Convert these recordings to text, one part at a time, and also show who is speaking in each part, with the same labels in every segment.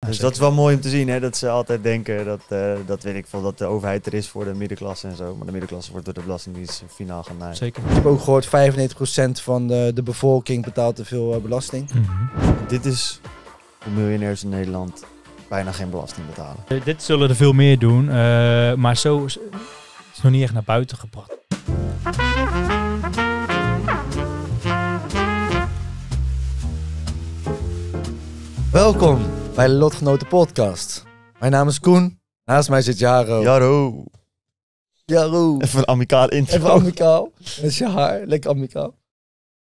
Speaker 1: Nou, dus dat is wel mooi om te zien, hè? dat ze altijd denken dat, eh, dat weet ik dat de overheid er is voor de middenklasse en zo. Maar de middenklasse wordt door de Belastingdienst finaal gemaakt. Zeker. Ik heb
Speaker 2: ook gehoord, 95% van de, de
Speaker 1: bevolking betaalt te veel eh, belasting. Mm Dit is hoe miljonairs in Nederland bijna geen belasting betalen.
Speaker 3: Eh, dit zullen er veel meer doen, maar zo is het nog niet echt naar buiten gebracht.
Speaker 2: Welkom bij de Lotgenoten Podcast. Mijn naam is Koen. Naast mij zit Jaro. Jaro. Jaro. Even
Speaker 1: een amicaal intro. Even
Speaker 2: amicaal. is je haar. Lekker amicaal.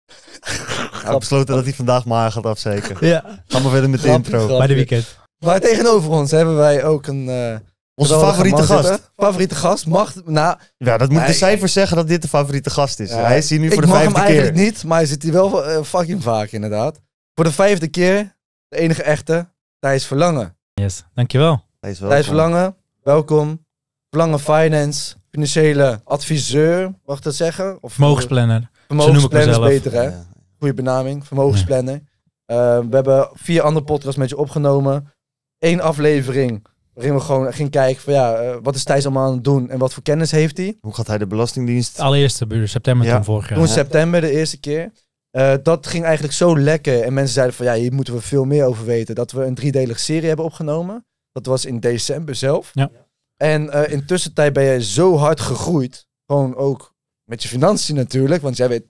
Speaker 1: Ik heb besloten dat hij vandaag maar gaat afzekeren. Ja. Gaan we verder met de intro. Bij de weekend.
Speaker 2: Maar tegenover ons hebben wij ook een... Eh, onze favoriete gast. Favoriete gast mag. Nou, ja, dat moet de cijfers zeggen dat dit
Speaker 1: de favoriete gast is.
Speaker 2: hij is hier nu voor de vijfde keer. Ik mag hem eigenlijk niet, maar hij zit hier wel eh, fucking vaak inderdaad. Voor de vijfde keer, de enige echte, Thijs Verlangen.
Speaker 3: Yes, dankjewel. Thijs, Thijs Verlangen,
Speaker 2: welkom. Verlangen Finance, financiële adviseur, mag ik dat zeggen? Of eh, vermogensplanner. Vermogensplanner is beter, hè? Goede benaming, vermogensplanner. Eh, we hebben vier andere podcasts met je opgenomen. Eén aflevering waarin we gewoon gingen kijken van ja, eh, wat is Thijs allemaal aan het doen en wat voor kennis heeft hij?
Speaker 1: Hoe gaat hij de Belastingdienst? Allereerste buur, september ja. toen vorig jaar. Toen september
Speaker 2: de eerste keer. Eh, dat ging eigenlijk zo lekker. En mensen zeiden van ja, hier moeten we veel meer over weten. Dat we een driedelige serie hebben opgenomen. Dat was in december zelf. Ja. En uh, intussen tijd ben jij zo hard gegroeid. Gewoon ook met je financiën natuurlijk. Want jij weet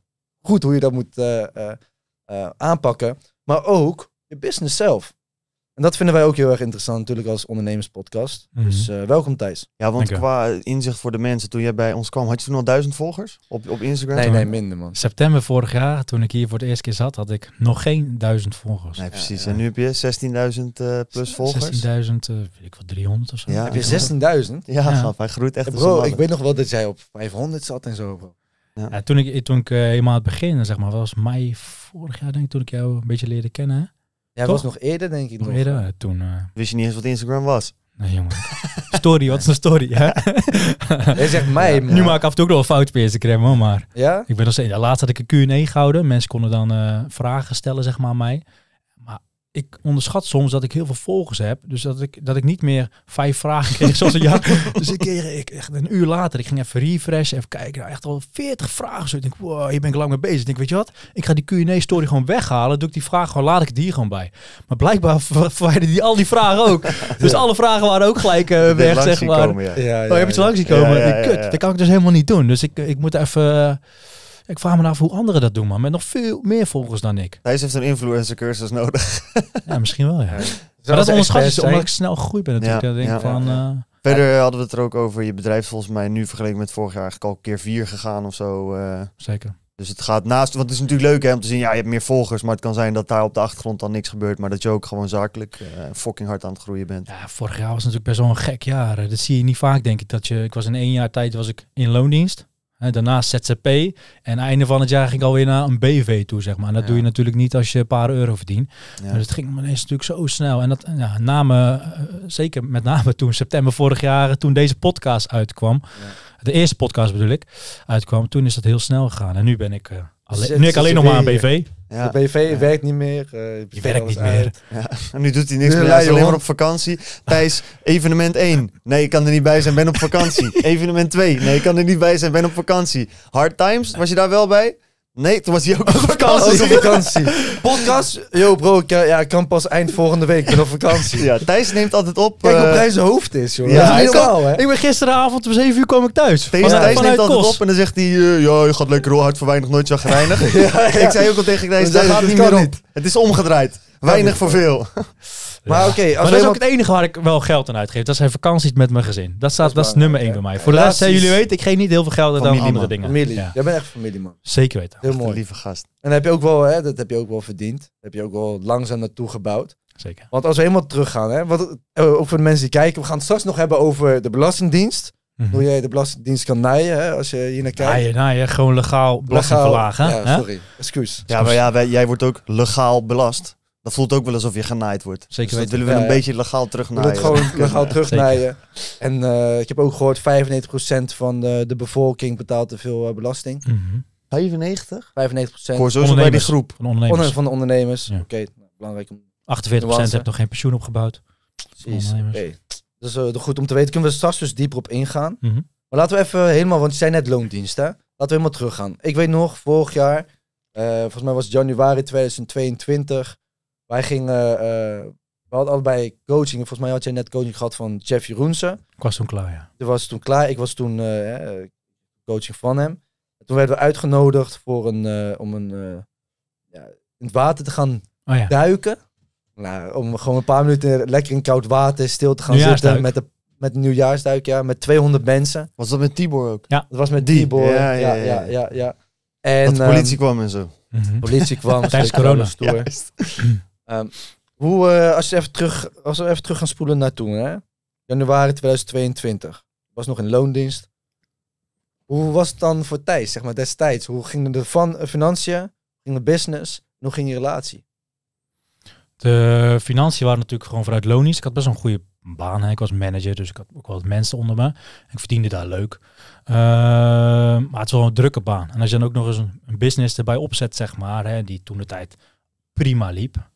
Speaker 2: goed hoe je dat moet eh, aanpakken. Maar ook je business zelf dat vinden wij ook
Speaker 1: heel erg interessant natuurlijk als ondernemerspodcast. Mhm. Dus eh, welkom Thijs. Ja, want qua inzicht voor de mensen, toen jij bij ons kwam, had je toen al duizend volgers op, op Instagram? Nee, nee, minder man.
Speaker 3: September vorig jaar, toen ik hier voor de eerste keer zat, had ik nog geen duizend volgers. Nee, precies.
Speaker 1: En nu heb je 16.000 eh, plus volgers? 16.000, eh, weet ik wat, 300 of zo. Ja. Heb je 16.000? Ja, grap, hij groeit echt. Bro, ik weet
Speaker 2: nog wel dat jij op 500 zat en zo.
Speaker 3: Ja. toen ik, toen ik helemaal aan het begin, zeg maar, was mei vorig jaar denk ik, toen ik jou een beetje leerde kennen ja, Toch? was nog eerder, denk ik. Nog eerder
Speaker 1: eh, toen. Eh, Wist je niet eens wat Instagram was? nee, jongen. story, wat is een story, hè? Hij zegt mij. maar- Nu maak ik af
Speaker 3: en toe ook nog een fout op Instagram, hoor, maar... Ja? Ik ben nog Laatst had ik een Q&A gehouden. Mensen konden dan eh, vragen stellen, zeg maar, aan mij ik onderschat soms dat ik heel veel volgers heb. Dus dat ik, dat ik niet meer vijf vragen kreeg zoals een jaar. Dus ik kreeg ik, echt een uur later. Ik ging even refreshen, even kijken. Nou, echt al veertig vragen. Zo. Ik denk, wow, hier ben ik lang mee bezig. Ik denk, weet je wat? Ik ga die Q&A-story gewoon weghalen. Doe ik die vraag gewoon, laat ik die gewoon bij. Maar blijkbaar verwijderde die al die vragen ook. Dus alle vragen waren ook gelijk eh, weg, zeg maar. Komen, ja. Ja, oh, je hebt het langs zien komen. Kut, dat kan ik dus helemaal niet doen. Dus ik, ik moet even... Ik vraag me af hoe anderen dat doen, man. Met nog veel meer volgers
Speaker 1: dan ik. Hij heeft een influencer cursus nodig. ja, misschien wel, ja. Maar dat onderschat is dus omdat ik snel gegroeid ben natuurlijk. denk van, eh, Verder hadden we het er ook over. Je bedrijf is volgens mij nu vergeleken met vorig jaar eigenlijk al keer vier gegaan of zo. Eh. Zeker. Dus het gaat naast, want het is natuurlijk leuk hè, om te zien, ja, je hebt meer volgers, maar het kan zijn dat daar op de achtergrond dan niks gebeurt, maar dat je ook gewoon zakelijk uh, fucking hard aan het groeien bent. Ja,
Speaker 3: vorig jaar was natuurlijk best wel een gek jaar. Dat zie je niet vaak, denk ik. Dat je, ik was in één jaar tijd was ik in loondienst daarna ZZP. En einde van het jaar ging ik alweer naar een BV toe, zeg maar. En dat doe je natuurlijk niet als je een paar euro verdient. Dus het ging ineens natuurlijk zo snel. En dat ja, name, eh, zeker met name toen september vorig jaar, toen deze podcast uitkwam. De eerste podcast bedoel ik, uitkwam. Toen is dat heel snel gegaan. En nu ben ik... Eh, Allee, nu ik alleen nog maar een BV.
Speaker 2: Ja. De BV werkt niet meer. Eh, je, werkt niet meer. Ja. En nu doet hij niks meer. Hij is alleen maar op
Speaker 1: vakantie. Thijs, evenement 1. Nee, ik kan er niet bij zijn. Ben op vakantie. evenement 2. Nee, ik kan er niet bij zijn. Ben op vakantie. Hard Times, was je daar wel bij? Nee, toen was hij ook op vakantie. Oh, op vakantie. Podcast? Yo bro, ik eh, ja, kan pas eind volgende week. Ik ben op vakantie. Ja, Thijs neemt altijd op... Kijk hoe prijs eh, zijn hoofd is, joh. Ja, is wel. hè? Ik ben gisteravond om 7 uur kwam ik thuis. Thijs, neemt altijd op en dan zegt hij... Uh, ja, je gaat lekker hard voor weinig, nooit zo gereinigd. Ik zei ook al tegen Thijs, dat, gaat niet meer op. Het is omgedraaid. Weinig voor veel. Maar oké. Okay, maar dat is ook het
Speaker 3: enige waar ik wel geld aan uitgeef. Dat zijn vakanties met mijn gezin. Dat, staat, dat, is nummer één bij mij. Voor de rest, jullie weten, ik geef niet heel veel geld aan andere dingen. Familie. Ja. Jij bent echt
Speaker 2: familie, man. Zeker weten. Heel mooi. lieve gast. En dat heb je ook wel, hè, dat heb je ook wel verdiend. heb je ook wel langzaam naartoe gebouwd. Zeker. Want als we helemaal teruggaan, hè, wat, eh, ook voor de mensen die kijken, we gaan het straks nog hebben over de Belastingdienst. Mhm. Hoe jij de Belastingdienst
Speaker 1: kan naaien, hè, als je hier naar kijkt. Naaien,
Speaker 3: naaien, gewoon legaal belasting verlagen. Ja, sorry, excuus. Ja,
Speaker 1: maar ja, jij wordt ook legaal belast. Dat voelt ook wel alsof je genaaid wordt. Zeker dus dat willen we een beetje legaal terugnaaien. We gewoon legaal terugnaaien.
Speaker 2: En eh, ik heb ook gehoord 95% van de, de bevolking betaalt te veel eh, belasting. Mm 95? 95 Voor zo'n bij die groep. Van, ondernemers. van de ondernemers. Oké, belangrijk 48 heeft
Speaker 3: nog geen pensioen opgebouwd.
Speaker 2: Precies. Okay. is eh, goed om te weten. Kunnen we straks dus dieper op ingaan. Mhm. Maar laten we even helemaal, want je zijn net loondienst Laten we helemaal teruggaan. Ik weet nog, vorig jaar, volgens mij was het januari 2022, wij gingen, eh, eh, we hadden allebei coaching. Volgens mij had jij net coaching gehad van Jeff Jeroensen. Ik was toen klaar, ja. er was toen klaar. Ik was toen eh, coaching van hem. toen werden we uitgenodigd voor een, om een, ja, in het water te gaan oh, duiken. Nou, om gewoon een paar minuten lekker in koud water stil te gaan zitten met de met een nieuwjaarsduik, ja, met 200 mensen. Was dat met Tibor ook? Ja. Dat was met Tibor. Ja, ja, ja, ja. ja, En, ehm, mhm. de politie kwam en zo. De politie kwam. Tijdens corona. Ehm, hoe, eh, als, je even terug, als we even terug gaan spoelen naar toen, hè? januari 2022. Was nog in loondienst. Hoe was het dan voor Thijs, zeg maar, destijds? Hoe ging de van, eh, financiën, ging de business, nog ging je relatie?
Speaker 3: De financiën waren natuurlijk gewoon vanuit Lonisch. Ik had best wel een goede baan. Hè. Ik was manager, dus ik had ook wel wat mensen onder me. Ik verdiende daar leuk. Ehm, maar het is wel een drukke baan. En als je dan ook nog eens een, business erbij opzet, zeg maar, hè, die toen de tijd prima liep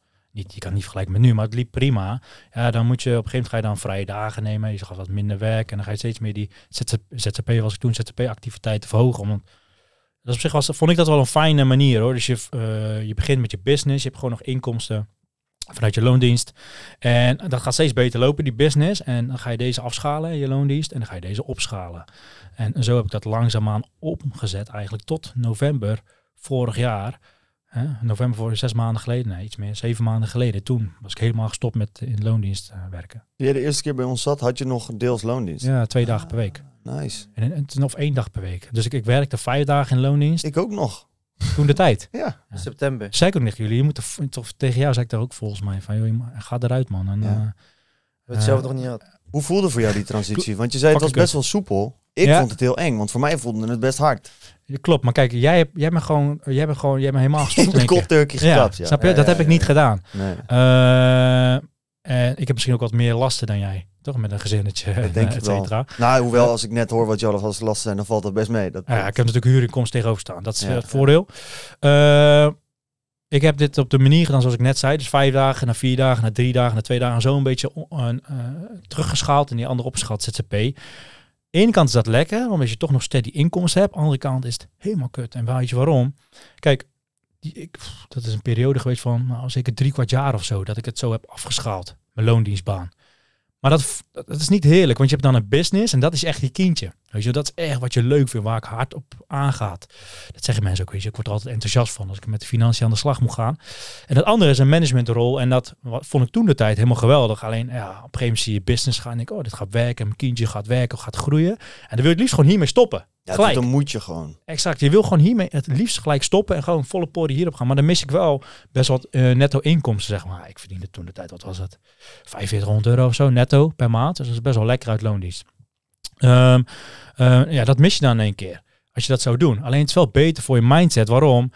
Speaker 3: je kan niet vergelijken met nu, maar het liep prima. Ja, dan moet je op een gegeven moment ga je dan vrije dagen nemen. Je gaat wat minder werk en dan ga je steeds meer die ZZP, was ik toen, ZZP-activiteiten verhogen. Want dat op zich was, vond ik dat wel een fijne manier hoor. Dus je, eh, je begint met je business, je hebt gewoon nog inkomsten vanuit je loondienst. En dat gaat steeds beter lopen, die business. En dan ga je deze afschalen, je loondienst, en dan ga je deze opschalen. En zo heb ik dat langzaamaan omgezet eigenlijk tot november vorig jaar. November voor zes maanden geleden, nee, iets meer, zeven maanden geleden. Toen was ik helemaal gestopt met in loondienst eh,
Speaker 1: werken. Je jij de eerste keer bij ons zat, had je nog deels loondienst? Ja, twee dagen ah, per
Speaker 3: week. Nice. En, en, of één dag per week. Dus ik, ik werkte vijf dagen in loondienst. Ik ook nog. Toen de tijd. ja, september. Zei ik ook niet, jullie moeten, toch, tegen jou zei ik daar ook volgens mij van, joh, ga eruit man. En,
Speaker 1: eh, zelf eh, nog niet had. Hoe voelde voor jou die transitie? Want je zei het was best wel soepel. Ik vond het heel eng, want voor mij voelde het best hard.
Speaker 3: Klopt, maar kijk, jij, hebt, jij gewoon, jij me gewoon, jij me helemaal gestopt. Kop turkje geklapt, ja. Snap je? dat heb ik niet gedaan. Eh, en ik heb misschien ook wat meer lasten dan jij. Toch met een gezinnetje, dat Nou, hoewel
Speaker 1: als ik net hoor wat jullie als lasten zijn, dan valt dat best mee. Dat ja, ik heb natuurlijk huurinkomst
Speaker 3: tegenover staan. Dat is eh, het voordeel. Eh, ik heb dit op de manier gedaan zoals ik net zei. Dus vijf dagen, naar vier dagen, naar drie dagen, naar twee dagen. Zo een beetje een uh, teruggeschaald en die andere opgeschat ZZP ene kant is dat lekker, omdat je toch nog steady inkomsten hebt. andere kant is het helemaal kut. En weet je waarom? Kijk, dat is een periode geweest van nou, zeker drie kwart jaar of zo, dat ik het zo heb afgeschaald. Mijn loondienstbaan. Maar dat, is niet heerlijk, want je hebt dan een business en dat is echt je kindje. Weet je, dat is echt wat je leuk vindt, waar ik hard op aangaat. Dat zeggen mensen ook, weet je, ik word er altijd enthousiast van als ik met de financiën aan de slag moet gaan. En dat andere is een managementrol en dat vond ik toen de tijd helemaal geweldig. Alleen ja, op een gegeven moment zie je business gaan en denk ik, oh, dit gaat werken, mijn kindje gaat werken, gaat groeien. En dan wil je het liefst gewoon hiermee stoppen. Ja, dan moet je gewoon. Exact. Je wil gewoon hiermee het liefst gelijk stoppen en gewoon volle poren hierop gaan. Maar dan mis ik wel best wat eh, netto inkomsten, zeg maar. Ik verdiende toen de tijd, wat was het? 4500 euro of zo netto per maand. Dus dat is best wel lekker uit loondienst. Um, uh, ja, dat mis je dan in één keer. Als je dat zou doen. Alleen het is wel beter voor je mindset. Waarom?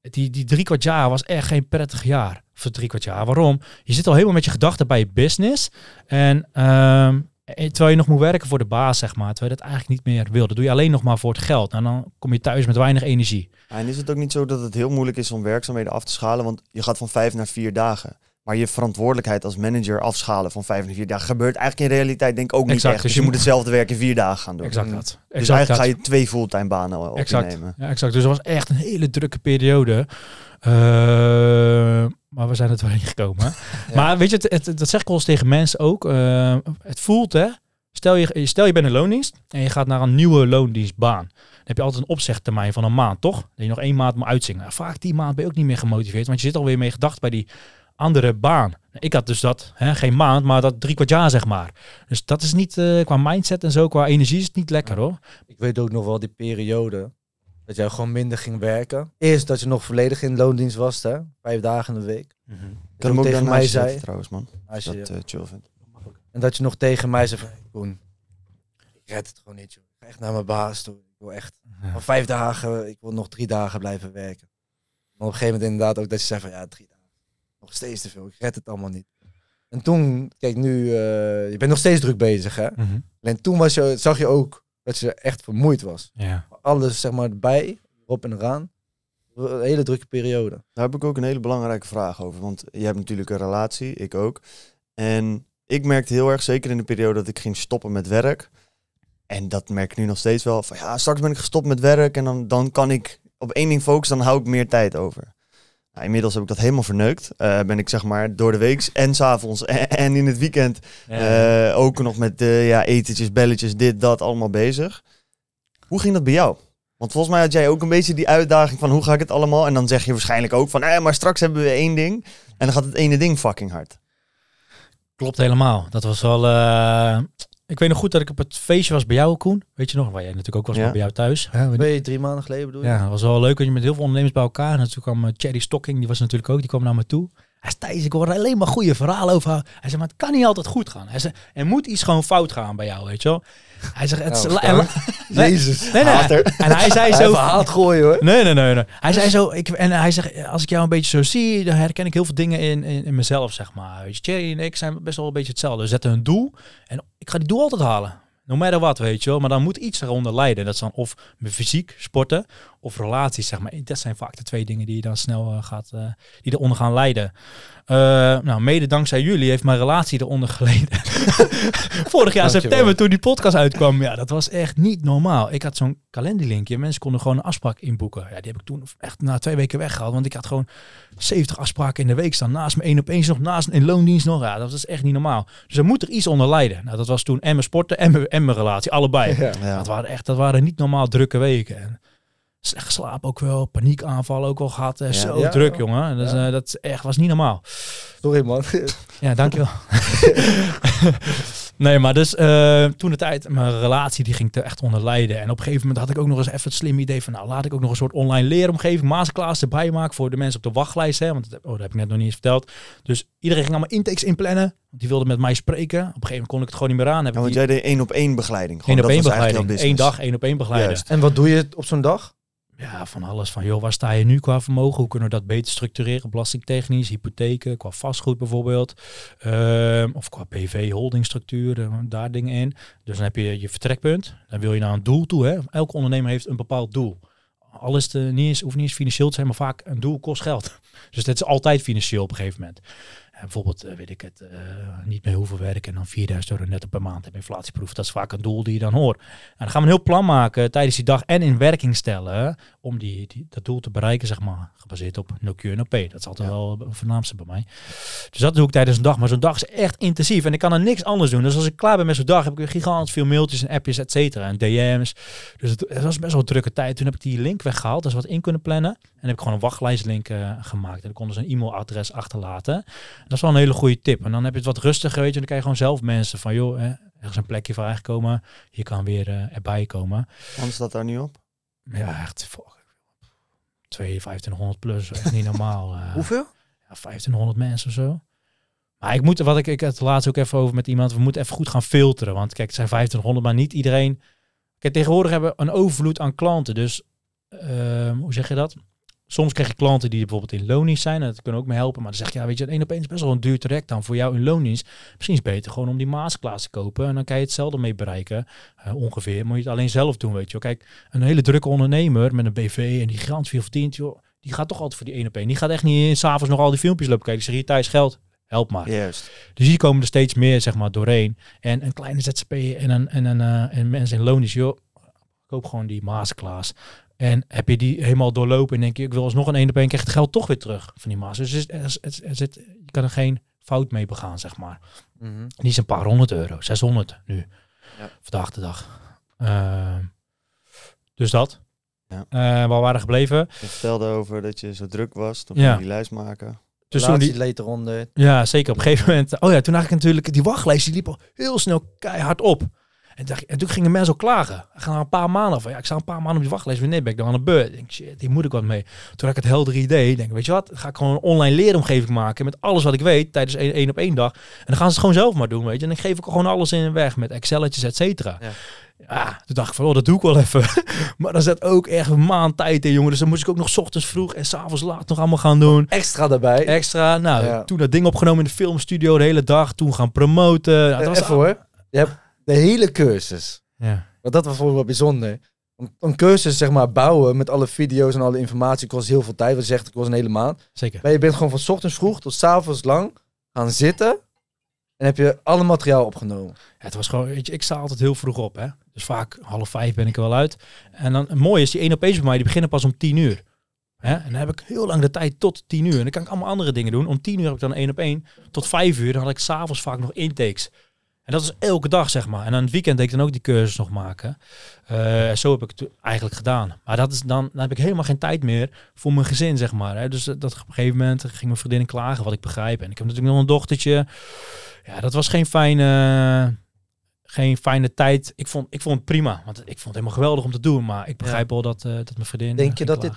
Speaker 3: Die, die drie jaar was echt geen prettig jaar. Voor drie kwart jaar. Waarom? Je zit al helemaal met je gedachten bij je business. En ehm, eh, terwijl je nog moet werken voor de baas, zeg maar. Terwijl je dat eigenlijk niet meer wil. Dat doe je alleen nog maar voor het geld. En nou, dan kom je thuis met weinig energie.
Speaker 1: En is het ook niet zo dat het heel moeilijk is om werkzaamheden af te schalen? Want je gaat van vijf naar vier dagen. Maar je verantwoordelijkheid als manager afschalen van vijf naar vier dagen gebeurt eigenlijk in realiteit denk ik ook niet echt. Dus, dus je moet hetzelfde werk in vier dagen gaan doen. Exact mm. dat. Dus exact dus eigenlijk ga je twee fulltime banen opnemen. Exact. Ja, exact. Dus het was echt een hele drukke periode.
Speaker 3: Eh, maar we zijn er doorheen gekomen. Maar weet je, het, dat zeg ik wel eens tegen mensen ook. Eh, het voelt hè. Stel je, stel je bent een loondienst en je gaat naar een nieuwe loondienstbaan. Dan heb je altijd een opzegtermijn van een maand, toch? Dat je nog één maand moet uitzingen. vaak die maand ben je ook niet meer gemotiveerd, want je zit alweer mee gedacht bij die andere baan. Ik had dus dat, hè, geen maand, maar dat drie kwart jaar zeg maar. Dus dat is niet, eh, qua mindset en zo, qua energie is het niet lekker hoor. Ik
Speaker 2: weet ook nog wel die periode dat jij gewoon minder ging werken. Eerst dat je nog volledig in loondienst was, hè? vijf dagen in de week. Mm Dat moet ook tegen mij zei. trouwens man, als je dat uh, chill vindt. En dat je nog tegen mij zei van, ik red het gewoon niet joh. Ik ga echt naar mijn baas toe. Ik wil echt vijf dagen, ik wil nog drie dagen blijven werken. Maar op een gegeven moment inderdaad ook dat je zei van, ja drie dagen nog steeds te veel. Ik red het allemaal niet. En toen, kijk, nu, eh, je bent nog steeds druk bezig, hè? Mhm. En toen was zag je ook dat je echt vermoeid was. Ja. Alles, zeg maar, bij, op en eraan.
Speaker 1: Een hele drukke periode. Daar heb ik ook een hele belangrijke vraag over. Want je hebt natuurlijk een relatie, ik ook. En ik merkte heel erg, zeker in de periode dat ik ging stoppen met werk. En dat merk ik nu nog steeds wel. Van ja, straks ben ik gestopt met werk en dan, dan kan ik op één ding focussen, dan hou ik meer tijd over. Nou, inmiddels heb ik dat helemaal verneukt. Eh, ben ik zeg maar door de week en s'avonds en, en in het weekend eh, ook nog met uh, ja, etentjes, belletjes, dit, dat allemaal bezig. Hoe ging dat bij jou? Want volgens mij had jij ook een beetje die uitdaging van hoe ga ik het allemaal? En dan zeg je waarschijnlijk ook van, eh, maar straks hebben we één ding. En dan gaat het ene ding fucking hard.
Speaker 3: Klopt helemaal. Dat was wel ik weet nog goed dat ik op het feestje was bij jou, Koen. Weet je nog, waar jij natuurlijk ook was, bij jou thuis. Ja, Twee,
Speaker 2: drie maanden geleden bedoel Ja, dat
Speaker 3: was wel leuk, want je met heel veel ondernemers bij elkaar. En kwam Cherry eh, Stocking, die was natuurlijk ook, die kwam naar me toe. Hij zei, Thijs, ik hoor alleen maar goede verhalen over haar. Hij zei, maar het kan niet altijd goed gaan. Hij zei, er moet iets gewoon fout gaan bij jou, weet je wel. Hij zegt, het oh, en, Jezus, En hij zei zo... Hij gooien hoor. Nee, nee, nee. nee. Hij zei zo, ik, en hij zegt, als ik jou een beetje zo zie, dan herken ik heel veel dingen in, in, mezelf, zeg maar. Weet je, en ik zijn best wel een beetje hetzelfde. We zetten een doel en ik ga die doel altijd halen. No matter wat, weet je wel. Maar dan moet iets eronder leiden. Dat is dan of mijn fysiek, sporten, of relaties, zeg maar. Dat zijn vaak de twee dingen die je dan snel eh, gaat, eh, die eronder gaan leiden. Eh, nou, mede dankzij jullie heeft mijn relatie eronder
Speaker 4: geleden. Vorig jaar september
Speaker 3: toen die podcast uitkwam, ja, dat was echt niet normaal. Ik had zo'n kalenderlinkje, mensen konden gewoon een afspraak inboeken. Ja, die heb ik toen echt na twee weken weggehaald, want ik had gewoon 70 afspraken in de week staan. Naast me één op nog, naast een loondienst nog. Ja, dat is echt niet normaal. Dus er moet er iets onder leiden. Nou, dat was toen en mijn sporten en mijn, relatie, allebei. Dat, waren echt, dat waren niet normaal drukke weken slecht slaap ook wel, paniekaanval ook wel gehad. Eh, ja, zo druk, jongen. Dus, dat eh, echt, was niet normaal.
Speaker 2: Sorry, man. ja, dankjewel.
Speaker 3: nee, maar dus eh, toen de tijd, mijn relatie die ging te echt onder lijden. En op een gegeven moment had ik ook nog eens even het slim idee van, nou, laat ik ook nog een soort online leeromgeving, masterclass erbij maken voor de mensen op de wachtlijst. Hè, want dat, oh, dat heb ik net nog niet eens verteld. Dus iedereen ging allemaal intakes inplannen. Die wilde met mij spreken. Op een gegeven moment kon ik het gewoon niet meer aan. Heb ja, want
Speaker 1: jij de één op één
Speaker 3: begeleiding. Gewoon, op één begeleiding. Eén dag één op één begeleiding En wat doe je op zo'n dag? ja, van alles. Van joh, waar sta je nu qua vermogen? Hoe kunnen we dat beter structureren? Belastingtechnisch, hypotheken, qua vastgoed bijvoorbeeld. Ehm, of qua PV, holdingstructuur, eh, daar dingen in. Dus dan heb je je vertrekpunt. Dan wil je naar een doel toe. Hè? Elke ondernemer heeft een bepaald doel. Alles te, niet eens, hoeft niet eens financieel te zijn, maar vaak een doel kost geld. Dus dat is altijd financieel op een gegeven moment bijvoorbeeld, eh, weet ik het, eh, niet meer hoeveel werken en dan 4000 euro netto per maand hebben inflatieproef. Dat is vaak een doel die je dan hoort. En dan gaan we een heel plan maken tijdens die dag en in werking stellen om die, dat doel te bereiken, zeg maar. Gebaseerd op no no pay Dat is altijd wel een voornaamste bij mij. Dus dat doe ik tijdens een dag. Maar zo'n dag is echt intensief en ik kan er niks anders doen. Dus als ik klaar ben met zo'n dag, heb ik gigantisch veel mailtjes en appjes, et cetera, en DM's. Dus het, was best wel een drukke tijd. Toen heb ik die link weggehaald, dus wat in kunnen plannen. En heb ik gewoon een wachtlijstlink eh, gemaakt. En ik konden ze een e-mailadres achterlaten. Dat is wel een hele goede tip. En dan heb je het wat rustiger, weet je. En dan krijg je gewoon zelf mensen van, joh, hè, ergens een plekje voor komen Je kan weer eh, erbij komen.
Speaker 1: Anders staat daar nu op? Ja, echt. 2, 2500
Speaker 3: plus. Echt niet normaal. Eh. Hoeveel? Ja, 1500 mensen of zo. Maar ik moet, wat ik, ik het laatst ook even over met iemand, we moeten even goed gaan filteren. Want kijk, het zijn 1500, maar niet iedereen. Kijk, tegenwoordig hebben we een overvloed aan klanten. Dus ehm, hoe zeg je dat? soms krijg je klanten die bijvoorbeeld in lonings zijn. En dat kunnen ook me helpen. Maar dan zeg je, ja, weet je, het één op één is best wel een duur traject dan voor jou in lonings. Misschien is het beter gewoon om die masterclass te kopen. En dan kan je hetzelfde mee bereiken. Eh, ongeveer. Moet je het alleen zelf doen, weet je. Kijk, een hele drukke ondernemer met een BV en die grant veel verdient, joh. Die gaat toch altijd voor die één op één. Die gaat echt niet s'avonds nog al die filmpjes lopen kijken. Ik zeg, hier thuis geld, help maar. Juist. Dus hier komen er steeds meer, zeg maar, doorheen. En een kleine ZZP en, een, en, een, uh, en mensen in is, joh koop gewoon die Masterclass. En heb je die helemaal doorlopen en denk je, ik wil alsnog een één op een krijg je het geld toch weer terug van die maas. Dus je kan er geen fout mee begaan, zeg maar. niet mhm. zo'n paar honderd euro, 600 nu, ja. vandaag de dag. Ehm,
Speaker 1: dus dat. Ja. Eh, waar waren gebleven? Je vertelde over dat je zo druk was, toen die lijst maken. Dus toen die leed Ja, zeker. Op een gegeven
Speaker 3: moment. Oh ja, toen ik natuurlijk die wachtlijst die liep al heel snel keihard op. En, dacht, toen gingen mensen ook klagen. Gaan een paar maanden van, ja, ik sta een paar maanden op de wachtlijst. Nee, ben ik dan aan de beurt? Ik denk, shit, hier moet ik wat mee. Toen had ik het heldere idee. denk, weet je wat, ga ik gewoon een online leeromgeving maken met alles wat ik weet tijdens één, één op één dag. En dan gaan ze het gewoon zelf maar doen, weet je. En dan geef ik gewoon alles in en weg met Excelletjes, et cetera. Ja. toen dacht ik van, oh, dat doe ik wel even. maar dan zat ook echt een maand tijd in, jongen. Dus dan moest ik ook nog ochtends vroeg en s'avonds laat nog allemaal gaan doen. Extra daarbij. Extra. Nou, toen dat ding opgenomen in de filmstudio de hele dag. Toen gaan promoten.
Speaker 2: Nou, dat eh, was hoor. Je hebt de hele cursus. Ja. Want dat was volgens wel bijzonder. Een cursus zeg maar bouwen met alle video's en alle informatie kost heel veel tijd. Wat je zegt, het was een hele maand. Zeker. Maar je bent gewoon van ochtends vroeg tot avonds lang gaan zitten. En heb je alle materiaal opgenomen? Ja, het was gewoon, weet je, ik sta altijd heel vroeg op. Hè? Dus vaak half vijf ben ik er wel uit.
Speaker 3: En dan mooi is die één op één bij mij, die beginnen pas om tien uur. Hè? En dan heb ik heel lang de tijd tot tien uur. En dan kan ik allemaal andere dingen doen. Om tien uur heb ik dan één op één. Tot vijf uur dan had ik s'avonds vaak nog intakes. En dat is elke dag, zeg maar. En aan het weekend deed ik dan ook die cursus nog maken. Uh, zo heb ik het eigenlijk gedaan. Maar dat is dan, dan heb ik helemaal geen tijd meer voor mijn gezin, zeg maar. Hè. Dus eh, dat op een gegeven moment ging mijn vriendin klagen, wat ik begrijp. En ik heb natuurlijk nog een dochtertje. Ja, dat was geen fijne geen fijne tijd. Ik vond, ik vond het prima, want ik vond het helemaal geweldig om te doen. Maar ik begrijp wel dat, eh, dat mijn vriendin... Denk eh, je dat dit...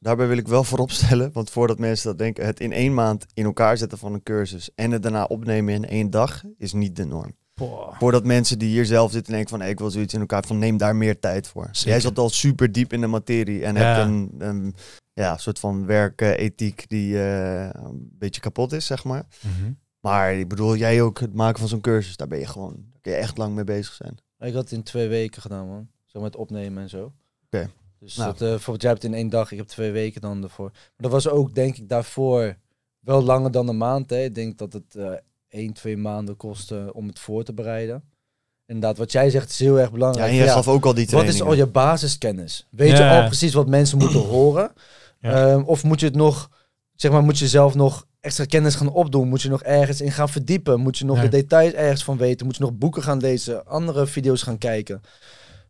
Speaker 1: Daarbij wil ik wel stellen. want voordat mensen dat denken... het in één maand in elkaar zetten van een cursus... en het daarna opnemen in één dag, is niet de norm. Boah. Voordat mensen die hier zelf zitten denken van ik wil zoiets in elkaar van neem daar meer tijd voor. Jij zat al super diep in de materie en ja. hebt een, een ja, soort van werkethiek die eh, een beetje kapot is, zeg maar. Mhm. Maar ik bedoel, jij ook het maken van zo'n cursus, daar ben je gewoon kun je echt lang mee bezig zijn.
Speaker 2: Ik had het in twee weken gedaan, man. Zo met opnemen en zo. Oké. Dus nou. dat, uh, jij hebt het in één dag, ik heb twee weken dan ervoor. Maar dat was ook, denk ik, daarvoor wel langer dan een maand. Hè. Ik denk dat het uh, één, twee maanden kostte om het voor te bereiden. Inderdaad, wat jij zegt is heel erg belangrijk. Ja, en je ja, gaf ook al die trainingen. Wat is al je basiskennis? Weet je al precies wat mensen moeten horen? Ehm, of moet je het nog, zeg maar, moet je zelf nog extra kennis gaan opdoen? Moet je nog ergens in gaan verdiepen? Moet je nog de details ergens van weten? Moet je nog boeken gaan lezen? Andere video's gaan kijken?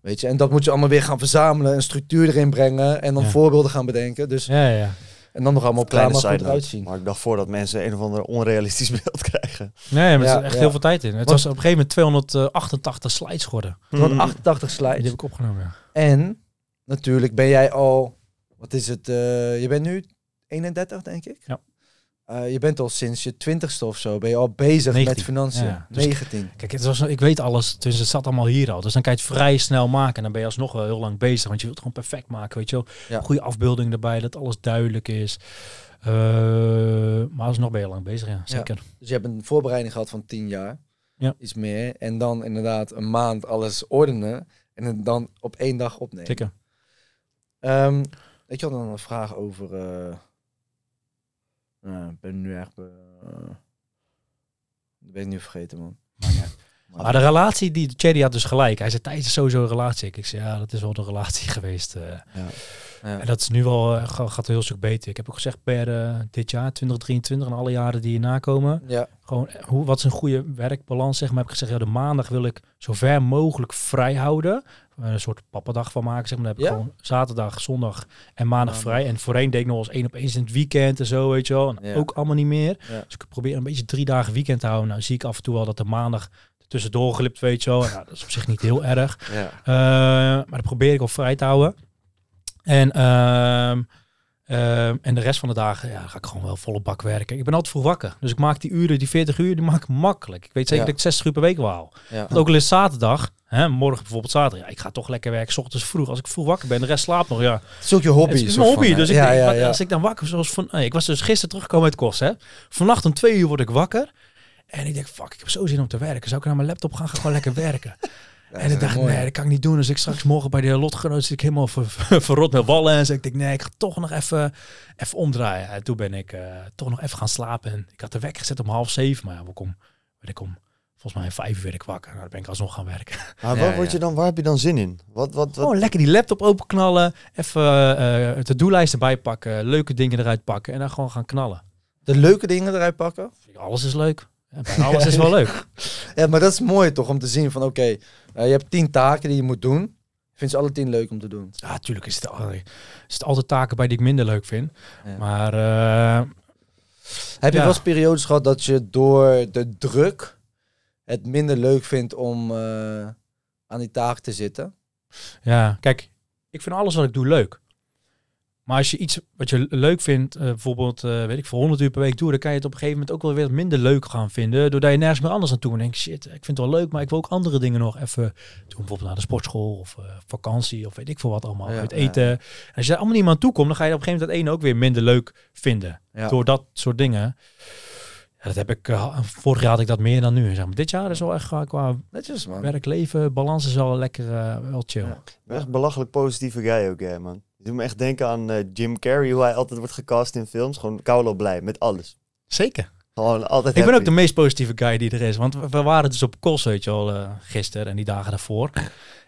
Speaker 2: Weet je, en dat moet je allemaal weer gaan verzamelen, een structuur erin brengen en dan voorbeelden gaan bedenken. Dus, ja, ja. En dan nog allemaal op kleine goed uitzien.
Speaker 1: Maar ik dacht voor dat mensen een of ander onrealistisch beeld krijgen. Nee, maar er zit echt heel veel tijd in. Het
Speaker 3: was op een gegeven moment 288 slides geworden. 288 slides. Die heb ik opgenomen, En
Speaker 2: natuurlijk ben jij al, wat is het, eh, je bent nu 31 denk ik? Eh, je bent al sinds je twintigste of zo, ben je al bezig met financiën. Ja. 19. Dus
Speaker 3: Kijk, het was, ik weet alles, dus het zat allemaal hier al. Dus dan kan je het vrij snel maken en dan ben je alsnog wel heel lang bezig. Want je wilt het gewoon perfect maken, weet je wel. Goede afbeelding erbij, dat alles duidelijk is. Uh, maar alsnog ben je lang bezig, ja, zeker.
Speaker 2: Dus je hebt een voorbereiding gehad van 10 jaar, ja. iets meer. En dan inderdaad een maand alles ordenen en het dan op één dag opnemen. Zeker. Weet ehm, ik had dan een vraag over... Eh, nou, ik ben nu echt... Uh, ik ben nu vergeten, man. Maar, maar, de
Speaker 3: relatie die Cherry had dus gelijk. Hij zei, tijdens sowieso een relatie. Ik zei, ja, dat is wel de relatie geweest. Eh. Ja. En dat is nu wel, eh, gaat heel stuk beter. Ik heb ook gezegd per dit jaar, 2023 en alle jaren die hierna komen. Ja. Gewoon, hoe, wat is een goede werkbalans? Zeg maar heb ik gezegd, ja, de maandag wil ik zo ver mogelijk vrij houden. Eh, een soort pappadag van maken. Zeg maar. Dan heb ik gewoon zaterdag, zondag en maandag ah, vrij. En voorheen deed ik nog eens één op één in het weekend en zo, weet je wel. Ook allemaal niet meer. Dus ik probeer een beetje drie dagen weekend te houden. Nou zie ik af en toe wel dat de maandag tussendoor glipt, weet je wel. Nou, dat is op zich niet heel erg. Eh, maar dat probeer ik op vrij te houden. En... Ehm, Ehm, en de rest van de dagen ja, ga ik gewoon wel volle bak werken. Ik ben altijd vroeg wakker. Dus ik maak die uren, die 40 uur, die maak ik makkelijk. Ik weet zeker dat ik 60 uur per week wel Ja. ook al is zaterdag, hè, morgen bijvoorbeeld zaterdag. Ja, ik ga toch lekker werken, s ochtends vroeg. Als ik vroeg wakker ben, de rest slaapt nog. Ja. Het is ook je hobby. Het is mijn hobby. dus ik denk, als ik dan wakker zoals van... Ik was dus gisteren teruggekomen uit Kos. Hè. Vannacht om twee uur word ik wakker. En ik denk, fuck, ik heb zo zin om te werken. Zou ik naar mijn laptop gaan, gewoon lekker werken en ik dacht nee, dat kan ik niet doen. Dus ik straks morgen bij de lotgenoot zit ik helemaal verrot met wallen. En zei ik, nee, ik ga toch nog even, even omdraaien. En toen ben ik eh, toch nog even gaan slapen. En ik had de wekker gezet om half zeven, maar ja, we om, ik om volgens
Speaker 1: mij vijf uur ik wakker. Nou, dan ben ik alsnog gaan werken. Maar ja, Je dan, waar heb je dan zin in? Wat, wat, wat? Oh, lekker die
Speaker 3: laptop openknallen. Even uh, de to-do-lijst erbij pakken. Leuke dingen eruit pakken. En dan gewoon gaan
Speaker 2: knallen. De leuke dingen eruit pakken? Alles is leuk. Ja, alles is wel leuk. ja, maar dat is mooi toch om te zien van oké, eh, je hebt tien taken die je moet doen. Vind ze alle tien leuk om te doen? Ja, natuurlijk is het, altijd, eh,
Speaker 3: is het altijd taken bij die ik minder leuk vind. Maar eh,
Speaker 2: heb je wel eens periodes gehad dat je door de druk het minder leuk vindt om aan die taak te zitten?
Speaker 3: Ja, kijk, ik vind alles wat ik doe leuk. Maar als je iets wat je leuk vindt, eh, bijvoorbeeld, eh, weet ik, voor 100 uur per week doe, dan kan je het op een gegeven moment ook wel weer minder leuk gaan vinden. Doordat je nergens meer anders naartoe toe denkt, shit, ik vind het wel leuk, maar ik wil ook andere dingen nog even doen. Bijvoorbeeld naar de sportschool of eh, vakantie of weet ik veel wat allemaal. Ja, uit eten. Als je daar allemaal niet aan toe komt, dan ga je op een gegeven moment dat ene ook weer minder leuk vinden. Door dat soort dingen. Ja, dat heb ik, vorig jaar had ik dat meer dan nu. Zeg maar. Dit jaar is wel echt uh, qua Netjes, man. werk, leven, balans is al lekker, wel chill.
Speaker 1: Echt belachelijk positieve guy ook, hè, man. Het doet me echt denken aan eh, Jim Carrey, hoe hij altijd wordt gecast in films. Gewoon koulo blij, met alles. Zeker. Gewoon altijd Ik ben ook de
Speaker 3: meest positieve guy die er is. Want we, waren dus op Kos, weet je al, uh, eh, gisteren en die dagen daarvoor.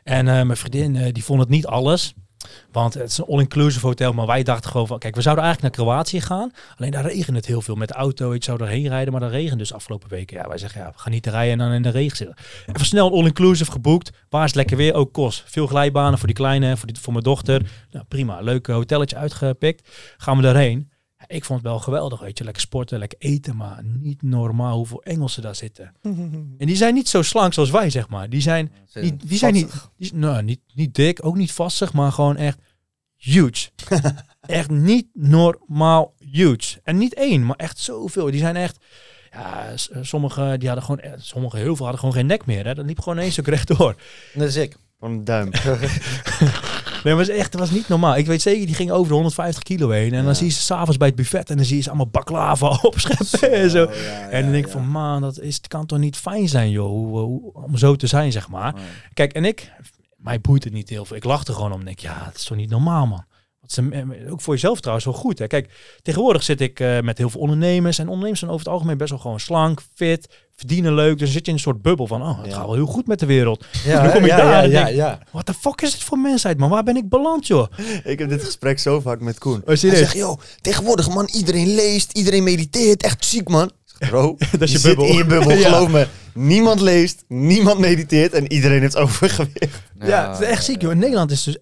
Speaker 3: En eh, mijn vriendin, die vond het niet alles. Want het is een all-inclusive hotel, maar wij dachten gewoon van, kijk, we zouden eigenlijk naar Kroatië gaan. Alleen daar regent het heel veel met de auto. Ik zou erheen rijden, maar dan regent dus afgelopen weken. Ja, wij zeggen, ja, we gaan niet rijden en dan in de regen zitten. Even snel een all-inclusive geboekt. Waar is het lekker weer? Ook kost. Veel glijbanen voor die kleine, voor, die, voor mijn dochter. Nou, prima. Leuk hotelletje uitgepikt. Gaan we daarheen. Ik vond het wel geweldig, weet je. Lekker sporten, lekker eten, maar niet normaal hoeveel Engelsen daar zitten. en die zijn niet zo slank zoals wij, zeg maar. Die zijn, die, die zijn niet, die, nou, niet, niet dik, ook niet vastig, maar gewoon echt huge. echt niet normaal huge. En niet één, maar echt zoveel. Die zijn echt... Ja, sommige die hadden gewoon, eh, sommige heel veel hadden gewoon geen nek meer. Hè. Dat liep gewoon één stuk rechtdoor. Dat is ik. Van een duim. Nee, maar het was echt, was niet normaal. Ik weet zeker, die ging over de 150 kilo heen. En dan zie je ze s'avonds bij het buffet en dan zie je ze allemaal baklava opscheppen en zo. en dan denk ik van, man, dat is, het kan toch niet fijn zijn, joh, eh, om zo te zijn, zeg maar. Kijk, en ik, mij boeit het niet heel veel. Ik lachte gewoon om, denk ja, het is toch niet normaal, man. Ze, ook voor jezelf trouwens wel goed. Hè? Kijk, tegenwoordig zit ik eh, met heel veel ondernemers. En ondernemers zijn over het algemeen best wel gewoon slank, fit, verdienen leuk. Dus dan zit je in een soort bubbel van, oh, het gaat wel heel goed met de wereld. Ja, de dan kom ja, daar ja, ja, what the fuck is het voor mensheid, man? Waar ben ik beland,
Speaker 1: joh? Ik heb dit gesprek zo vaak
Speaker 3: met Koen. Oh, Hij zegt, joh,
Speaker 1: tegenwoordig, man, iedereen leest, iedereen mediteert. Echt ziek, man. Bro, dat je, bubbel. in je bubbel, geloof me. Niemand leest, niemand mediteert en iedereen heeft overgewicht.
Speaker 3: Ja, het is echt ziek. Joh. In Nederland is dus 51%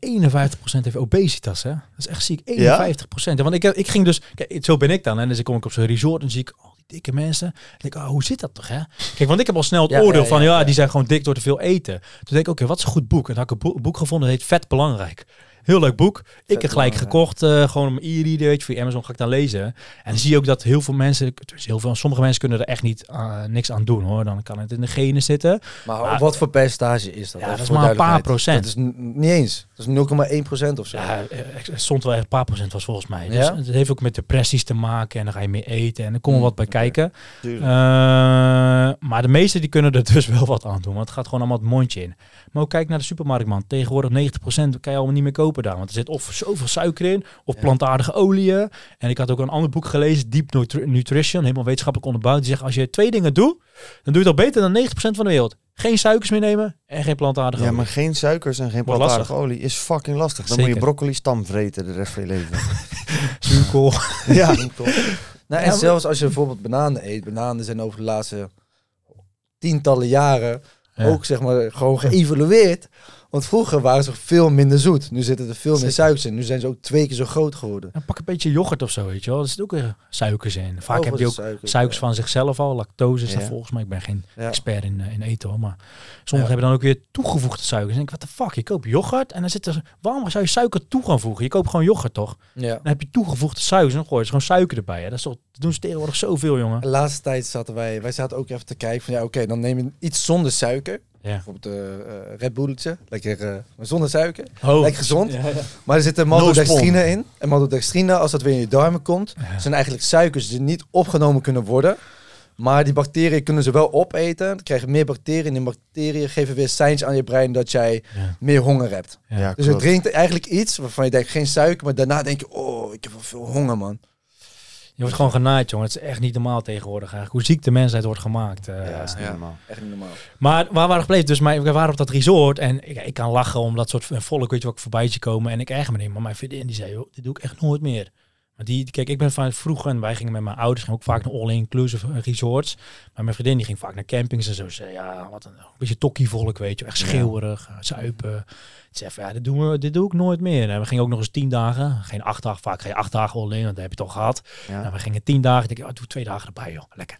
Speaker 3: heeft obesitas. Hè? Dat is echt ziek.
Speaker 1: 51%.
Speaker 3: Want ik, ik ging dus... Kijk, zo ben ik dan. En dus kom ik op zo'n resort en zie ik al die dikke mensen. En denk ik, oh, hoe zit dat toch? Hè? Kijk, want ik heb al snel het oordeel van... Ja, die zijn gewoon dik door te veel eten. Toen denk ik, oké, wat is een goed boek? En dan had ik een boek gevonden dat heet Vet Belangrijk. Heel leuk boek. Ik heb gelijk gekocht, eh, gewoon om e-reader, weet je, via Amazon ga ik dan lezen. En dan zie je ook dat heel veel mensen, heel veel, sommige mensen kunnen er echt niet, eh, niks aan doen hoor. Dan kan het in de genen zitten.
Speaker 2: Maar, wat voor percentage is dat? Ja, dat is maar een paar procent. Dat
Speaker 3: is niet eens. Dat is 0,1 procent of zo. Ja, eh, het stond wel echt een paar procent was volgens mij. Dus het heeft ook met depressies te maken en dan ga je meer eten en dan komen we hmm, wat bij kijken. maar de meesten die kunnen er dus wel wat aan doen, want het gaat gewoon allemaal het mondje in. Maar ook kijk naar de supermarkt man, Tegenwoordig 90 procent kan je allemaal niet meer kopen kopen daar. Want er zit of zoveel suiker in, of plantaardige oliën. En ik had ook een ander boek gelezen, Deep Nutrition, helemaal wetenschappelijk onderbouwd. Die zegt, als je twee dingen doet, dan doe je al beter dan 90% van de
Speaker 1: wereld. Geen suikers meer nemen en geen plantaardige ja, olie. maar geen suikers en geen plantaardige olie is fucking lastig. Dan moet je broccoli stam vreten de rest van je leven. Zuurkool. ja.
Speaker 2: nou, en zelfs als je bijvoorbeeld bananen eet. Bananen zijn over de laatste tientallen jaren ook zeg maar gewoon geëvalueerd want vroeger waren ze veel minder zoet. Nu zitten er veel meer suikers in. Nu zijn ze ook twee keer zo groot geworden. Dan nou, pak een beetje yoghurt of zo, weet je wel. Er zitten ook weer
Speaker 3: suikers in. Vaak heb je ook suikers,
Speaker 2: van zichzelf al. Lactose is volgens
Speaker 3: mij. Ik ben geen expert in, eh, in eten hoor. Maar sommigen hebben dan ook weer toegevoegde suikers. En ik wat de fuck, je koopt yoghurt en dan zit er... Waarom zou je suiker toe gaan voegen? Je koopt gewoon yoghurt, toch? Dan heb je toegevoegde suikers en dan gooi je gewoon suiker erbij. Hè? Dat, is doen ze tegenwoordig zoveel, jongen.
Speaker 2: De laatste tijd zaten wij... Wij zaten ook even te kijken van... Ja, oké, dan neem je iets zonder suiker. Ja. Bijvoorbeeld uh, Red Bulletje, lekker eh, zonder suiker, oh. lekker gezond. Maar er zitten maltodextrine no in. En maltodextrine, als dat weer in je darmen komt, zijn eigenlijk suikers die niet opgenomen kunnen worden. Maar die bacteriën kunnen ze wel opeten. Dan krijg je meer bacteriën. En die bacteriën geven weer signs aan je brein dat jij meer honger hebt. dus je drinkt eigenlijk iets waarvan je denkt geen suiker. Maar daarna denk je, oh, ik heb wel veel honger man. Je wordt
Speaker 3: gewoon genaaid, jongen. Het is echt niet normaal tegenwoordig eigenlijk. Hoe ziek de mensheid wordt gemaakt. Eh, ja, dat is niet normaal. Echt niet normaal. Maar waar waren we gebleven? Dus mijn, we waren op dat resort en ik, ik kan lachen om dat soort volk, weet je, wat ik voorbij zie komen. En ik eigen me niet. Maar mijn vriendin die zei, joh, dit doe ik echt nooit meer. Die, kijk, ik ben van vroeger en wij gingen met mijn ouders ook vaak naar all-inclusive resorts. Maar mijn vriendin die ging vaak naar campings en zo. Ze, ja, wat een, een beetje tokkievolk, weet je. Echt schreeuwerig, eh, zuipen. Ze zei ja, dit, doen we, dit doe ik nooit meer. En we gingen ook nog eens tien dagen. Geen acht dagen, vaak geen acht dagen all-in, want dat heb je toch gehad. En nou, we gingen tien dagen. Ik denk, oh, doe twee dagen erbij, joh. Lekker.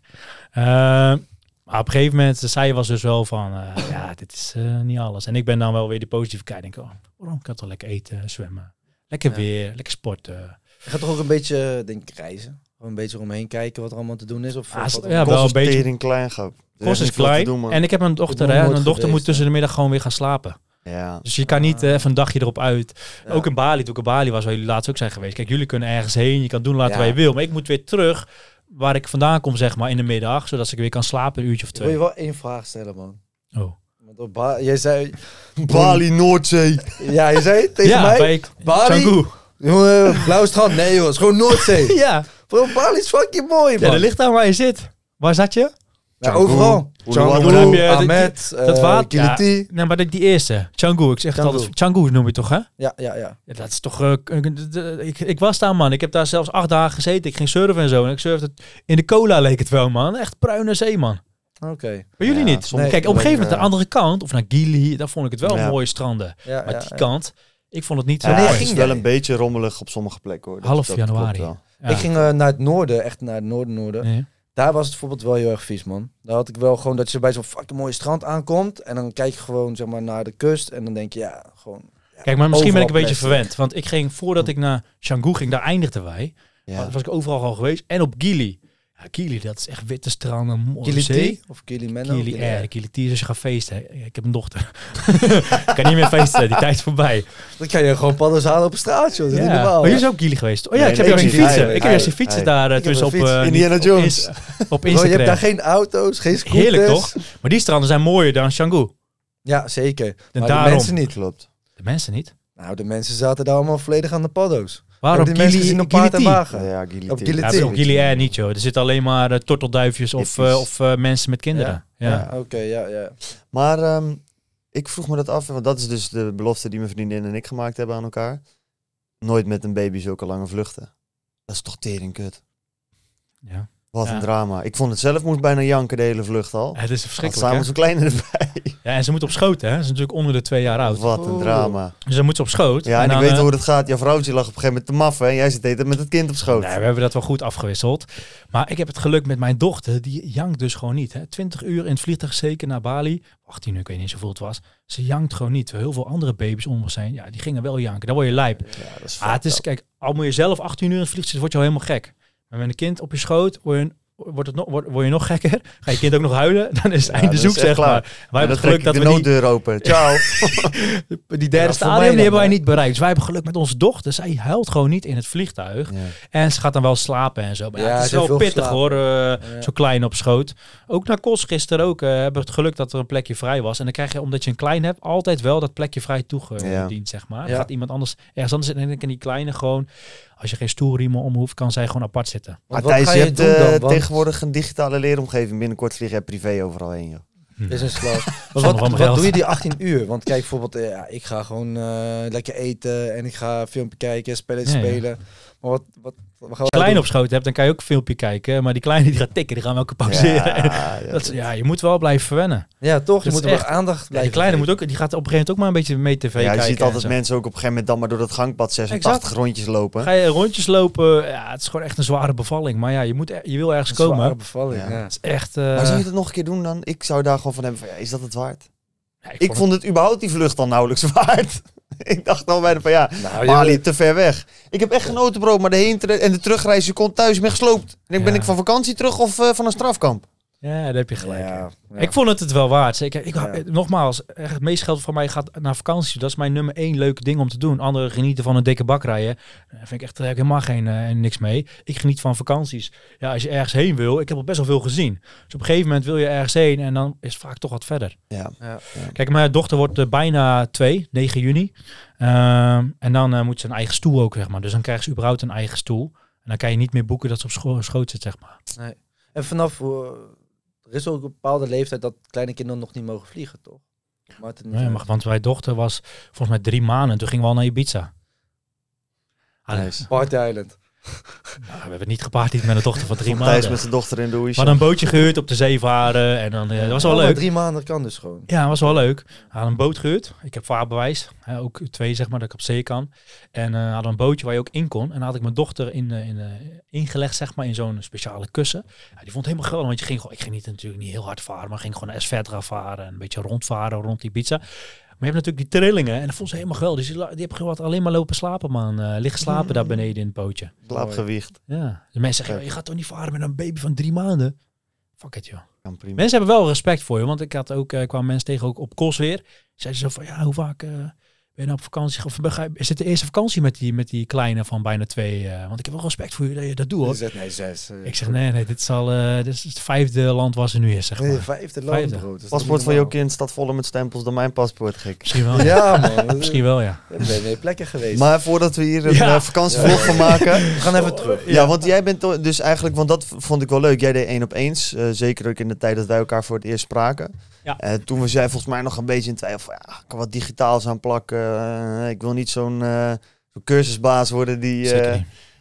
Speaker 3: Ehm, maar op een gegeven moment, zij was dus wel van, eh, ja, dit is eh, niet alles. En ik ben dan wel weer de positieve kijk. Denk, oh, waarom kan toch lekker eten, zwemmen. Lekker weer, lekker sporten.
Speaker 2: Je gaat toch ook een beetje, denk ik, reizen? Gewoon een beetje omheen kijken wat er allemaal te doen is? Of ah, ja,
Speaker 3: wel een beetje. in klein gaat.
Speaker 1: Kost Doen, en ik heb
Speaker 3: een dochter, hè. mijn dochter moet tussen de middag gewoon weer gaan slapen. Ja. Dus je kan niet eh, even een dagje erop uit. Ook in Bali, toen ik in Bali was, waar jullie laatst ook zijn geweest. Kijk, jullie kunnen ergens heen, je kan doen laten ja. waar je wil. Maar ik moet weer terug waar ik vandaan kom, zeg maar, in de middag. Zodat ik weer kan slapen, een uurtje of twee. wil je
Speaker 2: wel één vraag stellen, man. Oh. jij zei... Bali, Noordzee. Ja, je zei tegen mij... Bali, Blauw strand. Nee joh, het is gewoon Noordzee. ja. Bro, Bali is fucking mooi man. Ja, daar ligt daar waar je zit. Waar zat je? Ja, overal. Changu, Ahmed, dat, eh,
Speaker 3: nee, maar die eerste. Changu, ik zeg het altijd. Changu noem je toch, hè? Ja, ja, ja. ja dat is toch... Eh, eh, ik, was daar, man. Ik heb daar zelfs acht dagen gezeten. Ik ging surfen en zo. En ik surfde... In de cola leek het wel, man. Echt bruine zee, man. Oké. Maar jullie niet. Kijk, op een gegeven moment, de andere kant, of naar Gili, daar vond ik het wel mooie stranden. maar die kant, ik vond het
Speaker 1: niet zo. Ja, het ging wel een beetje rommelig op sommige plekken hoor. Half januari. Ik
Speaker 2: ging eh, naar het noorden, echt naar het noorden-noorden. Daar was het bijvoorbeeld wel heel erg vies, man. Daar had ik wel gewoon dat je bij zo'n fucking mooie strand aankomt. En dan kijk je gewoon zeg maar, naar de kust. En dan denk je, ja, gewoon. kijk, maar misschien ben ik een beetje
Speaker 3: verwend. Want ik ging voordat ik naar Canggu ging, daar eindigden wij. Ja. Was ik overal al geweest. En op Gili. Ja, Kili, dat is echt witte stranden, Kili zee. Of Kilimanjaro? Kili Air, Kili T als dus je gaat feesten. Ik heb een dochter. ik kan niet meer feesten, die tijd is voorbij. Dan kan je gewoon
Speaker 2: paddo's halen op straat, zo, Dat is normaal. Maar je is ook
Speaker 3: Kili geweest. Oh ja, ik heb nee, nee, fietsen. Ik heb eerst fietsen daar eh, tussen op... Eh, Indiana Jones. Op, Instagram. je hebt daar geen
Speaker 2: auto's, geen scooters. Heerlijk toch?
Speaker 3: Maar die stranden zijn
Speaker 2: mooier dan Canggu. Ja, zeker. de mensen niet, klopt. De mensen niet? Nou, de mensen zaten daar allemaal volledig aan de paddo's. Waarom die mensen op paard en wagen? Ja, Op guillotine. Ja,
Speaker 3: niet, joh. Er zitten alleen maar eh, tortelduifjes of, eh, of eh, mensen met kinderen. Ja,
Speaker 1: ja. oké, ja, ja. Maar ehm, ik vroeg me dat af, want dat is dus de belofte die mijn vriendin en ik gemaakt hebben aan elkaar. Nooit met een baby zulke lange vluchten. Dat is toch tering kut. Ja. Wat een drama. Ik vond het zelf, moest bijna janken de hele vlucht al. Het is verschrikkelijk. Samen zo'n kleine erbij.
Speaker 3: Ja, en ze moet op schoot, hè? Ze is natuurlijk onder de twee jaar oud. Wat een oh. drama. Dus dan moet ze op schoot. Ja, en, ik weet eh, hoe dat
Speaker 1: gaat. Jouw vrouwtje lag op een gegeven moment te maffen. En jij zit eten met het kind op schoot. Nee, we hebben dat wel goed afgewisseld.
Speaker 3: Maar ik heb het geluk met mijn dochter. Die jankt dus gewoon niet. Hè? 20 uur in het vliegtuig, zeker naar Bali. 18 uur, ik weet niet eens hoeveel het was. Ze jankt gewoon niet. Heel veel andere baby's onder zijn. Ja, die gingen wel janken. Dan word je lijp. Ja, dat is ah, het is, kijk, al moet je zelf 18 uur in het vliegtuig zitten, word je al helemaal gek. En met een kind op je schoot word je, wordt het nog, word, word, je nog gekker. Ga je kind ook nog huilen, dan is het einde zoek, zeg maar. Wij hebben geluk dat de we die open. Ciao. die derde ja, hebben wij niet bereikt. Dus wij hebben geluk met onze dochter. Zij huilt gewoon niet in het vliegtuig. En ze gaat dan wel slapen en zo. Maar ja, het is wel pittig hoor, eh, zo klein op schoot. Ook naar Kos gisteren ook. Eh, hebben we het geluk dat er een plekje vrij was. En dan krijg je, omdat je een klein hebt, altijd wel dat plekje vrij toegediend, zeg maar. Gaat iemand anders ergens anders in en die kleine gewoon als je geen stoelriemen om kan zij gewoon apart zitten. Maar Thijs,
Speaker 1: je, je, hebt tegenwoordig een digitale leeromgeving. Binnenkort vlieg je privé overal heen, joh. Is een slaap.
Speaker 2: wat, wat, doe je die 18 uur? Want kijk, bijvoorbeeld, eh, ik ga gewoon eh, lekker eten en ik ga filmpje kijken, spellen spelen. Maar wat, wat, als je klein op
Speaker 3: schoot hebt, dan kan je ook een filmpje kijken. Maar die kleine die gaat tikken, die gaan welke ook Ja, dat ja, je moet wel blijven verwennen. Ja, toch? je moet er aandacht blijven. die kleine moet ook, die gaat op een
Speaker 1: gegeven moment ook maar een beetje mee tv ja, kijken. Ja, je ziet altijd mensen ook op een gegeven moment dan maar door dat gangpad 86 rondjes lopen. Ga
Speaker 3: je rondjes lopen, ja, het is gewoon echt een zware bevalling. Maar ja, je, moet, e- je wil ergens komen. zware bevalling, ja. Het is echt... Uh... je
Speaker 1: het nog een keer doen dan? Ik zou daar gewoon van hebben van, ja, is dat het waard? ik, vond het überhaupt die vlucht dan nauwelijks waard. ik dacht al bijna van ja, nou, Mali te ver weg. Ik heb echt genoten bro, maar de heen en de terugreis, je kon thuis me gesloopt. En ik, ben ik van vakantie terug of eh, van een strafkamp? Ja, daar heb je gelijk.
Speaker 3: Ik vond het het wel waard. Ik, ik, Nogmaals, echt het meest geld van mij gaat naar vakantie. Dat is mijn nummer één leuke ding om te doen. Anderen genieten van een dikke bak rijden. Daar vind ik echt helemaal geen, uh, niks mee. Ik geniet van vakanties. Ja, als je ergens heen wil, ik heb al best wel veel gezien. Dus op een gegeven moment wil je ergens heen en dan is het vaak toch wat verder. Ja. Kijk, mijn dochter wordt uh, bijna twee, 9 juni. Ehm, en dan eh, moet ze een eigen stoel ook, zeg maar. Dus dan krijgt ze überhaupt een eigen stoel. En dan kan je niet meer boeken dat ze op scho schoot zit, zeg maar.
Speaker 2: Nee. En vanaf er is ook een bepaalde leeftijd dat kleine kinderen nog niet mogen vliegen, toch? Martin, nee, eh, maar,
Speaker 3: want mijn dochter was volgens mij drie maanden. Toen gingen we al naar Ibiza.
Speaker 2: Nice. Party Island.
Speaker 3: Nou, we hebben niet gepaard met een dochter van drie maanden. met zijn dochter in de maar We hadden een bootje gehuurd op de zee varen. En dan, eh, dat was wel leuk. Drie maanden kan dus gewoon. Ja, dat was wel leuk. We hadden een boot gehuurd. Ik heb vaarbewijs. ook twee zeg maar, dat ik op zee kan. En uh, hadden een bootje waar je ook in kon. En had ik mijn dochter in, eh, in, ingelegd zeg maar, in zo'n speciale kussen. Ja, die vond het helemaal geweldig. Want je ging gewoon, ik ging niet, natuurlijk niet heel hard varen. Maar ging gewoon s Esvedra varen. En een beetje rondvaren rond die pizza je hebt natuurlijk die trillingen en dat vond ze helemaal geweldig. Dus die, die heb gewoon alleen maar lopen slapen, man. Uh, liggen slapen daar beneden in het pootje. Slaapgewicht. Ja. De mensen zeggen, oh, je gaat toch niet varen met een baby van drie maanden? Fuck it, joh. Kan prima. Mensen hebben wel respect voor je, want ik had ook, uh, eh, kwam mensen tegen ook op Kos weer. Zeiden ze zo van, ja, hoe vaak... Eh, ben je nou op vakantie? Of is het de eerste vakantie met die, met die kleine van bijna twee? Eh? want ik heb wel respect voor je dat je dat doet.
Speaker 2: Hoor. zeg nee, zes. Eh,
Speaker 3: ik zeg, nee, nee, dit, zal, eh, is het vijfde land waar ze nu is, zeg maar. vijfde land, vijfde. paspoort van jouw
Speaker 1: kind staat voller met stempels dan mijn paspoort, gek. Misschien wel. ja, man. Misschien wel, ja. Ik ben weer plekken geweest. Maar voordat we hier een vakantie vakantievlog gaan maken... we gaan even terug. Ja, want jij bent dus eigenlijk... Want dat vond ik wel leuk. Jij deed één op eens. zeker ook in de tijd dat wij elkaar voor het eerst spraken. Ja. Eh, toen was jij volgens mij nog een beetje in twijfel van, ja, ik kan wat digitaals aanplakken. Eh, ik wil niet zo'n eh, cursusbaas worden die,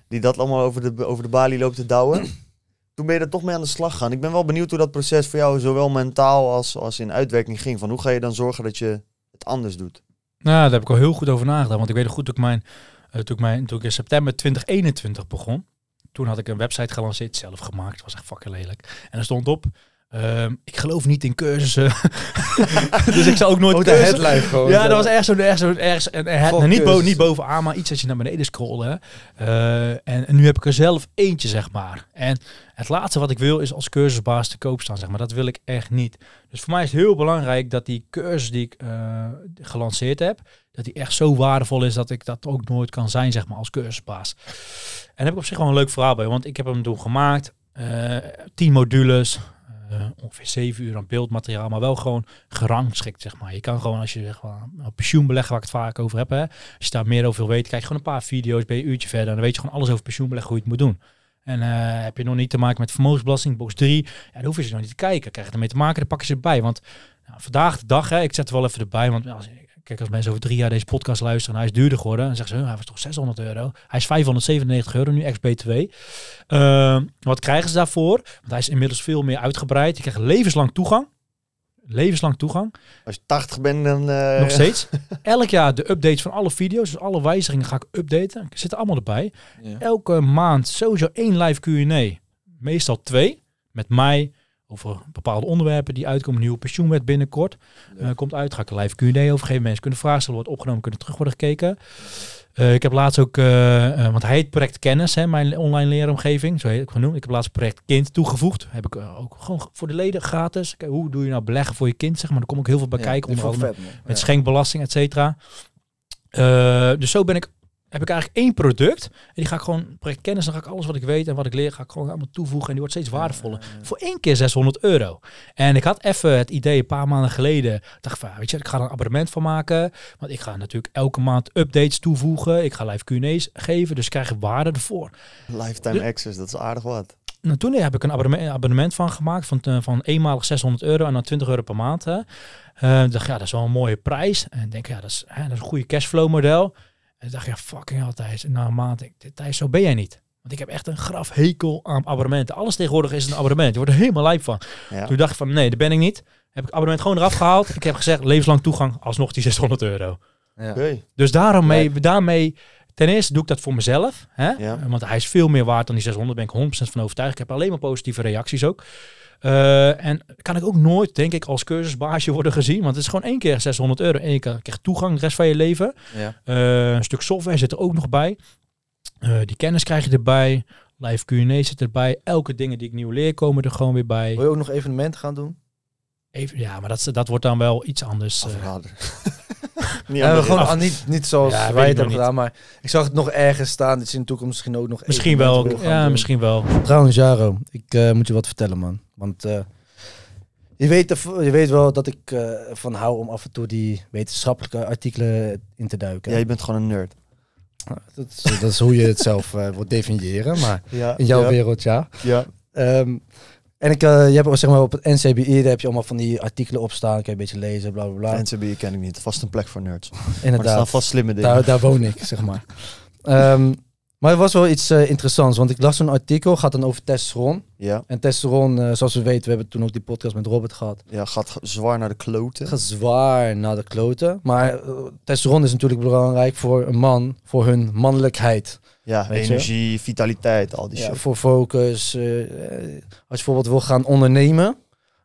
Speaker 1: die dat allemaal over de, over de balie loopt te douwen. toen ben je er toch mee aan de slag gaan. Ik ben wel benieuwd hoe dat proces voor jou zowel mentaal als, als in uitwerking ging. Van hoe ga je dan zorgen dat je het anders doet?
Speaker 3: Nou, daar heb ik al heel goed over nagedacht. Want ik weet goed, dat ik mijn, uh, toen, ik mijn, toen ik in september 2021 begon, toen
Speaker 1: had ik een website gelanceerd,
Speaker 3: zelf gemaakt. was echt fucking lelijk. En er stond op, Ehm, ik geloof niet in cursussen.
Speaker 4: dus ik zou ook nooit. Oh, de headline gewoon. Ja, dat was echt
Speaker 3: zo. Echt zo ergens, en, en, niet, bo niet, bovenaan, maar iets dat je naar beneden scrollen. Eh, en, nu heb ik er zelf eentje, zeg maar. En het laatste wat ik wil is als cursusbaas te koop staan, zeg maar. Dat wil ik echt niet. Dus voor mij is het heel belangrijk dat die cursus die ik eh, gelanceerd heb, dat die echt zo waardevol is dat ik dat ook nooit kan zijn, zeg maar, als cursusbaas. En heb ik op zich wel een leuk verhaal bij, want ik heb hem toen gemaakt. Uh, tien modules. Eh, ongeveer zeven uur aan beeldmateriaal, maar wel gewoon gerangschikt, zeg maar. Je kan gewoon, als je zeg maar, pensioenbeleggen, waar ik het vaak over heb, hè, als je daar meer over wil weten, Kijk gewoon een paar video's, ben je een uurtje verder en dan weet je gewoon alles over pensioenbeleggen, hoe je het moet doen. En eh, heb je nog niet te maken met vermogensbelasting, box 3, ja, dan hoef je ze nog niet te kijken. Krijg je ermee te maken, dan pak je ze erbij. Want nou, vandaag de dag, hè, ik zet er wel even erbij, want als, Kijk, als mensen over drie jaar deze podcast luisteren hij is duurder geworden, dan zeggen ze, hij was toch 600 euro. Hij is 597 euro, nu ex-BTW. Ehm, wat krijgen ze daarvoor? Want hij is inmiddels veel meer uitgebreid. Je krijgt levenslang toegang. Levenslang toegang. Als je 80 bent, dan... Eh, Nog steeds. Elk jaar de updates van alle video's. Dus alle wijzigingen ga ik updaten. Ik zit allemaal erbij. Elke maand sowieso één live Q&A. Meestal twee. Met mij, over bepaalde onderwerpen die uitkomen. Nieuwe pensioenwet binnenkort eh, komt uit. Ga ik live Q&A over geven. Mensen kunnen vragen stellen, wordt opgenomen, kunnen terug worden gekeken. Eh, ik heb laatst ook, eh, want hij heet Project Kennis, hè, mijn online leeromgeving, zo heet ik genoemd. Ik heb laatst Project Kind toegevoegd. Heb ik ook gewoon voor de leden gratis. Kijk, hoe doe je nou beleggen voor je kind, zeg maar. Daar kom ik heel veel bij kijken, onder met schenkbelasting, et cetera. dus zo ben ik heb ik eigenlijk één product. En die ga ik gewoon, kennis, dan ga ik alles wat ik weet en wat ik leer, ga ik gewoon allemaal toevoegen. En die wordt steeds waardevoller. Voor één keer 600 euro. En ik had even het idee een paar maanden geleden. Dacht van, weet je, ik ga er een abonnement van maken. Want ik ga natuurlijk elke maand updates toevoegen. Ik ga live Q&A's geven. Dus ik krijg waarde ervoor.
Speaker 1: Lifetime access, dat is aardig wat.
Speaker 3: Nou, toen eh, heb ik een abonnement, van gemaakt van, eh, van eenmalig 600 euro en dan 20 euro per maand. Eh, dacht, ja, dat is wel een mooie prijs. En denk, ja, dat is, hè, dat is een goede cashflow model. En dacht ja, fucking altijd. Thijs. na een maand, zo ben jij niet. Want ik heb echt een graf hekel aan abonnementen. Alles tegenwoordig is een abonnement. Je wordt er helemaal lijp van. Toen dacht ik van, nee, dat ben ik niet. Heb ik abonnement gewoon eraf gehaald. ik heb gezegd, levenslang toegang, alsnog die 600 euro.
Speaker 1: Ja. Dus daarom mee,
Speaker 3: daarmee, ten eerste doe ik dat voor mezelf. Hè? Want hij is veel meer waard dan die 600, ben ik 100% van overtuigd. Ik heb alleen maar positieve reacties ook. Eh, en kan ik ook nooit, denk ik, als cursusbaasje worden gezien. Want het is gewoon één keer 600 euro. En je toegang de rest van je leven. Ja. Eh, een stuk software zit er ook nog bij. Eh, die kennis krijg je erbij. Live Q&A zit erbij. Elke dingen die ik nieuw leer komen er gewoon weer bij. Wil
Speaker 2: je ook nog evenementen gaan doen? Even, ja, maar
Speaker 3: dat, dat wordt dan wel iets anders. niet, ja, gewoon, niet, niet zoals wij het hebben gedaan, maar
Speaker 2: ik zag het nog ergens staan. Dit is in de toekomst misschien ook nog Misschien wel, ja, misschien wel. Trouwens, Jaro, ik moet je wat vertellen, man. Want eh, je, weet, je weet wel dat ik eh, van hou om af en toe die wetenschappelijke artikelen in te duiken. Ja, je bent gewoon een nerd. Nou, dat, is, dat, is, hoe je het zelf uh, definiëren, maar ja, in jouw wereld ja. ja. Ehm, en ik, uh, je hebt zeg maar op het NCBI, daar heb je allemaal van die artikelen op staan. Kan je een beetje lezen, bla bla bla. NCBI ken ik niet. Vast een plek voor nerds. Inderdaad. Maar er vast slimme dingen. Daar, daar woon ik, zeg maar. Ehm, maar het was wel iets eh, interessants, want ik las zo'n artikel, gaat dan over testosteron. Ja. En testosteron, eh, zoals we weten, we hebben toen ook die podcast met Robert gehad. Ja, gaat zwaar naar de kloten. Gaat zwaar naar de kloten. Maar eh, testosteron is natuurlijk belangrijk voor een man, voor hun mannelijkheid. Ja, energie,
Speaker 1: vitaliteit, al die ja, shit. Voor
Speaker 2: focus. als je bijvoorbeeld wil gaan ondernemen,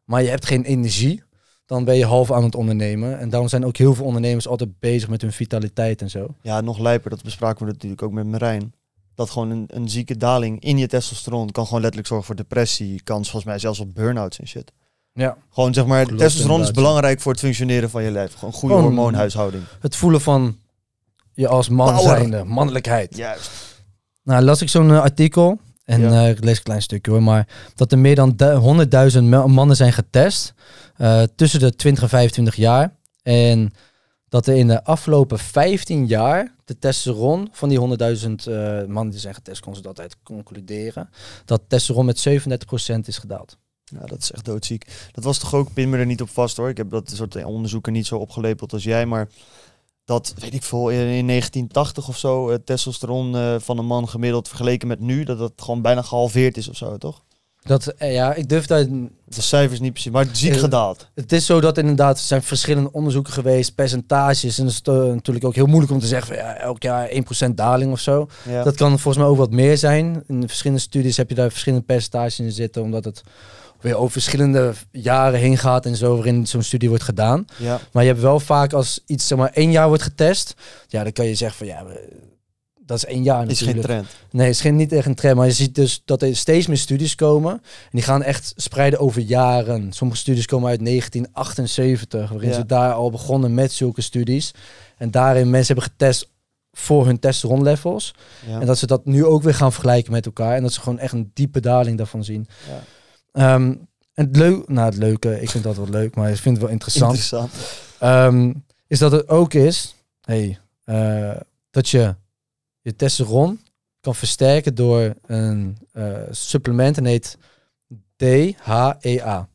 Speaker 2: maar je hebt geen energie, dan ben je half
Speaker 1: aan het ondernemen. En daarom zijn ook heel veel ondernemers altijd bezig met hun vitaliteit en zo. Ja, nog lijper, dat bespraken we natuurlijk ook met Marijn dat gewoon een, een zieke daling in je testosteron kan gewoon letterlijk zorgen voor depressie, kans volgens mij zelfs op burn-outs en shit. Ja. Gewoon zeg maar, Klopt, testosteron is belangrijk voor het functioneren van je lijf. Gewoon goede hormoonhuishouding.
Speaker 2: Het voelen van je als man zijn, de mannelijkheid. Juist. Nou, las ik zo'n eh, artikel. En eh, ik lees een klein stukje hoor, maar dat er meer dan 100.000 mannen zijn getest eh, tussen de 20 en 25 jaar. En dat er in de afgelopen 15 jaar de testosteron van die 100.000 uh, eh, mannen die zijn getest, kon ze dat concluderen, dat testosteron met
Speaker 1: 37% is gedaald. Ja, nou, dat is echt doodziek. Dat was toch ook, pin me er niet op vast hoor. Ik heb dat soort eh, onderzoeken niet zo opgelepeld als jij, maar dat, weet ik veel, in 1980 of zo, het eh, testosteron van een man gemiddeld vergeleken met nu, dat dat gewoon bijna gehalveerd is of zo, toch?
Speaker 2: Dat, eh, ja, ik durf dat De cijfers niet precies, maar ziek eh, gedaald. Het is zo dat inderdaad, er zijn verschillende onderzoeken geweest, percentages. En dat is natuurlijk ook heel moeilijk om te zeggen van ja, elk jaar 1% daling of zo. Dat kan volgens mij ook wat meer zijn. In verschillende studies heb je daar verschillende percentages in zitten, omdat het weer over verschillende jaren heen gaat en zo waarin zo'n studie wordt gedaan. Maar je hebt wel vaak als iets zomaar één jaar wordt getest, ja, dan kan je zeggen van ja, dat is een jaar natuurlijk. Is geen trend. Nee, is geen, niet echt een trend. Maar je ziet dus dat er steeds meer studies komen. En die gaan echt spreiden over jaren. Sommige studies komen uit 1978, waarin ze daar al begonnen met zulke studies. En daarin mensen hebben getest voor hun testosteron levels. En dat ze dat nu ook weer gaan vergelijken met elkaar. En dat ze gewoon echt een diepe daling daarvan zien. Ja. en ehm, het, leuk, nou, het leuke, ik vind dat wel leuk, maar ik vind het wel interessant. interessant. Ehm, is dat het ook is, hey, eh, dat je je testosteron kan versterken door een eh, supplement en heet DHEA.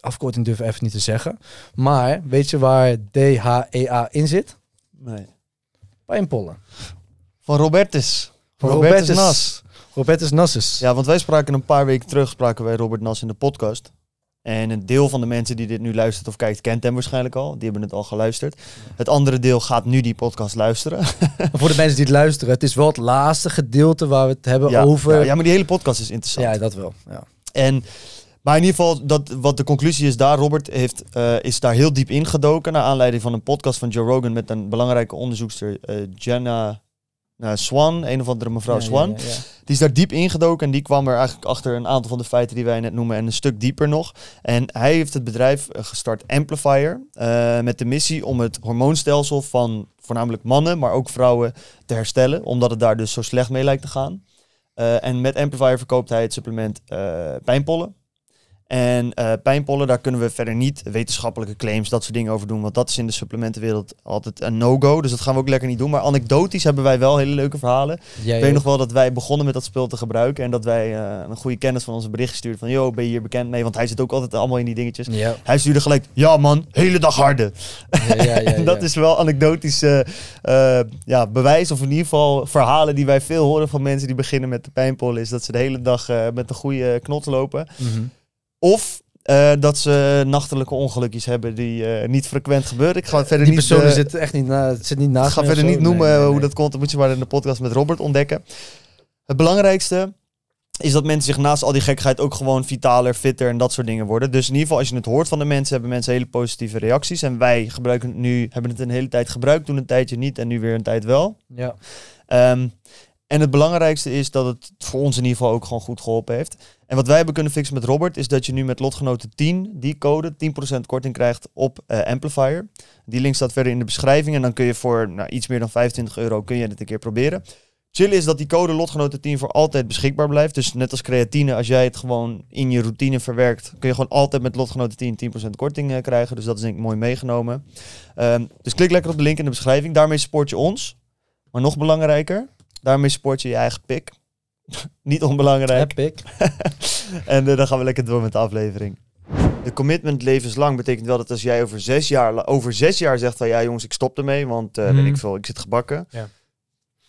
Speaker 2: Afkorting durf ik even niet te zeggen. Maar weet je waar DHEA in zit? Nee. Pijnpollen.
Speaker 1: Van Robertus. Van Robertus, Nas. Robertus Nassus. Ja, want wij spraken een paar weken terug, spraken wij Robert Nas in de podcast. En een deel van de mensen die dit nu luistert of kijkt, kent hem waarschijnlijk al. Die hebben het al geluisterd. Het andere deel gaat nu die podcast luisteren. Voor de mensen die het luisteren, het is wel het laatste gedeelte waar we het hebben over. Ja, maar die hele podcast is interessant. Ja, dat wel. Ja. En, maar in ieder geval, dat, wat de conclusie is daar, Robert heeft, eh, is daar heel diep ingedoken. Naar aanleiding van een podcast van Joe Rogan met een belangrijke onderzoekster, uh, Jenna nou, Swan, een of andere mevrouw Swan. die is daar diep ingedoken en die kwam er eigenlijk achter een aantal van de feiten die wij net noemen en een stuk dieper nog. En hij heeft het bedrijf eh, gestart Amplifier eh, met de missie om het hormoonstelsel van voornamelijk mannen, maar ook vrouwen te herstellen, omdat het daar dus zo slecht mee lijkt te gaan. en met Amplifier verkoopt hij het supplement pijnpollen. En uh, pijnpollen, daar kunnen we verder niet wetenschappelijke claims, dat soort dingen over doen. Want dat is in de supplementenwereld altijd een no-go. Dus dat gaan we ook lekker niet doen. Maar anekdotisch hebben wij wel hele leuke verhalen. ik weet nog wel dat wij begonnen met dat spul te gebruiken. En dat wij eh, een goede kennis van onze bericht stuurden. Van, yo, ben je hier bekend mee? Want hij zit ook altijd allemaal in die dingetjes. Hij stuurde gelijk, ja man, hele dag harde. Ja, ja, dat is wel anekdotisch eh, ja, bewijs. Of in ieder geval verhalen die wij veel horen van mensen die beginnen met de pijnpollen. Is dat ze de hele dag met een goede knot lopen. Mm of eh, dat ze nachtelijke ongelukjes hebben die eh, niet frequent gebeuren. Ik ga eh, verder die niet, Die uh, zit echt niet, zit niet Ik ga verder niet noemen hoe dat komt. Dat moet je maar in de podcast met Robert ontdekken. Het belangrijkste is dat mensen zich naast al die gekheid ook gewoon vitaler, fitter en dat soort dingen worden. Dus in ieder geval, als je het hoort van de mensen, hebben mensen hele positieve reacties. En wij gebruiken het nu, hebben het een hele tijd gebruikt, toen een tijdje niet en nu weer een tijd wel. Ja. Ehm, en het belangrijkste is dat het voor ons in ieder geval ook gewoon goed geholpen heeft. En wat wij hebben kunnen fixen met Robert is dat je nu met lotgenoten 10, die code, 10% korting krijgt op uh, Amplifier. Die link staat verder in de beschrijving en dan kun je voor nou, iets meer dan 25 euro kun je het een keer proberen. Chill is dat die code lotgenoten 10 voor altijd beschikbaar blijft. Dus net als creatine, als jij het gewoon in je routine verwerkt, kun je gewoon altijd met lotgenoten 10 10% korting eh, krijgen. Dus dat is denk ik mooi meegenomen. Ehm, dus klik lekker op de link in de beschrijving. Daarmee support je ons. Maar nog belangrijker, Daarmee sport je je eigen pik. Niet onbelangrijk. Pik. en eh, dan gaan we lekker door met de aflevering. De commitment levenslang betekent wel dat als jij over zes jaar, over zes jaar zegt van ja jongens, ik stop ermee, want eh, weet mhm. ik veel, ik zit gebakken. Ja.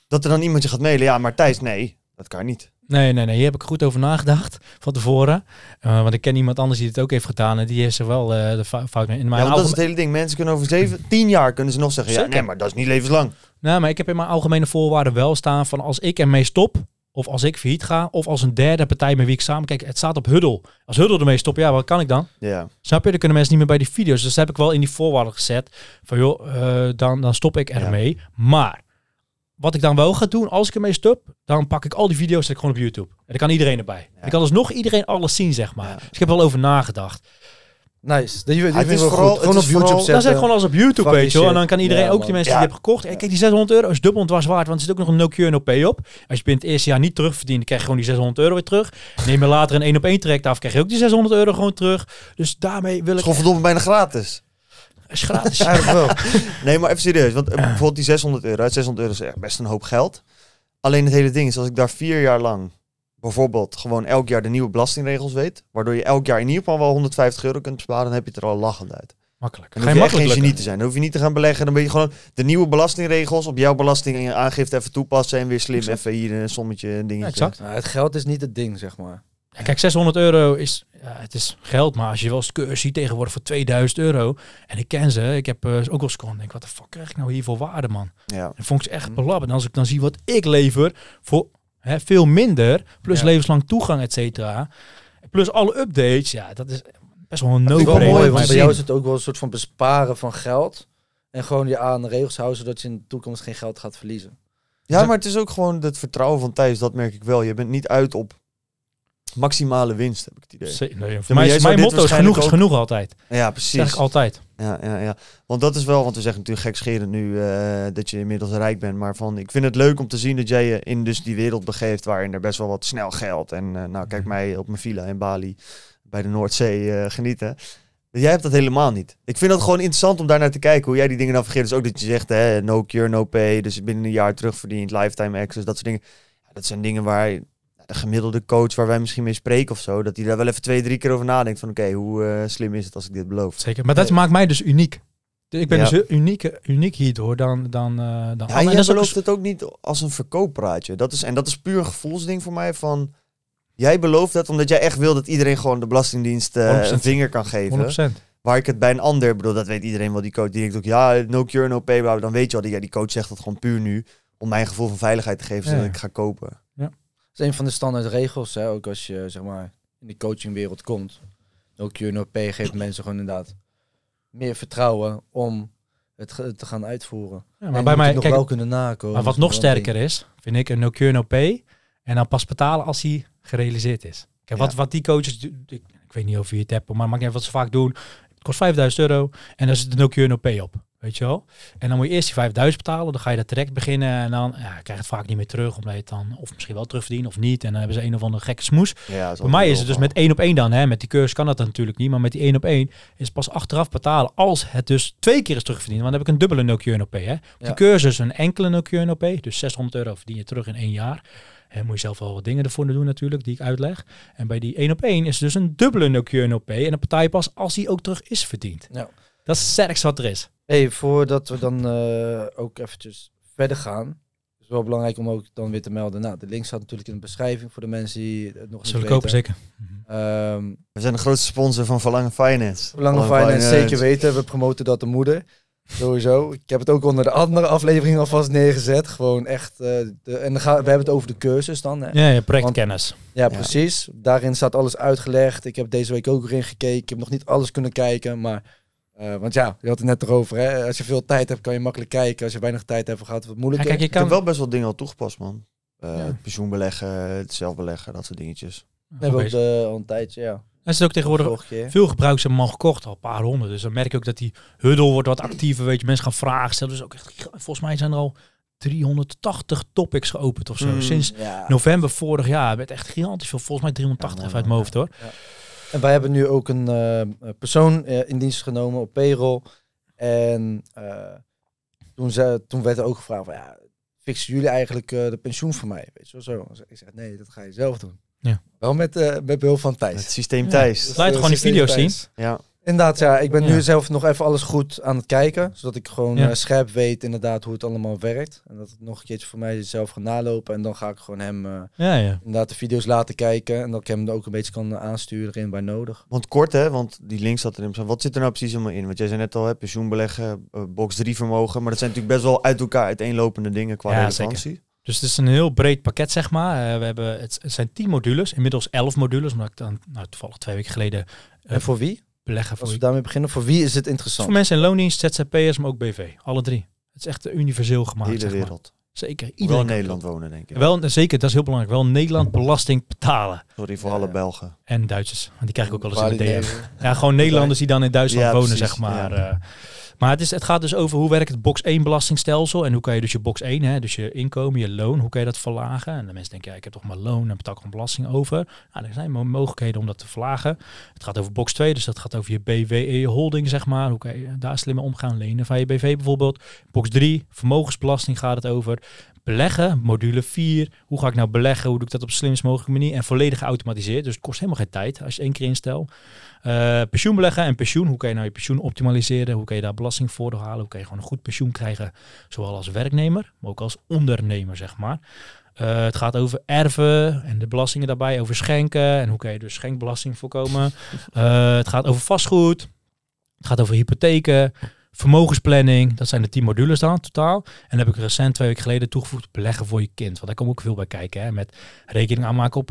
Speaker 1: Dat er dan iemand je gaat mailen, ja maar Thijs, nee, dat kan niet.
Speaker 3: Nee, nee, nee. Hier heb ik goed over nagedacht van tevoren. Eh, want ik ken iemand anders die het ook heeft gedaan. En die heeft er wel eh, de fout in mijn ja, Dat is het
Speaker 1: hele ding. Mensen kunnen over zeven, tien jaar kunnen ze nog zeggen. Ja, nee, maar dat is niet levenslang. Nou, maar ik heb in mijn
Speaker 3: algemene voorwaarden wel staan van als ik ermee stop. Of als ik failliet ga. Of als een derde partij met wie ik samen Het staat op Huddle. Als Huddle ermee stopt, ja, wat kan ik dan? Ja. Snap je? Dan kunnen mensen niet meer bij die video's. Dus dat heb ik wel in die voorwaarden gezet. Van joh, eh, dan, dan stop ik ermee. Maar wat ik dan wel ga doen als ik ermee stop, dan pak ik al die video's zet ik gewoon op YouTube. En dan kan iedereen erbij. Ik kan dus nog iedereen alles zien, zeg maar. Dus ik heb er wel over nagedacht. Nice. Dat is vooral, Gewoon op YouTube vooral, zetten. Dan zet ik gewoon alles op YouTube, weet je En dan kan iedereen, ook die mensen die hebben gekocht. kijk, die 600 euro is dubbel was waard, want er zit ook nog een no cure no pay op. Als je binnen het eerste jaar niet terugverdient, krijg je gewoon die 600 euro weer terug. Neem
Speaker 1: je later een 1 op 1 traject af, krijg je ook die 600 euro gewoon terug. Dus daarmee wil ik... Het gewoon verdomme bijna gratis. Is gratis. Eigenlijk wel. Nee, maar even serieus. Want eh, bijvoorbeeld die 600 euro. Uit 600 euro is echt best een hoop geld. Alleen het hele ding is, als ik daar vier jaar lang bijvoorbeeld gewoon elk jaar de nieuwe belastingregels weet, waardoor je elk jaar in ieder geval wel 150 euro kunt sparen, dan heb je het er al lachend uit. Makkelijk. Dan hoef je, geen genie te zijn. Dan hoef je niet te gaan beleggen. Dan ben je gewoon de nieuwe belastingregels op jouw belasting aangifte even toepassen en weer slim exact. even hier een sommetje en dingetje. Ja, exact. Nou, het geld is niet het ding, zeg maar.
Speaker 3: Ja, kijk, 600 euro is, het is geld, maar als je wel eens ziet tegenwoordig voor 2000 euro. En ik ken ze, ik heb eh, ook wel eens denk wat de fuck krijg ik nou hier voor waarde, man? Ja. vond ik echt mhm. belabberd. En als ik dan zie wat ik lever voor hè, veel minder, plus levenslang toegang, et
Speaker 2: cetera. Plus alle updates, ja, dat is best wel een no wel mooi, want bij jou is het ook wel een soort van besparen van geld. En gewoon je aan de regels houden, zodat je in de toekomst geen geld gaat verliezen.
Speaker 1: Ja, maar het is ook gewoon het vertrouwen van Thijs, dat merk ik wel. Je bent niet uit op maximale winst, heb ik het idee. nee, is mijn motto is genoeg is genoeg altijd. Ja, precies. altijd. Ja, ja, ja. Want dat is wel, want we zeggen natuurlijk gekscherend nu eh, dat je inmiddels rijk bent. Maar van, ik vind het leuk om te zien dat jij je in dus die wereld begeeft waarin er best wel wat snel geld. En eh, nou, kijk mhm. mij op mijn villa in Bali bij de Noordzee eh, genieten. Jij hebt dat helemaal niet. Ik vind dat gewoon interessant om daarnaar te kijken hoe jij die dingen navigeert. Dus ook dat je zegt, hè, no cure, no pay. Dus binnen een jaar terugverdiend, lifetime access, dat soort dingen. dat zijn dingen waar een gemiddelde coach waar wij misschien mee spreken of zo, dat hij daar wel even twee, drie keer over nadenkt van oké, hoe eh, slim is het als ik dit beloof? Zeker, maar dat maakt mij dus uniek. Ik ben ja. dus
Speaker 3: uniek, hierdoor dan... dan, uh, dan ja, en jij belooft dus- het
Speaker 1: ook niet als een verkooppraatje. Dat is, en dat is puur een gevoelsding voor mij van... Jij belooft dat omdat jij echt wil dat iedereen gewoon de Belastingdienst uh, een vinger kan geven. 100%. Waar ik het bij een ander, bedoel, dat weet iedereen wel, die coach. Die denkt ook, ja, no cure, no pay, dan weet je al, die, ja, die coach zegt dat gewoon puur nu. Om mijn gevoel van veiligheid te geven, zodat ik ga kopen.
Speaker 2: Ja is een van de standaardregels. Hè? Ook als je zeg maar, in de coachingwereld komt. Ook pay, geeft mensen gewoon inderdaad meer vertrouwen om het te gaan uitvoeren. Ja, maar en bij mij kijk, wel kunnen nakomen. Maar wat nog sterker
Speaker 3: is, vind ik een no cure no pay en dan pas betalen als hij gerealiseerd is. Kijk, wat, wat die coaches, ik, ik weet niet of je het hebt, maar mag even wat ze vaak doen. Het kost 5000 euro en dan zit de no cure no pay op. Weet je wel? En dan moet je eerst die 5000 betalen, dan ga je dat direct beginnen en dan ja, krijg je het vaak niet meer terug, omdat je het dan of misschien wel terugverdient of niet. En dan hebben ze een of andere gekke smoes. Voor Bij mij is het dus met één op één dan, hè? met die cursus kan dat natuurlijk niet, maar met die één op één is pas achteraf betalen als het dus twee keer is terugverdiend. Want dan heb ik een dubbele no op Hè? Op die cursus een enkele no op dus 600 euro verdien je terug in één jaar. En moet je zelf wel wat dingen ervoor doen natuurlijk, die ik uitleg. En bij die één op één is dus een dubbele no op En dan betaal je pas als die ook terug is verdiend. Nou.
Speaker 2: Dat is het wat er is. hey, voordat we dan eh, ook eventjes verder gaan, is wel belangrijk om ook dan weer te melden. Nou, de link staat natuurlijk in de beschrijving voor de mensen die het nog eens Zullen kopen, zeker.
Speaker 1: Ehm, we zijn de grootste sponsor van Verlangen Finance. Verlangen, Finance, zeker
Speaker 2: weten. We promoten dat de moeder. Sowieso. Ik heb het ook onder de andere aflevering alvast neergezet. Gewoon echt. Eh, de, en dan we hebben het over de cursus dan. Ja, je projectkennis. Want, ja, precies. Daarin staat alles uitgelegd. Ik heb deze week ook erin gekeken. Ik heb nog niet alles kunnen kijken. Maar eh, want ja, je had het net erover. Hè? Als je veel tijd hebt, kan je makkelijk kijken. Als je weinig tijd hebt, gaat het wat moeilijker. kijk, je kan... Ik heb
Speaker 1: wel best wel dingen al toegepast, man. Uh, ja. Het pensioen beleggen, het zelf beleggen, dat soort dingetjes. Heb
Speaker 2: we eh, al een tijdje, ja. En ze ook tegenwoordig veel
Speaker 3: gebruikers hebben man gekocht, al een paar honderd. Dus dan merk je ook dat die huddle wordt wat actiever, weet je. Mensen gaan vragen stellen. Dus ook echt, volgens mij zijn er al 380
Speaker 2: topics geopend of zo. Hmm, Sinds november vorig jaar werd echt gigantisch veel. Volgens mij 380 ja, nou, uit mijn hoofd, hoor. En wij hebben nu ook een eh, persoon eh, in dienst genomen op payroll. En eh, toen, ze, toen werd er ook gevraagd van, ja, fixen jullie eigenlijk de pensioen voor mij? Weet je zo. ik zei: nee, dat ga je zelf doen. Ja. Wel met, met behulp van Thijs. Het systeem Thijs. Ja. Laat gewoon die video's zien. Ja. Inderdaad, ja. Ik ben nu zelf nog even alles goed aan het kijken. Zodat ik gewoon eh, scherp weet inderdaad hoe het allemaal werkt. En dat het nog een keertje voor mij zelf gaat nalopen. En dan ga ik gewoon hem eh, inderdaad de video's laten kijken. En dat ik hem ook
Speaker 1: een beetje kan eh, aansturen in waar nodig. Want kort hè, want die links zat erin. Wat zit er nou precies allemaal in? Want jij zei net al, pensioenbeleggen, box 3 vermogen. Maar dat zijn natuurlijk best wel uit elkaar uiteenlopende dingen qua relevantie.
Speaker 3: Dus het is een heel breed pakket, zeg maar. we hebben, het, het zijn 10 modules, inmiddels 11 modules,
Speaker 2: omdat ik dan nou, toevallig twee weken geleden. voor wie? beleggen. Voor Als we daarmee beginnen, voor wie is het interessant? Voor
Speaker 3: mensen in loondienst, ZZP'ers, maar ook BV. Alle drie. Het is echt eh, universeel gemaakt. Hele zeg maar. wereld. Zeker. Iedereen wel in Nederland wonen, denk ik. Wel, eh, zeker, dat is heel belangrijk. Wel Nederland belasting betalen. Sorry voor alle Belgen. En Duitsers, want die krijg ik ook wel eens in de DF. Ja, gewoon Nederlanders die dan in Duitsland wonen, zeg maar. Eh. Maar het, is, het gaat dus over hoe werkt het box 1 belastingstelsel en hoe kan je dus je box 1, hè, dus je inkomen, je loon, hoe kan je dat verlagen? En de mensen denken, ja, ik heb toch mijn loon en betaal ik belasting over. Nou, er zijn mogelijkheden om dat te verlagen. Het gaat over box 2, dus dat gaat over je BWE holding, zeg maar. Hoe kan je daar slim mee omgaan, lenen van je BV bijvoorbeeld. Box 3, vermogensbelasting gaat het over beleggen, module 4. Hoe ga ik nou beleggen? Hoe doe ik dat op de slimst mogelijke manier? En volledig geautomatiseerd. Dus het kost helemaal geen tijd als je één keer instelt Uh, eh, pensioen beleggen en pensioen. Hoe kan je nou je pensioen optimaliseren? Hoe kan je daar belastingvoordeel halen? Hoe kan je gewoon een goed pensioen krijgen? Zowel als werknemer, maar ook als ondernemer, zeg maar. Eh, het gaat over erven en de belastingen daarbij, over schenken en hoe kan je dus schenkbelasting voorkomen. Eh, het gaat over vastgoed, het gaat over hypotheken, Vermogensplanning, dat zijn de 10 modules dan totaal. En heb ik recent twee weken geleden toegevoegd beleggen voor je kind. Want daar komen ook veel bij kijken. Hè? Met rekening aanmaken op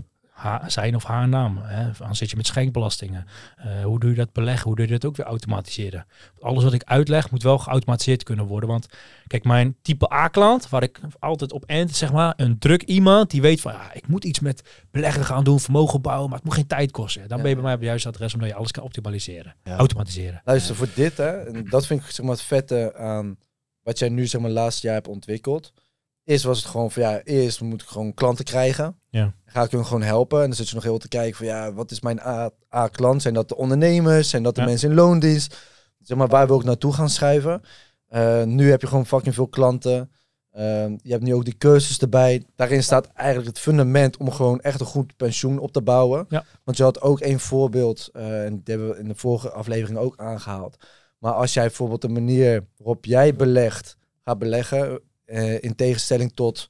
Speaker 3: zijn of haar naam. Hè? Dan zit je met schenkbelastingen. Eh, hoe doe je dat beleggen? Hoe doe je dat ook weer automatiseren? Alles wat ik uitleg moet wel geautomatiseerd kunnen worden. Want kijk, mijn type A-klant, waar ik altijd op end, zeg maar, een druk iemand die weet van, ja, ik moet iets met beleggen gaan doen, vermogen bouwen, maar het moet geen tijd kosten. Dan ben je bij mij op het juiste adres omdat je alles kan optimaliseren, automatiseren. Luister, voor
Speaker 2: dit, hè, en dat vind ik zeg maar, het vette aan wat jij nu zeg maar laatst jaar hebt ontwikkeld Eerst was het gewoon van ja, eerst moet ik gewoon klanten krijgen. Ja. Ga ik hun gewoon helpen. En dan zit je nog heel te kijken van ja, wat is mijn A-klant? Zijn dat de ondernemers? Zijn dat de mensen in loondienst? Zeg maar, waar wil ik naartoe gaan schrijven. Eh, nu heb je gewoon fucking veel klanten. Ehm, je hebt nu ook die cursus erbij. Daarin staat eigenlijk het fundament om gewoon echt een goed pensioen op te bouwen. Ja. Want je had ook één voorbeeld, eh, en die hebben we in de vorige aflevering ook aangehaald. Maar als jij bijvoorbeeld de manier waarop jij belegt, gaat beleggen, eh, in tegenstelling tot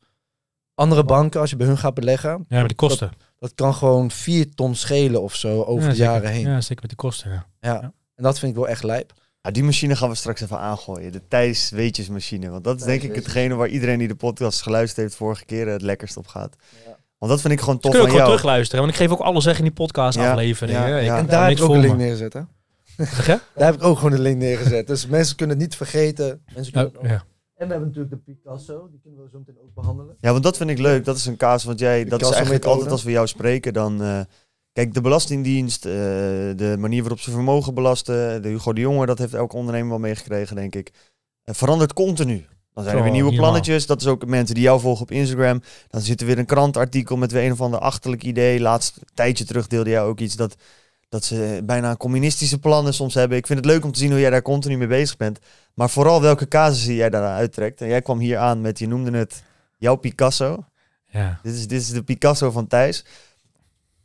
Speaker 2: andere banken, als je bij hun gaat beleggen. Ja, maar de kosten. Dat, kan gewoon vier ton
Speaker 1: schelen of zo over de jaren heen. Ja,
Speaker 3: zeker met de kosten. Ja.
Speaker 1: ja. En dat vind ik wel echt lijp. Ja, nou, die machine gaan we straks even aangooien. De Thijs Weetjesmachine. Want dat is denk ik hetgene waar iedereen die de podcast geluisterd heeft vorige keer het lekkerst op gaat. Ja. Want dat vind ik gewoon tof Kun je ook gewoon
Speaker 3: terugluisteren. Want ik geef ook alles weg in die podcast aflevering. Ja, ja, ja. En daar heb ik ook een link neergezet.
Speaker 2: daar heb ik ook gewoon een link neergezet. Dus mensen kunnen het niet vergeten. Mensen kunnen ja. En we hebben natuurlijk de Picasso, die kunnen we zo meteen ook
Speaker 1: behandelen. Ja, want dat vind ik leuk. Dat is een kaas, want jij, dat is eigenlijk altijd als we jou spreken, dan... Eh, kijk, de Belastingdienst, eh, de manier waarop ze vermogen belasten, de Hugo de Jonge, dat heeft elke ondernemer wel meegekregen, denk ik. Het eh, verandert continu. Dan zijn er weer nieuwe plannetjes. Dat is ook mensen die jou volgen op Instagram. Dan zit er weer een krantartikel met weer een of ander achterlijk idee. Laatst een tijdje terug deelde jij ook iets dat dat ze bijna communistische plannen soms hebben. Ik vind het leuk om te zien hoe jij daar continu mee bezig bent. Maar vooral welke casussen jij daar uittrekt. En jij kwam hier aan met, je noemde het, jouw Picasso. Ja. Dit, is, dit is de Picasso van Thijs.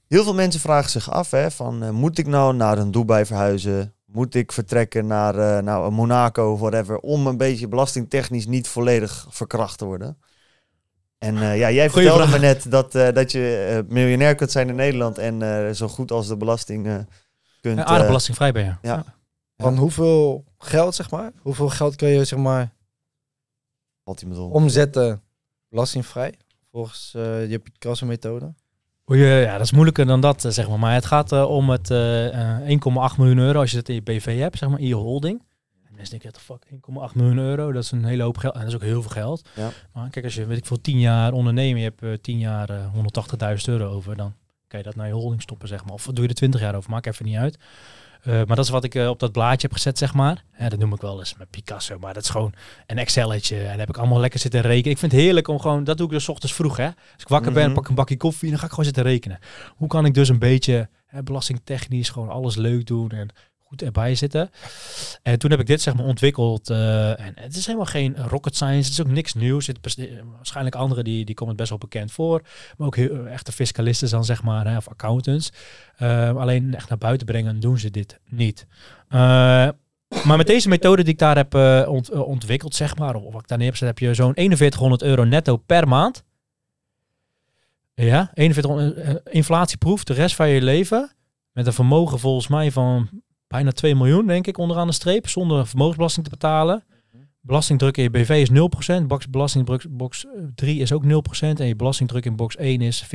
Speaker 1: Heel veel mensen vragen zich af, hè, van eh, moet ik nou naar een Dubai verhuizen? Moet ik vertrekken naar uh, nou, Monaco of whatever? Om een beetje belastingtechnisch niet volledig verkracht te worden. En eh, ja, jij vertelde me net dat, eh, dat je eh, miljonair kunt zijn in Nederland en zo goed als de belasting kunt... En aardig belastingvrij ben je. Ja.
Speaker 2: Van hoeveel geld, zeg maar, hoeveel geld kun je, zeg maar, omzetten belastingvrij volgens je je krasse methode? Ja, dat is moeilijker dan dat, zeg
Speaker 3: maar. Maar het gaat om het 1,8 miljoen euro als je het in je BV hebt, zeg maar, in je holding mensen denken, what the fuck, 1,8 miljoen euro, dat is een hele hoop geld. En dat is ook heel veel geld. Ja. Maar kijk, als je, weet ik veel, 10 jaar ondernemen, je hebt 10 eh, jaar 180.000 eh, euro over, dan kan je dat naar je holding stoppen, zeg maar. Of doe je er 20 jaar over, maakt even niet uit. Eh, maar dat is wat ik op dat blaadje heb gezet, zeg maar. Ja, dat noem ik wel eens met Picasso, maar dat is gewoon een Excelletje. En heb ik allemaal lekker zitten rekenen. Ik vind het heerlijk om gewoon, dat doe ik dus ochtends vroeg, hè. Als ik wakker ben, mhm. pak een bakje koffie en dan ga ik gewoon zitten rekenen. Hoe kan ik dus een beetje hè, belastingtechnisch gewoon alles leuk doen en goed erbij zitten. En toen heb ik dit zeg maar ontwikkeld. Eh, en het is helemaal geen rocket science. Het is ook niks nieuws. Het, eh, waarschijnlijk anderen die, die komen het best wel bekend voor. Maar ook heel, eh, echte fiscalisten dan zeg maar, hè, of accountants. Ehm, alleen echt naar buiten brengen doen ze dit niet. maar met deze methode die ik daar heb ontwikkeld, zeg maar, of wat ik daar neer heb gezet, heb je zo'n 4100 euro netto per maand. Ja, 4100 inflatieproef de rest van je leven. Met een vermogen volgens mij van bijna 2 miljoen, denk ik, onderaan de streep, zonder vermogensbelasting te betalen. Belastingdruk in je BV is 0%, box, box 3 eh, is ook 0% en je belastingdruk in box 1 is 14%.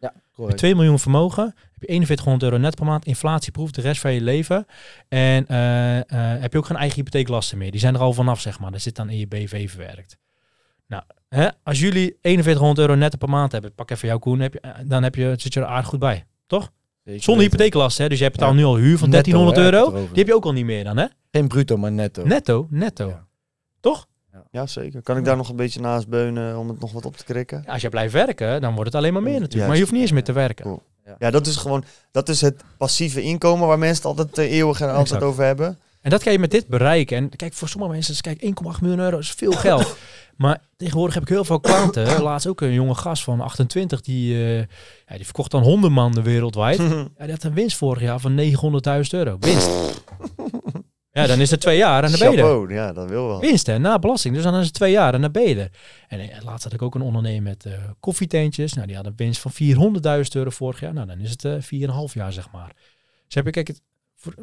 Speaker 3: Ja, je 2 miljoen vermogen, heb je 4100 euro net per maand, inflatieproef de rest van je leven. En eh, eh, heb je ook geen eigen hypotheeklasten meer. Die zijn er al vanaf, zeg maar. Dat zit dan in je BV verwerkt. Nou, hè, als jullie 4100 euro net per maand hebben, pak even jouw koen, dan heb je, zit je er aardig goed bij, toch?
Speaker 1: Zonder hypotheeklast, hè? Dus jij betaalt nu al huur van 1300 euro. Die heb je ook al niet meer dan, hè?
Speaker 2: Geen bruto, maar netto. Netto, netto.
Speaker 1: Toch? Ja, zeker. Kan ik daar nog een beetje naast beunen om het nog wat op te krikken? als je blijft werken, dan wordt het alleen maar meer natuurlijk. Maar je hoeft niet eens meer te werken. Ja, dat is gewoon dat is het passieve inkomen waar mensen het altijd uh, eeuwig altijd over hebben. En dat kan je met dit
Speaker 3: bereiken. En kijk, voor sommige mensen is kijk 1,8 miljoen euro is veel geld. Maar tegenwoordig heb ik heel veel klanten. Laatst ook een jonge gast van 28, die, eh, ja, die verkocht dan hondenmanden wereldwijd. ja, die had een winst vorig jaar van 900.000 euro. Winst. Ja, dan is het twee jaar en dan ben je
Speaker 1: ja, dat wil wel. Winst, hè,
Speaker 3: na belasting. Dus dan is het twee jaar en dan ben je En eh, laatst had ik ook een ondernemer met uh, koffietentjes. Nou, die had een winst van 400.000 euro vorig jaar. Nou, dan is het 4,5 jaar, zeg maar. Dus heb ik, kijk, het,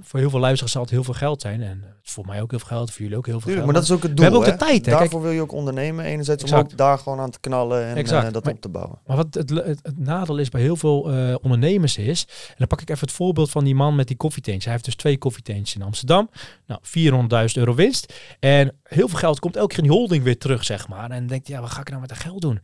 Speaker 3: voor, heel veel luisteraars zal het heel veel geld zijn. En voor
Speaker 1: mij ook heel veel geld, voor jullie ook heel veel geld. maar dat is ook het doel. We hebben ook de tijd. Hè? Daarvoor wil je ook ondernemen. Enerzijds om ook daar gewoon aan te knallen en eh, dat op te bouwen.
Speaker 3: Maar wat het, nadeel is bij heel veel eh, ondernemers is... En dan pak ik even het voorbeeld van die man met die koffietentjes. Hij heeft dus twee koffietentjes in Amsterdam. Nou, 400.000 euro winst. En heel veel geld komt elke keer in die holding weer terug, zeg maar. En dan denkt je: ja, wat ga ik nou met dat geld doen?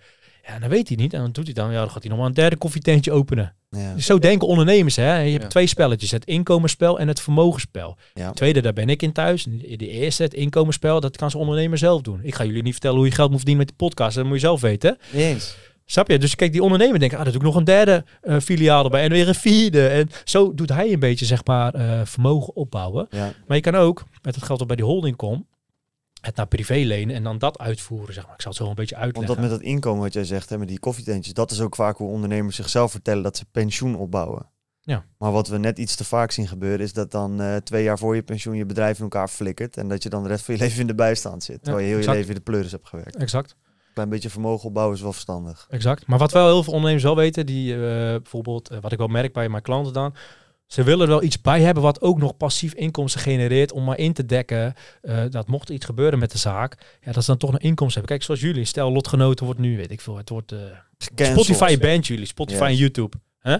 Speaker 3: Ja, dan weet hij niet. En dan doet hij dan, ja, dan gaat hij nog maar een derde koffietentje openen. Ja. zo denken ondernemers. Hè? Je hebt twee spelletjes, het inkomensspel en het vermogensspel. Ja. tweede, daar ben ik in thuis. De eerste, het inkomensspel, dat kan ze ondernemer zelf doen. Ik ga jullie niet vertellen hoe je geld moet verdienen met de podcast. Dat moet je zelf weten. Eens. Snap je? Dus kijk, die ondernemer denkt, ah, dat doe ik nog een derde eh, filiaal erbij en weer een vierde. En zo doet hij een beetje, zeg maar, eh, vermogen opbouwen. Maar je kan ook, met het geld dat bij die holding komt, het naar privé lenen en dan dat uitvoeren, zeg maar. Ik zal het zo een beetje uitleggen. Want dat met
Speaker 1: dat inkomen wat jij zegt, hè, met die koffietentjes, dat is ook vaak hoe ondernemers zichzelf vertellen dat ze pensioen opbouwen. Ja. Maar wat we net iets te vaak zien gebeuren, is dat dan eh, twee jaar voor je pensioen je bedrijf in elkaar flikkert en dat je dan de rest van je leven in de bijstand zit, terwijl je heel je leven in de pleuris hebt gewerkt. Exact. Een klein beetje vermogen opbouwen is wel verstandig.
Speaker 3: Exact. Maar wat wel heel veel ondernemers wel weten, die eh, bijvoorbeeld, eh, wat ik wel merk bij mijn klanten dan, ze willen er wel iets bij hebben wat ook nog passief inkomsten genereert om maar in te dekken eh, dat mocht er iets gebeuren met de zaak, ja, dat ze dan toch nog inkomsten hebben. Kijk, zoals jullie, stel lotgenoten wordt nu, weet ik veel, het wordt eh, Spotify band jullie, Spotify en YouTube. hè?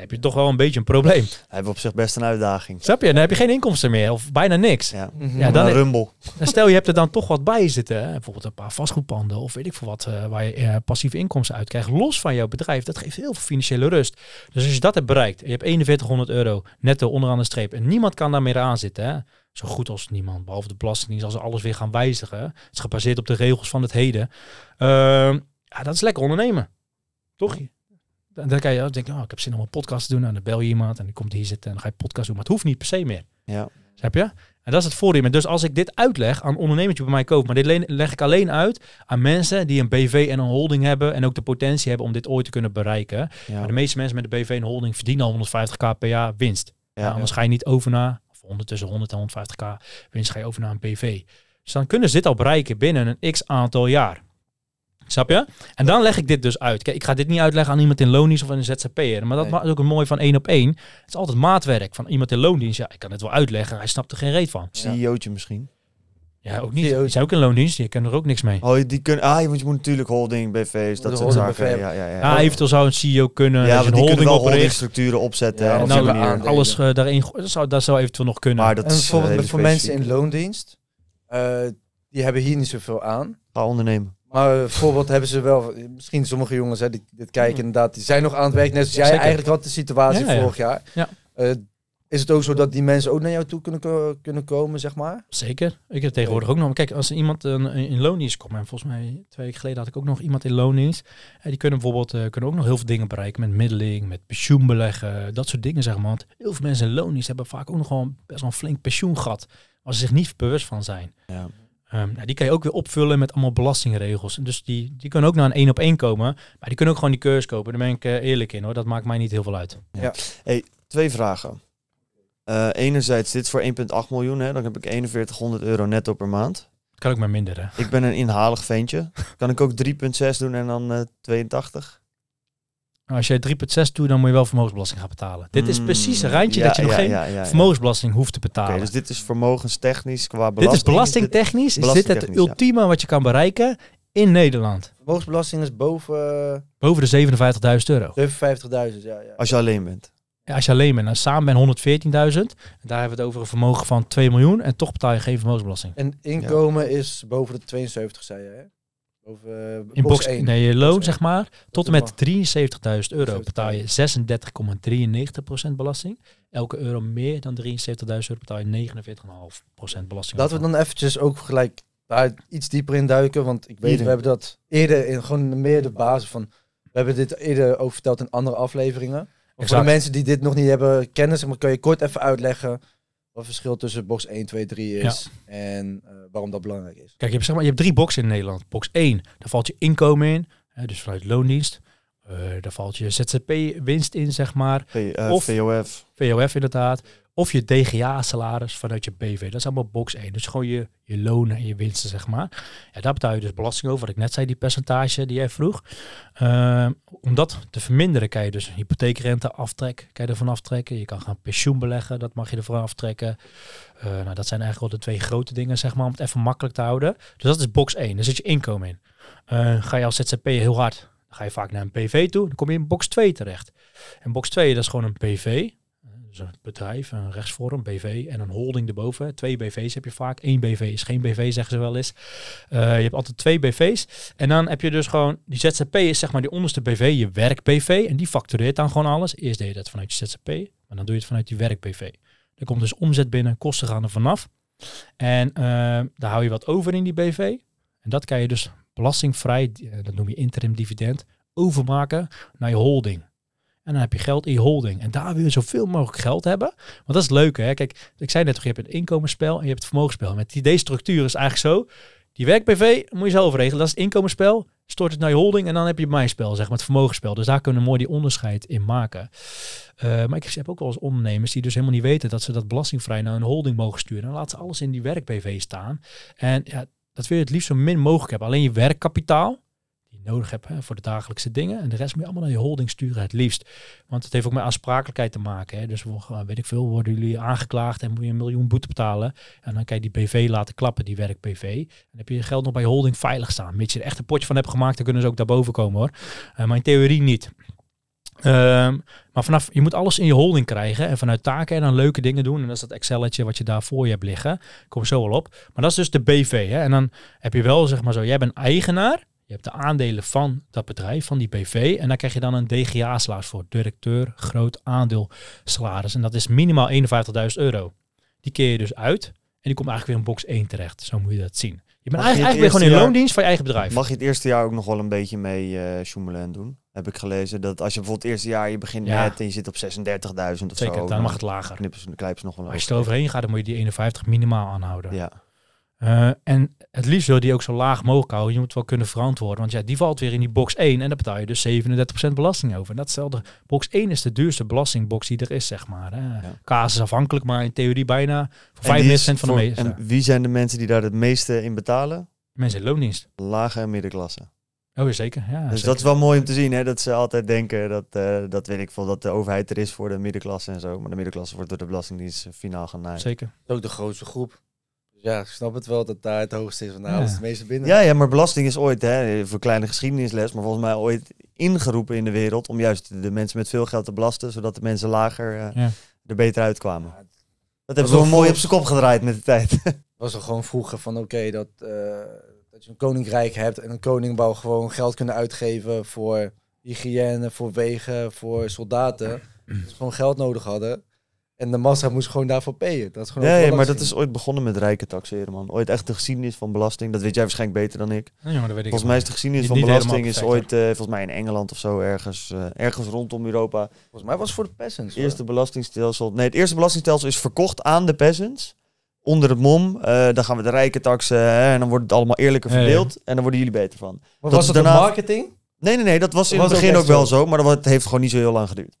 Speaker 3: heb je toch wel een beetje een probleem. Hij heeft op zich best een uitdaging. Snap je? Dan heb je geen inkomsten meer of bijna niks. Ja, mhm. dan een rumble. Stel je hebt er dan toch wat bij zitten, hè? bijvoorbeeld een paar vastgoedpanden of weet ik veel wat, eh, waar je eh, passieve inkomsten uit krijgt, los van jouw bedrijf. Dat geeft heel veel financiële rust. Dus als je dat hebt bereikt, je hebt 4100 euro netto onderaan de streep en niemand kan daar meer aan zitten. Hè? Zo goed als niemand, behalve de Belastingdienst, als ze alles weer gaan wijzigen. Het is gebaseerd op de regels van het heden. Ehm, ja, dat is lekker ondernemen. Toch? dan kan je denken, oh, ik heb zin om een podcast te doen. En dan bel je iemand en dan komt hier zitten en dan ga je podcast doen. Maar het hoeft niet per se meer. Ja. Snap je? En dat is het voordeel. Dus als ik dit uitleg aan ondernemertje bij mij koop, maar dit leg ik alleen uit aan mensen die een BV en een holding hebben en ook de potentie hebben om dit ooit te kunnen bereiken. Maar de meeste mensen met een BV en holding verdienen al 150k per jaar winst. Ja, anders ga je niet over naar, of ondertussen 100 en 150k winst ga je over naar een BV. Dus dan kunnen ze dit al bereiken binnen een x aantal jaar. Snap je? En dan leg ik dit dus uit. Kijk, ik ga dit niet uitleggen aan iemand in loondienst of in een ZZP'er. Maar dat is ook een mooi van één op één. Het is altijd maatwerk van iemand in loondienst. Ja, ik kan het wel uitleggen. Hij snapt er geen reet van.
Speaker 1: CEO'tje misschien. Ja, ook niet. E die zijn ook in loondienst, die kunnen er ook niks mee. Oh, die kunnen, ah, want je moet natuurlijk holding, BV's, dat soort zaken. Ja, ja, ja, Hij Ah, eventueel zou een CEO kunnen, ja, een holding holdingstructuren opzetten. en nou, aan alles
Speaker 3: eh, daarin, dat zou, dat zou eventueel nog kunnen. Maar dat is voor eh, mensen
Speaker 1: in loondienst,
Speaker 2: eh, die hebben hier niet zoveel aan. Ga ondernemen. Maar bijvoorbeeld hebben ze wel, misschien sommige jongens hè, die dit kijken mhm. inderdaad, die zijn nog aan het werk. Net als jij eigenlijk had de situatie vorig jaar. Ja. Eh, is het ook zo dat die mensen ook naar jou toe kunnen, kunnen komen, zeg maar? Zeker.
Speaker 3: Ik heb tegenwoordig ook nog. Kijk, als iemand een- eh, een- in loondienst komt, en volgens mij twee weken geleden had ik ook nog iemand in loondienst. En eh, die kunnen bijvoorbeeld kunnen ook nog heel veel dingen bereiken met middeling, met pensioenbeleggen, dat soort dingen zeg maar. heel veel mensen in loondienst hebben vaak ook nog wel best wel een flink pensioengat. Als ze zich niet bewust van zijn. Ja. Ehm, nou, die kan je ook weer opvullen met allemaal belastingregels. Dus die, die kunnen ook naar een één op één komen. Maar die kunnen ook gewoon die cursus kopen. Daar ben ik eh, eerlijk in hoor. Dat maakt mij niet heel veel uit. Ja.
Speaker 1: Hey, twee vragen. Eh, enerzijds, dit is voor 1,8 miljoen. Hè? Dan heb ik 4100 euro netto per maand. Kan ook maar minder Ik ben een inhalig ventje. kan ik ook 3,6 doen en dan 82? Eh,
Speaker 3: nou, als jij 3,6 doet, dan moet je wel vermogensbelasting gaan betalen. Dit is precies een mm, randje dat je nog geen
Speaker 1: vermogensbelasting hoeft te betalen. dus dit is vermogenstechnisch qua belasting. Dit is belastingtechnisch. Dit, is dit het
Speaker 3: ultieme wat je kan bereiken in Nederland?
Speaker 2: Vermogensbelasting is boven...
Speaker 3: Boven de 57.000 euro. 57.000, ja, Als je alleen bent. als je alleen bent. Nou, samen ben 114.000. Daar
Speaker 2: hebben we het over een vermogen
Speaker 3: van 2 miljoen. En toch betaal je geen vermogensbelasting. En inkomen
Speaker 2: is boven de 72, zei je, hè? Eh, in box, Nee, je
Speaker 3: loon zeg maar. Tot en met 73.000 euro betaal je 36,93% belasting. Elke euro meer dan 73.000 euro betaal je 49,5% belasting. Laten
Speaker 2: we dan eventjes ook gelijk daar iets dieper in duiken. Want ik weet, we hebben dat eerder in gewoon meer de basis van. We hebben dit eerder ook verteld in andere afleveringen. Voor de mensen die dit nog niet hebben kennis, zeg maar, kun je kort even uitleggen wat het verschil tussen box 1, 2, 3 is en uh, waarom dat belangrijk is.
Speaker 3: Kijk, je hebt, zeg maar, je hebt drie boxen in Nederland. Box 1, daar valt je inkomen in, hè, dus vanuit loondienst. Uh, daar valt je ZZP-winst in, zeg maar. V, eh, of VOF. VOF inderdaad. Of je DGA-salaris vanuit je BV. Dat is allemaal box 1. Dus gewoon je, je lonen en je winsten, zeg maar. Ja, daar betaal je dus belasting over. Wat ik net zei, die percentage die jij vroeg. Ehm, om dat te verminderen kan je dus hypotheekrente aftrek. Kan je ervan aftrekken. Je kan gaan pensioen beleggen. Dat mag je ervan aftrekken. Eh, nou, dat zijn eigenlijk wel de twee grote dingen, zeg maar. Om het even makkelijk te houden. Dus dat is box 1. Daar zit je inkomen in. Eh, ga je als ZZP heel hard. Dan ga je vaak naar een PV toe. Dan kom je in box 2 terecht. En box 2, dat is gewoon een PV een bedrijf, een rechtsvorm, BV en een holding erboven. Twee BV's heb je vaak. Eén BV is geen BV, zeggen ze wel eens. Eh, je hebt altijd twee BV's. En dan heb je dus gewoon, die ZZP is zeg maar die onderste BV, je werk-BV. En die factureert dan gewoon alles. Eerst deed je dat vanuit je ZZP, maar dan doe je het vanuit je werk-BV. Er komt dus omzet binnen, kosten gaan er vanaf. En eh, daar hou je wat over in die BV. En dat kan je dus belastingvrij, eh, dat noem je interim dividend, overmaken naar je holding. En dan heb je geld in je holding. En daar wil je zoveel mogelijk geld hebben. Want dat is leuk, hè? Kijk, ik zei net, je hebt het inkomensspel en je hebt het vermogensspel. Met die, deze structuur is eigenlijk zo. Die werk moet je zelf regelen. Dat is het inkomensspel. Stort het naar je holding en dan heb je mijn spel, zeg maar het vermogensspel. Dus daar kunnen we mooi die onderscheid in maken. Eh, maar ik heb ook wel eens ondernemers die dus helemaal niet weten dat ze dat belastingvrij naar een holding mogen sturen. Dan laten ze alles in die werk staan. En ja, dat wil je het liefst zo min mogelijk hebben. Alleen je werkkapitaal, nodig hebt hè, voor de dagelijkse dingen. En de rest moet je allemaal naar je holding sturen, het liefst. Want het heeft ook met aansprakelijkheid te maken. Hè. Dus weet ik veel, worden jullie aangeklaagd en moet je een miljoen boete betalen. En dan kan je die BV laten klappen, die werk BV. dan heb je je geld nog bij je holding veilig staan. Mits je er echt een potje van hebt gemaakt, dan kunnen ze ook daarboven komen hoor. Eh, maar in theorie niet. Ehm, maar vanaf, je moet alles in je holding krijgen en vanuit taken en dan leuke dingen doen. En dat is dat Excelletje wat je daarvoor je hebt liggen. Ik zo wel op. Maar dat is dus de BV. Hè? En dan heb je wel, zeg maar zo, jij bent eigenaar je hebt de aandelen van dat bedrijf, van die BV. En daar krijg je dan een DGA-salaris voor. Directeur, groot aandeel salaris. En dat is minimaal 51.000 euro. Die keer je dus uit. En die komt eigenlijk weer in box 1 terecht. Zo moet je dat zien. Je bent eigenlijk, eigenlijk weer gewoon in loondienst van je eigen bedrijf.
Speaker 1: Mag je het eerste jaar ook nog wel een beetje mee uh, en doen? Heb ik gelezen. Dat als je bijvoorbeeld het eerste jaar je begint ja. net en je zit op 36.000 of Zeker, zo. dan, dan mag het lager. Knippen ze de nog wel Als je er
Speaker 3: overheen gaat, dan moet je die 51 minimaal aanhouden. Ja. Uh, en het liefst wil die ook zo laag mogelijk houden. Je moet wel kunnen verantwoorden. Want ja, die valt weer in die box 1 en dan betaal je dus 37% belasting over. En datzelfde. Box 1 is de duurste belastingbox die er is, zeg maar. Hè. afhankelijk, maar in theorie bijna voor 5% van de meeste. En
Speaker 1: wie zijn de mensen die daar het meeste in betalen? Mensen in loondienst. Lage en middenklasse. Oh, zeker. Ja, dus dat is wel mooi om te zien, hè? dat ze altijd denken dat, eh, dat weet ik veel, dat de overheid er is voor de middenklasse en zo. Maar de middenklasse wordt door de Belastingdienst finaal genaaid. Zeker.
Speaker 2: Ook de grootste groep. Ja, ik snap het wel dat daar het hoogste is, van alles het meeste binnen. Ja, ja, maar
Speaker 1: belasting is ooit, hè, voor kleine geschiedenisles, maar volgens mij ooit ingeroepen in de wereld om juist de mensen met veel geld te belasten, zodat de mensen lager eh, er beter uitkwamen. Dat hebben ze wel mooi op zijn kop gedraaid met de tijd. Was er
Speaker 2: gewoon vroeger van oké, dat, eh, dat je een koninkrijk hebt en een koning wou gewoon geld kunnen uitgeven voor hygiëne, voor wegen, voor soldaten. Dus gewoon geld nodig hadden. En de massa moest gewoon daarvoor payen. Dat is gewoon nee, maar dat is
Speaker 1: ooit begonnen met rijken taxeren, man. Ooit echt de geschiedenis van belasting. Dat weet jij waarschijnlijk beter dan ik. dat weet ik volgens mij is de geschiedenis van belasting is ooit, eh, volgens mij in Engeland of zo, ergens, eh, ergens rondom Europa. Volgens mij was het voor de peasants. eerste belastingstelsel. Nee, het eerste belastingstelsel is verkocht aan de peasants. Onder het mom, eh, dan gaan we de rijken taxen en dan wordt het allemaal eerlijker verdeeld. En dan worden jullie beter van. Maar was dat daarna... marketing? Nee, nee, nee, dat was in het begin ook, ook wel zo, maar dat heeft gewoon niet zo heel lang geduurd.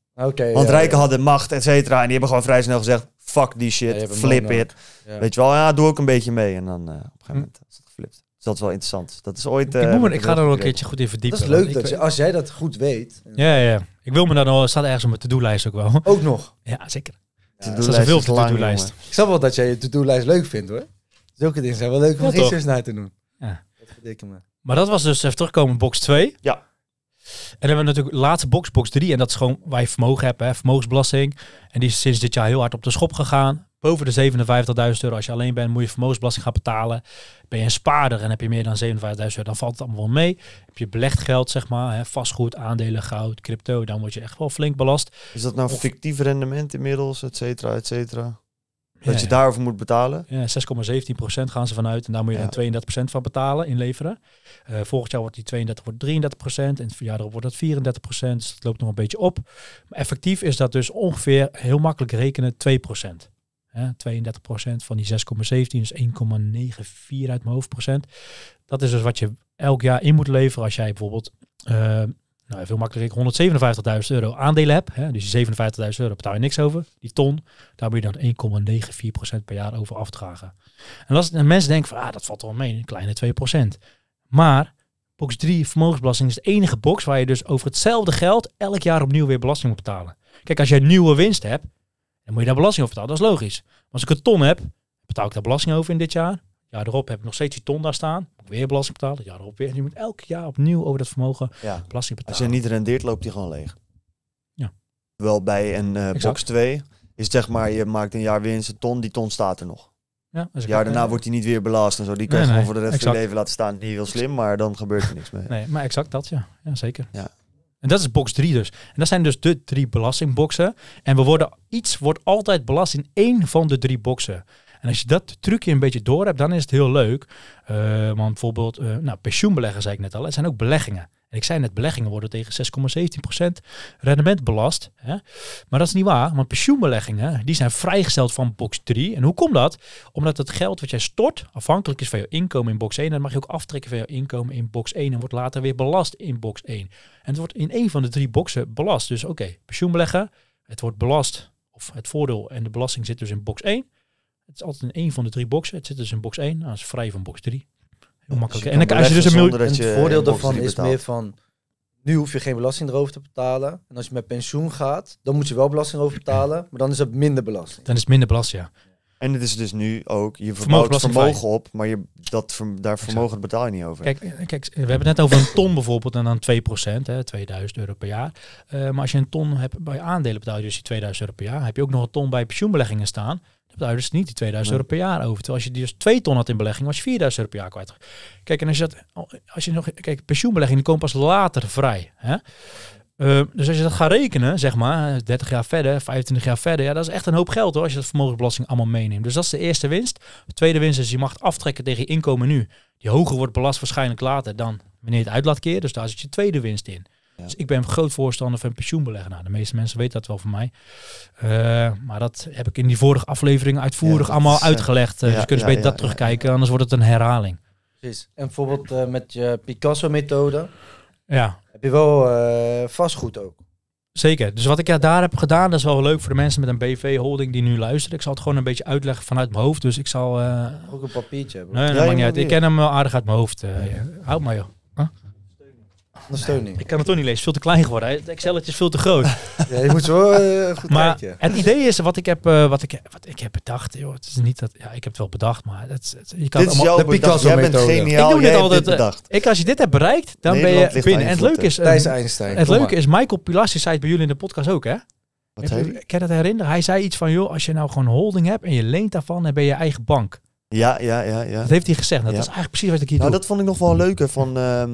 Speaker 1: Want rijken hadden macht, et cetera. En die hebben gewoon vrij snel gezegd, fuck die shit, flip it. Weet je wel, ja, doe ik een beetje mee. En dan eh, op een gegeven hm. moment eh, is het geflipt. Dus dat is wel interessant. Dat is ooit... ik, eh, ik ga er nog een keertje goed in verdiepen. Dat
Speaker 2: is leuk, dat als jij dat goed weet.
Speaker 1: Ja, ja. Ik wil me daar
Speaker 3: nog... staat ergens op mijn
Speaker 1: to-do-lijst ook wel. Ook nog?
Speaker 2: Ja, zeker. to-do-lijst is veel to-do-lijst. Ik snap wel dat jij je to-do-lijst leuk vindt, hoor. Zulke dingen zijn wel leuk om research naar te doen. Ja. Dat me. Maar dat
Speaker 3: was dus, even terugkomen, box 2. Ja. En dan hebben we natuurlijk de laatste box, box 3. En dat is gewoon waar je vermogen hebt, hè, vermogensbelasting. En die is sinds dit jaar heel hard op de schop gegaan. Boven de 57.000 euro als je alleen bent, moet je vermogensbelasting gaan betalen. Ben je een spaarder en heb je meer dan 57.000 euro, dan valt het allemaal wel mee. Heb je belegd geld, zeg maar, hè, vastgoed, aandelen, goud, crypto, dan word je echt
Speaker 1: wel flink belast. Is dat nou fictief rendement inmiddels, et cetera, et cetera? dat je daarover moet betalen. Ja, 6,17%
Speaker 3: gaan ze vanuit. En daar moet je dan 32% van betalen, inleveren. Uh, volgend jaar wordt die 32 wordt 33%. En het jaar erop wordt dat 34%. Dus dat loopt nog een beetje op. Maar effectief is dat dus ongeveer, heel makkelijk rekenen, 2%. Hè, 32% van die 6,17 is 1,94 uit mijn hoofd procent. Dat is dus wat je elk jaar in moet leveren als jij bijvoorbeeld eh, nou, veel makkelijker, ik 157.000 euro aandelen heb. Hè, dus die 57.000 euro betaal je niks over, die ton. Daar moet je dan 1,94% per jaar over afdragen. En, als, mensen denken van, ah, dat valt wel mee, een kleine 2%. Maar box 3, vermogensbelasting, is de enige box waar je dus over hetzelfde geld elk jaar opnieuw weer belasting moet betalen. Kijk, als jij nieuwe winst hebt, dan moet je daar belasting over betalen. Dat is logisch. Maar als ik een ton heb, betaal ik daar belasting over in dit jaar. Ja, erop heb ik nog steeds die ton daar staan weer belasting betalen, ja op weer. En je moet elk jaar opnieuw over dat vermogen
Speaker 1: ja. belasting betalen. Als je niet rendeert, loopt die gewoon leeg. Ja. Wel bij een eh, box 2 is zeg maar, je maakt een jaar winst een ton, die ton staat er nog. Ja, dus jaar daarna wordt hij niet weer belast en zo. Die kan je gewoon voor de rest van je leven laten staan. Niet heel slim, maar dan gebeurt er niks mee.
Speaker 3: Nee, maar exact dat, ja. ja zeker. Ja. En dat is box 3 dus. En dat zijn dus de drie belastingboxen. En we worden, iets wordt altijd belast in één van de drie boxen. En als je dat trucje een beetje door hebt, dan is het heel leuk. Eh, want bijvoorbeeld, eh, nou, pensioenbeleggen zei ik net al, het zijn ook beleggingen. En ik zei net, beleggingen worden tegen 6,17% rendement belast. Hè? Maar dat is niet waar, want pensioenbeleggingen die zijn vrijgesteld van box 3. En hoe komt dat? Omdat het geld wat jij stort afhankelijk is van je inkomen in box 1. En dat mag je ook aftrekken van je inkomen in box 1 en wordt later weer belast in box 1. En het wordt in één van de drie boxen belast. Dus oké, pensioenbeleggen, het wordt belast of het voordeel en de belasting zit dus in box 1. Het is altijd in één van de drie boxen. Het zit dus in box 1, dan nou, is vrij van box 3. Heel makkelijk. Dus en dan, als je dus een miljoen... Het voordeel daarvan is meer van...
Speaker 2: Nu hoef je geen belasting erover te betalen. En als je met pensioen gaat, dan moet je wel belasting over betalen. Maar dan is het minder belasting.
Speaker 1: Dan is het minder belasting, ja. En het is dus nu ook, je verbouwt vermogen op, maar je, dat, daar vermogen betaal je niet over. Kijk, eh,
Speaker 2: kijk, we hebben het net over een ton bijvoorbeeld en dan
Speaker 3: 2%, hè, 2000 euro per jaar. Eh, maar als je een ton hebt bij aandelen betaal je dus die 2000 euro per jaar. heb je ook nog een ton bij pensioenbeleggingen staan daar je dus niet die 2000 euro per jaar over. Terwijl als je die dus 2 ton had in belegging, was je 4000 euro per jaar kwijt. Kijk, en als je, dat, als je nog, kijk, pensioenbelegging komen komt pas later vrij. Hè? Ehm, dus als je dat gaat rekenen, zeg maar, 30 jaar verder, 25 jaar verder, ja, dat is echt een hoop geld hoor, als je dat vermogensbelasting allemaal meeneemt. Dus dat is de eerste winst. De tweede winst is, je mag aftrekken tegen je inkomen nu. Die hoger wordt belast waarschijnlijk later dan wanneer je het uitlaat keert. Dus daar zit je tweede winst in. Dus ik ben groot voorstander van pensioenbeleggen. Nou, de meeste mensen weten dat wel van mij. Eh, maar dat heb ik in die vorige aflevering uitvoerig allemaal eh, uitgelegd. Eh, dus je kunt dus beter dat terugkijken, anders wordt het een herhaling.
Speaker 2: Precies. En bijvoorbeeld met je Picasso-methode. Ja. Heb je wel vastgoed ook?
Speaker 3: Zeker. Dus wat ik daar heb gedaan, dat is wel leuk voor de mensen met een BV-holding die nu luisteren. Ik zal het gewoon een beetje uitleggen vanuit mijn hoofd. Dus ik zal... Ook een papiertje hebben. Nee, nee ja, niet uit. Ik ken hem wel aardig uit mijn hoofd. Houd maar joh ik kan het toch niet lezen. Het is veel te klein geworden. Het Excelletje is veel te groot. ja, je moet zo uh, eh, goed maar Het idee is wat ik heb, eh, wat ik, wat ik heb bedacht. Joh. Het is niet dat, ja, ik heb het wel bedacht, maar het, je kan dit is allemaal, de Picasso Jij bent geniaal. Ik doe dit altijd. Eh, ik, als je dit hebt bereikt, dan ben je binnen. En het leuke is, Het leuke is, Michael Pilassi zei het bij jullie in de podcast ook, hè? ik, kan het herinneren. Hij zei iets van, joh, als je nou gewoon holding hebt en je leent daarvan, dan ben je eigen bank.
Speaker 1: Ja, ja, ja, ja. Dat heeft hij gezegd. Dat is eigenlijk precies wat ik hier nou, Dat vond ik nog wel leuker van. Ehm,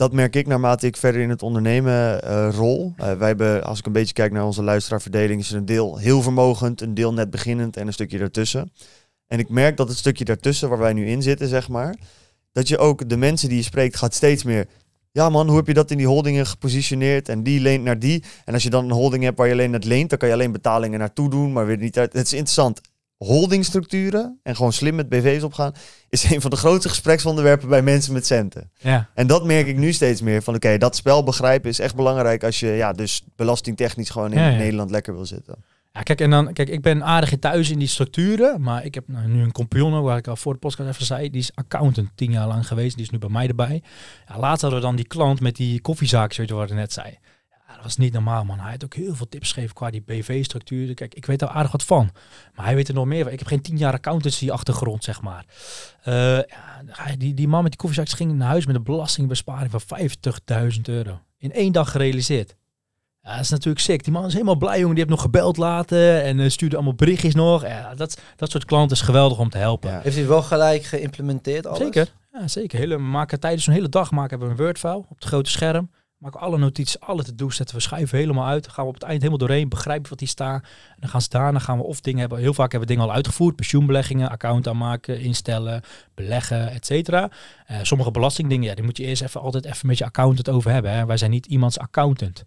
Speaker 1: dat merk ik naarmate ik verder in het ondernemen eh, rol. Eh, wij hebben, als ik een beetje kijk naar onze luisteraarverdeling, is er een deel heel vermogend, een deel net beginnend en een stukje daartussen. En ik merk dat het stukje daartussen, waar wij nu in zitten, zeg maar, dat je ook de mensen die je spreekt, gaat steeds meer. Ja man, hoe heb je dat in die holdingen gepositioneerd? En die leent naar die. En als je dan een holding hebt waar je alleen het leent, dan kan je alleen betalingen naartoe doen, maar weer niet uit. Het is interessant holdingstructuren en gewoon slim met BV's opgaan, is een van de grootste gespreksonderwerpen bij mensen met centen. Ja. En dat merk ik nu steeds meer van oké, dat spel begrijpen is echt belangrijk als je ja, dus belastingtechnisch gewoon in Nederland lekker wil zitten.
Speaker 3: Ja, kijk, en dan, kijk, ik ben aardig thuis in die structuren, maar ik heb nou nu een compagnon, waar ik al voor de podcast even zei, die is accountant tien jaar lang geweest, die is nu bij mij erbij. Ja, later hadden we dan die klant met die koffiezaak, zoals je net zei dat was niet normaal, man. Hij had ook heel veel tips gegeven qua die BV-structuur. Kijk, ik weet daar aardig wat van. Maar hij weet er nog meer van. Ik heb geen tien jaar accountancy-achtergrond, zeg maar. Eh, ja, die, die man met die koffiezakjes ging naar huis met een belastingbesparing van 50.000 euro. In één dag gerealiseerd. Ja, dat is natuurlijk sick. Die man is helemaal blij, jongen. Die heeft nog gebeld laten en eh, stuurde allemaal berichtjes nog. Ja, dat, dat soort klanten is geweldig om te helpen. Heeft hij wel gelijk geïmplementeerd alles? Zeker. Ja, zeker. Hele, maken, tijdens een hele dag maken we een Word-file op het grote scherm. Maak alle notities, alle te doen zetten we schuiven helemaal uit. Dan gaan we op het eind helemaal doorheen, begrijpen wat die staat. En dan gaan ze daarna gaan we of dingen hebben. Heel vaak hebben we dingen al uitgevoerd. Pensioenbeleggingen, account aanmaken, instellen, beleggen, et cetera. Eh, sommige belastingdingen, ja, die moet je eerst even altijd even met je accountant over hebben. Hè. Wij zijn niet iemands accountant.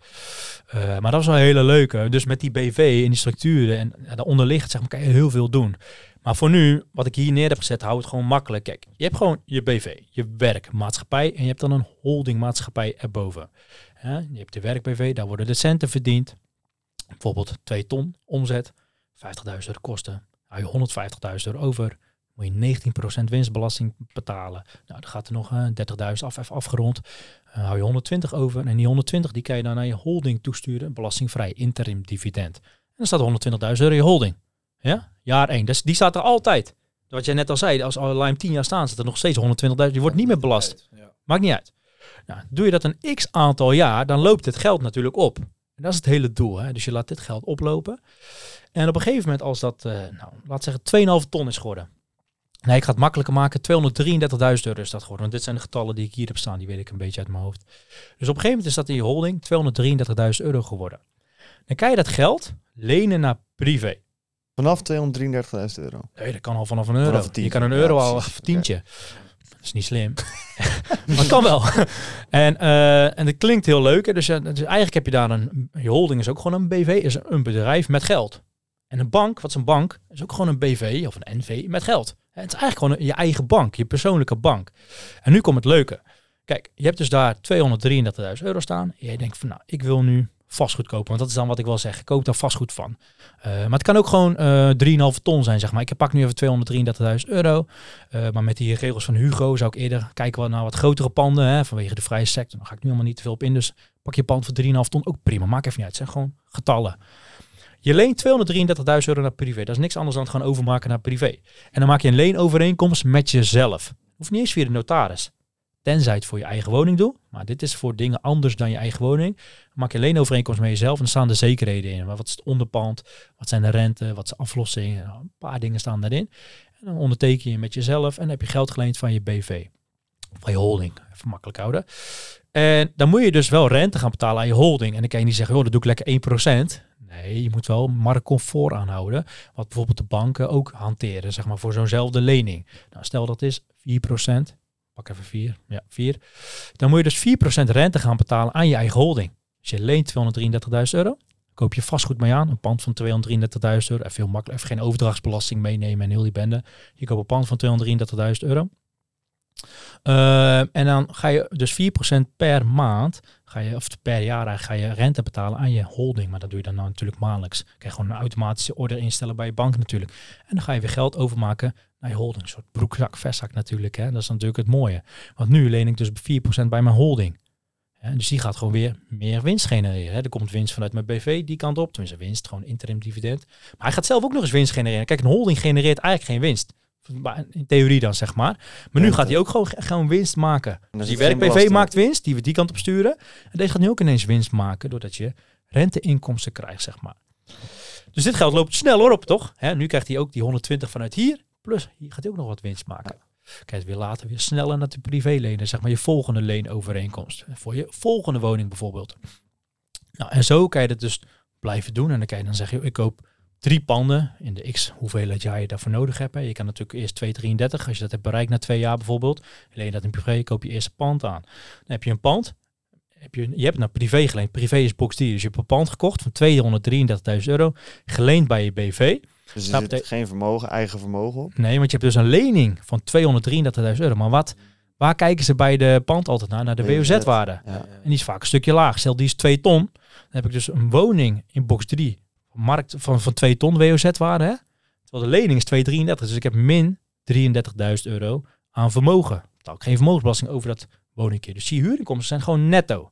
Speaker 3: Eh, maar dat is wel een hele leuke. Dus met die BV en die structuren en daaronder ligt, zeg maar, kan je heel veel doen. Maar voor nu, wat ik hier neer heb gezet, hou het gewoon makkelijk. Kijk, je hebt gewoon je BV, je werkmaatschappij en je hebt dan een holdingmaatschappij erboven. je hebt de werk-BV, daar worden de centen verdiend. Bijvoorbeeld 2 ton omzet, 50.000 euro kosten. Hou je 150.000 euro over, moet je 19% winstbelasting betalen. Nou, dan gaat er nog uh, eh, 30.000 af, even afgerond. Eh, hou je 120 over en die 120 die kan je dan naar je holding toesturen, belastingvrij interim dividend. En dan staat 120.000 euro in je holding. Ja? Jaar 1. Dus die staat er altijd. Wat jij net al zei, als Lime 10 jaar staan, zit er nog steeds 120.000. Je wordt niet meer belast. Maakt niet uit. Nou, doe je dat een x aantal jaar, dan loopt het geld natuurlijk op. En dat is het hele doel. Hè? Dus je laat dit geld oplopen. En op een gegeven moment, als dat, uh, nou, laat zeggen, 2,5 ton is geworden. Nee, ik ga het makkelijker maken. 233.000 euro is dat geworden. Want dit zijn de getallen die ik hier heb staan. Die weet ik een beetje uit mijn hoofd. Dus op een gegeven moment is dat in je holding 233.000 euro geworden. Dan kan je dat geld lenen naar privé. Vanaf 233.000 euro. Nee, dat kan al vanaf een euro. je kan een euro al of tientje. Dat is niet slim. maar het kan wel. en, uh, en dat klinkt heel leuk. Dus, dus, eigenlijk heb je daar een... Je holding is ook gewoon een BV. Is een bedrijf met geld. En een bank, wat is een bank? Is ook gewoon een BV of een NV met geld. het is eigenlijk gewoon je eigen bank. Je persoonlijke bank. En nu komt het leuke. Kijk, je hebt dus daar 233.000 euro staan. jij denkt van nou, ik wil nu vastgoed kopen. Want dat is dan wat ik wil zeggen. Koop daar vastgoed van. Eh, maar het kan ook gewoon uh, eh, 3,5 ton zijn, zeg maar. Ik pak nu even 233.000 euro. Eh, maar met die regels van Hugo zou ik eerder kijken naar wat grotere panden. Hè, vanwege de vrije sector. Daar ga ik nu helemaal niet te veel op in. Dus pak je pand voor 3,5 ton. Ook prima. Maak even niet uit. Het zijn gewoon getallen. Je leent 233.000 euro naar privé. Dat is niks anders dan het gaan overmaken naar privé. En dan maak je een leenovereenkomst met jezelf. Hoeft niet eens via de notaris. Tenzij het voor je eigen woning doet. Maar dit is voor dingen anders dan je eigen woning. Maak je alleen overeenkomst met jezelf en dan staan de zekerheden in. Maar wat is het onderpand? Wat zijn de rente? Wat zijn de aflossing? Nou, een paar dingen staan daarin. En dan onderteken je met jezelf en heb je geld geleend van je BV. van je holding. Even makkelijk houden. En dan moet je dus wel rente gaan betalen aan je holding. En dan kan je niet zeggen, joh, dat doe ik lekker 1%. Nee, je moet wel marktcomfort aanhouden. Wat bijvoorbeeld de banken ook hanteren, zeg maar, voor zo'nzelfde lening. Nou, stel dat is 4% pak even vier, ja, vier. Dan moet je dus 4% rente gaan betalen aan je eigen holding. Dus je leent 233.000 euro, koop je vastgoed mee aan, een pand van 233.000 euro. Even heel makkelijk, even geen overdrachtsbelasting meenemen en heel die bende. Je koopt een pand van 233.000 euro. Eh, en dan ga je dus 4% per maand, ga je, of per jaar ga je rente betalen aan je holding. Maar dat doe je dan nou natuurlijk maandelijks. Dan kan je gewoon een automatische order instellen bij je bank natuurlijk. En dan ga je weer geld overmaken nou, holding, een soort broekzak, vestzak natuurlijk. Hè? Dat is natuurlijk het mooie. Want nu leen ik dus 4% bij mijn holding. Hè? Dus die gaat gewoon weer meer winst genereren. Hè? Er komt winst vanuit mijn BV die kant op. Tenminste, winst, gewoon interim dividend. Maar hij gaat zelf ook nog eens winst genereren. Kijk, een holding genereert eigenlijk geen winst. In theorie dan, zeg maar. Maar nu gaat hij ook gewoon, gewoon winst maken. Dus die werk-PV maakt winst, die we die kant op sturen. En deze gaat nu ook ineens winst maken, doordat je renteinkomsten krijgt, zeg maar. Dus dit geld loopt snel hoor op, toch? hè nu krijgt hij ook die 120 vanuit hier. Plus, je gaat ook nog wat winst maken. Kijk, het weer later weer sneller naar de privélener, zeg maar je volgende leenovereenkomst. Voor je volgende woning bijvoorbeeld. Nou, en zo kan je dat dus blijven doen. En dan kan je dan zeggen, ik koop drie panden in de x hoeveelheid jaar je daarvoor nodig hebt. Hè. Je kan natuurlijk eerst 233, als je dat hebt bereikt na twee jaar bijvoorbeeld. Leen je dat in privé, koop je eerst een pand aan. Dan heb je een pand, heb je, je hebt naar privé geleend. Privé is box 10, dus je hebt een pand gekocht van 233.000 euro. Geleend
Speaker 1: bij je BV. Dus je er geen vermogen, eigen vermogen op?
Speaker 3: Nee, want je hebt dus een lening van 233.000 euro. Maar wat, waar kijken ze bij de pand altijd naar? Naar de WOZ-waarde. En die is vaak een stukje laag. Stel, die is 2 ton. Dan heb ik dus een woning in box 3. Markt van, van 2 ton WOZ-waarde. Terwijl de lening is 2,33. Dus ik heb min 33.000 euro aan vermogen. Betaal ik geen vermogensbelasting over dat woningkeer. Dus die huurinkomsten zijn gewoon netto.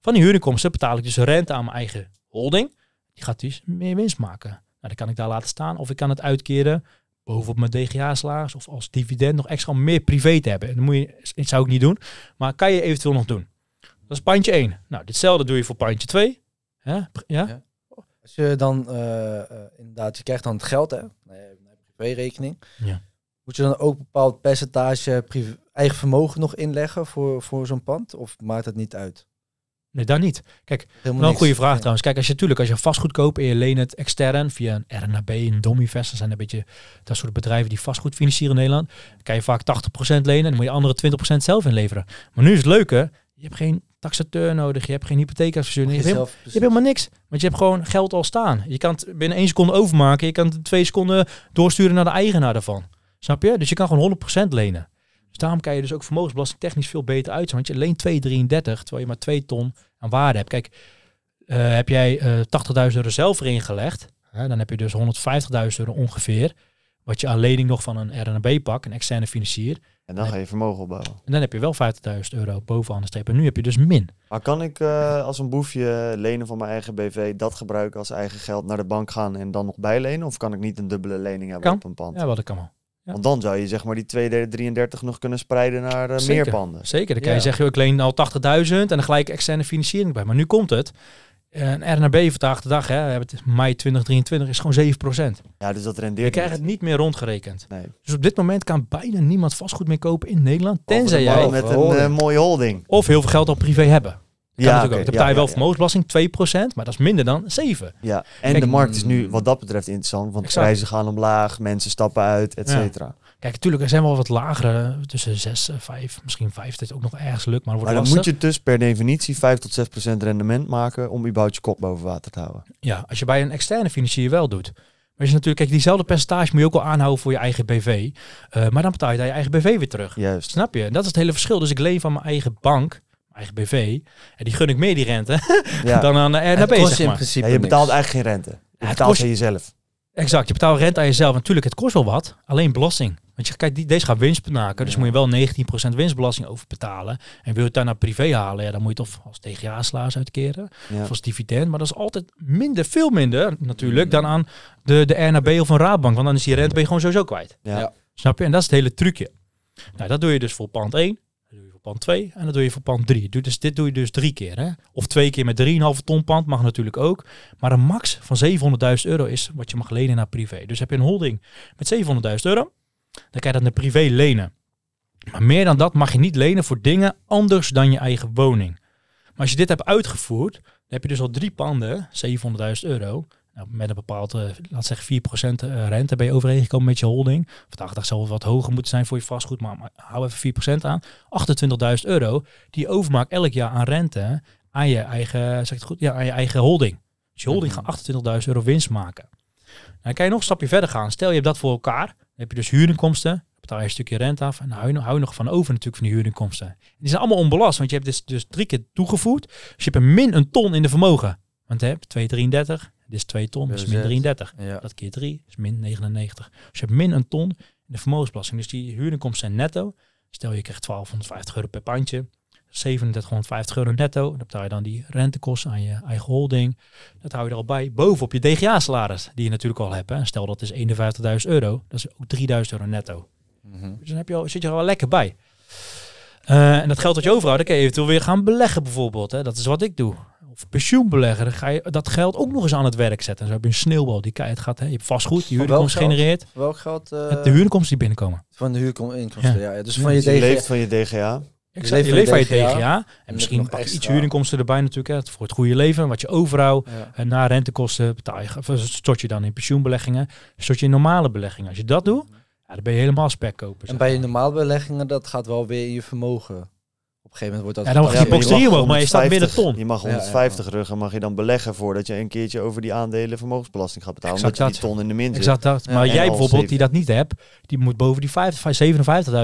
Speaker 3: Van die huurinkomsten betaal ik dus rente aan mijn eigen holding. Die gaat dus meer winst maken. Nou, dan kan ik daar laten staan. Of ik kan het uitkeren bovenop mijn DGA-salaris of als dividend nog extra meer privé te hebben. En dat, moet je, dat zou ik niet doen, maar kan je eventueel nog doen. Dat is pandje 1. Nou, ditzelfde doe je voor pandje 2.
Speaker 2: Ja? ja? Als je dan eh, eh, inderdaad, je krijgt dan het geld hè, privé privérekening. Ja. Moet je dan ook een bepaald percentage eigen vermogen nog inleggen voor, voor zo'n pand? Of maakt het niet uit?
Speaker 3: Nee, dan niet. Kijk, Helemaal wel een goede vraag trouwens. Kijk, als je natuurlijk, als je vastgoed koopt en je leent het extern via een RNAB, een Dat zijn een beetje dat soort bedrijven die vastgoed financieren in Nederland, dan kan je vaak 80% lenen en dan moet je andere 20% zelf inleveren. Maar nu is het leuke, je hebt geen taxateur nodig, je hebt geen hypotheekadviseur, je, je, je, hebt helemaal niks. Want je hebt gewoon geld al staan. Je kan het binnen één seconde overmaken, je kan het twee seconden doorsturen naar de eigenaar daarvan. Snap je? Dus je kan gewoon 100% lenen. Dus daarom kan je dus ook vermogensbelasting technisch veel beter uitzien. Want je alleen 2,33, terwijl je maar 2 ton aan waarde hebt. Kijk, eh, heb jij uh, eh, 80.000 euro zelf erin gelegd, hè, dan heb je dus 150.000 euro ongeveer. Wat je aan lening nog van een RNB pak, een externe financier.
Speaker 1: En dan ga je vermogen opbouwen.
Speaker 3: En dan heb je wel 50.000 euro bovenaan de streep. En nu heb je dus min.
Speaker 1: Maar kan ik eh, als een boefje lenen van mijn eigen BV, dat gebruiken als eigen geld, naar de bank gaan en dan nog bijlenen? Of kan ik niet een dubbele lening hebben op een pand? Ja, wat dat kan wel. Want dan zou je zeg maar die 233 nog kunnen spreiden naar eh, Zeker. meer panden. Zeker, dan kan je
Speaker 3: zeggen, ik leen al 80.000 en dan gelijk externe financiering bij. Maar nu komt het. Een RNB vandaag de dag, hè, we hebben het mei 2023, is gewoon 7%. Ja, dus dat rendeert. Je krijgt het niet meer rondgerekend. Nee. Dus op dit moment kan bijna niemand vastgoed meer kopen in Nederland. Tenzij jij. Met een eh, mooie holding. Of heel veel geld al privé hebben ja, okay. ook. betaal je wel vermogensbelasting 2%, maar dat is minder dan 7. Ja, en de markt is nu
Speaker 1: mm. wat dat betreft interessant, want prijzen gaan omlaag, mensen stappen uit, et cetera.
Speaker 3: Kijk, natuurlijk, er zijn wel wat lagere, tussen 6 en 5, misschien 5, dat is ook nog ergens lukt. Maar, wordt maar dan moet
Speaker 1: je dus per definitie 5 tot 6 procent rendement maken om überhaupt je kop boven water te houden.
Speaker 3: Ja, als je bij een externe financier wel doet. Maar je natuurlijk, kijk, diezelfde percentage moet je ook al aanhouden voor je eigen BV. Eh, maar dan betaal je daar je eigen BV weer terug. Juist. Snap je? En dat is het hele verschil. Dus ik leef aan mijn eigen bank eigen BV. En die gun ik meer die
Speaker 1: rente dan aan de RNB. Het in principe Je betaalt eigenlijk geen rente. Je betaalt kost... aan jezelf.
Speaker 3: Exact, je betaalt rente aan jezelf. Natuurlijk, het kost wel wat. Alleen belasting. Want je, kijk, die, deze gaat winst maken, Dus moet je wel 19% winstbelasting over betalen. En wil je het daar naar privé halen, ja, dan moet je het of als tegenjaarslaars uitkeren. Of als dividend. Maar dat is altijd minder, veel minder natuurlijk, dan aan de, de RNB of een Raadbank. Want dan is die rente ben je gewoon sowieso kwijt. Snap je? En dat is het hele trucje. Nou, dat doe je dus voor pand 1 pand 2 en dat doe je voor pand 3. Dus dit doe je dus drie keer. Hè? Of twee keer met 3,5 ton pand mag natuurlijk ook. Maar een max van 700.000 euro is wat je mag lenen naar privé. Dus heb je een holding met 700.000 euro, dan kan je dat naar privé lenen. Maar meer dan dat mag je niet lenen voor dingen anders dan je eigen woning. Maar als je dit hebt uitgevoerd, dan heb je dus al drie panden, 700.000 euro. Nou, met een bepaalde, eh, laat zeggen 4% eh, rente ben je overeengekomen met je holding. Vandaag dag zal het wat hoger moeten zijn voor je vastgoed, maar hou even 4% aan. 28.000 euro die je overmaakt elk jaar aan rente aan je eigen, zeg ik het goed, ja, aan je eigen holding. Dus je holding mhm. gaat 28.000 euro winst maken. Dan nou, kan je nog een stapje verder gaan. Stel je hebt dat voor elkaar, dan heb je dus huurinkomsten, betaal je een stukje rente af en hou je, nog van over natuurlijk van die huurinkomsten. die zijn allemaal onbelast, want je hebt dus, dus drie keer toegevoegd. Dus je hebt een min een ton in de vermogen. Want hebt 233, dit is 2 ton, dat min 33. Dat keer 3 is min 99. Dus je hebt min een ton in de vermogensbelasting. Dus die komt zijn netto. Stel je krijgt 1250 euro per pandje. 3750 euro netto. Dan betaal je dan die rentekosten aan je eigen holding. Dat hou je er al bij. Bovenop je DGA-salaris, die je natuurlijk al hebt. Hè. Stel dat is 51.000 euro. Dat is ook 3000 euro netto. Mhm. Dus dan heb je al, zit je er wel lekker bij. Eh, en dat geld dat je overhoudt, dan je eventueel weer gaan beleggen bijvoorbeeld. Hè. Dat is wat ik doe of pensioenbelegger, dan ga je dat geld ook nog eens aan het werk zetten. Zo heb je een sneeuwbal die keihard gaat. Hè? Je hebt vastgoed, je huurinkomst genereert.
Speaker 2: Welk geld? Uh, de huurinkomsten die binnenkomen. Van de huurkomsten, ja. ja.
Speaker 3: Dus van je, DGA. leeft van je
Speaker 1: DGA. Ik je leeft van je DGA. En, en misschien pak je iets
Speaker 3: huurinkomsten erbij natuurlijk. Hè, voor het goede leven, wat je overhoudt. En na rentekosten betaal je, eh, stort je dan in pensioenbeleggingen. Stort je in normale beleggingen. Als je dat doet, ja, dan ben je helemaal spekkoper.
Speaker 2: En bij je normale
Speaker 1: beleggingen, dat gaat wel weer in je vermogen op een gegeven moment wordt dat... Ja, dan mag je box ja, omhoog, maar je staat midden ton. Je mag 150 ruggen, mag je dan beleggen voordat je een keertje over die aandelen vermogensbelasting gaat betalen. Exact omdat dat. die ton in de min Exact dat. Maar jij bijvoorbeeld, die
Speaker 3: dat niet hebt, die moet boven die 57.000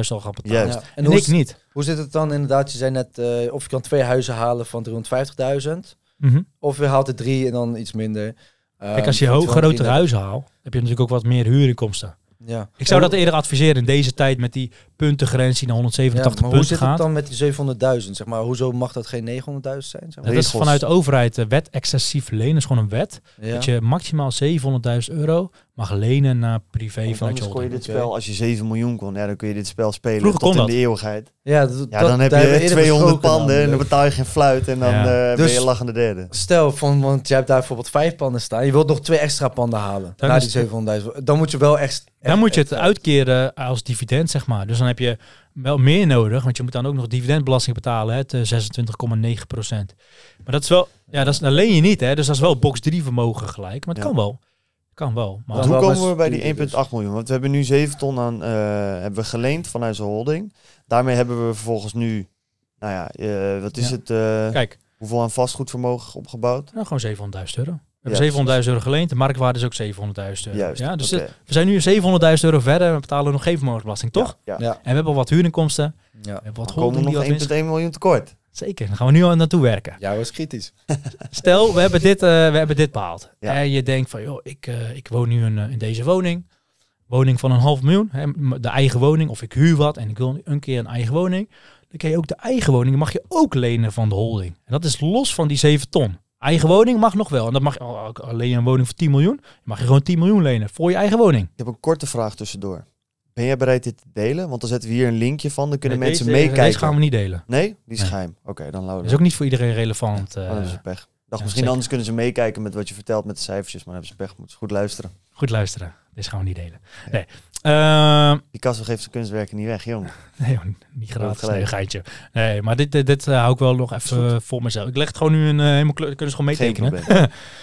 Speaker 3: al gaan
Speaker 2: betalen. En, en ik niet. Hoe zit het dan inderdaad? Je zei net, eh, of je kan twee huizen halen van 350.000. Mm Of je haalt er drie en dan iets minder. Kijk, ehm, als je hoger, grotere huizen
Speaker 3: haalt, heb je natuurlijk ook wat meer huurinkomsten. Ja. Ik zou dat eerder adviseren in deze tijd met die grens die naar 187 ja, punten gaat. hoe zit het dan
Speaker 2: met die 700.000? Zeg maar, hoezo mag dat geen 900.000 zijn? Zeg maar? Dat
Speaker 3: is vanuit de overheid. De eh, wet excessief lenen is gewoon een wet. Dat je maximaal 700.000 euro mag lenen naar
Speaker 1: privé van je kon je dit spel, als je 7 miljoen kon, ja, dan kun je dit spel spelen Vroeger tot in dat. de eeuwigheid. Ja, ja dan heb je 200 panden en dan betaal je geen fluit en dan eh, ben je dus lachende derde.
Speaker 2: Stel, van, want jij hebt daar bijvoorbeeld vijf panden staan. Je wilt nog twee extra panden halen dan na die 700.000. Dan moet je wel echt...
Speaker 3: dan moet je het uitkeren als dividend, zeg maar. Dus dan heb je wel meer nodig, want je moet dan ook nog dividendbelasting betalen, hè, 26,9 Maar dat is wel, ja, dat is alleen je niet, hè. Dus dat is wel box 3 vermogen gelijk, maar het kan wel. Kan wel. Maar want hoe komen we bij die
Speaker 1: 1,8 miljoen? Want we hebben nu 7 ton aan eh, hebben we geleend vanuit zijn holding. Daarmee hebben we vervolgens nu, nou ja, eh, wat is het? Eh, Kijk. Hoeveel aan vastgoedvermogen opgebouwd? Nou, gewoon 700.000 euro hebben
Speaker 3: 700.000 euro geleend, de marktwaarde
Speaker 1: is ook 700.000 euro. ja, dus we
Speaker 3: zijn nu 700.000 euro verder en we betalen nog geen vermogensbelasting, toch? Ja, En we hebben al wat huurinkomsten. Ja.
Speaker 1: We hebben wat komen nog 1,1 miljoen tekort. Zeker, dan gaan we
Speaker 3: nu aan naartoe werken. Ja, was kritisch. Stel, we hebben dit, eh, we hebben dit behaald. Ja. En je denkt van, joh, ik, eh, ik woon nu eh, in, deze woning. Woning van een half miljoen, hè, de eigen woning. Of ik huur wat en ik wil een keer een eigen woning. Dan kun je ook de eigen woning, mag je ook lenen van de holding. En dat is los van die 7 ton. Eigen woning mag nog wel. En dat mag alleen een woning voor 10 miljoen. Mag je gewoon 10 miljoen
Speaker 1: lenen voor je eigen woning. Ik heb een korte vraag tussendoor. Ben jij bereid dit te delen? Want dan zetten we hier een linkje van. Dan kunnen mensen meekijken. Deze gaan we niet delen. Nee? Die is Oké, dan houden we. is ook niet voor iedereen relevant.
Speaker 3: Ja, oh, dat is eh, pech. Dacht, misschien anders
Speaker 1: kunnen ze meekijken met wat je vertelt met de cijfertjes. Maar dan hebben ze pech. Moeten ze goed luisteren. Goed luisteren. Dit gaan we niet delen. Nee. Uh, ehm, geeft zijn kunstwerken niet weg, jong.
Speaker 3: nee, niet gratis. Nee, geitje. Nee, maar dit, dit, eh, hou ik wel nog even voor mezelf. Ik leg het gewoon nu een eh, helemaal kleur. kunnen ze gewoon meetekenen.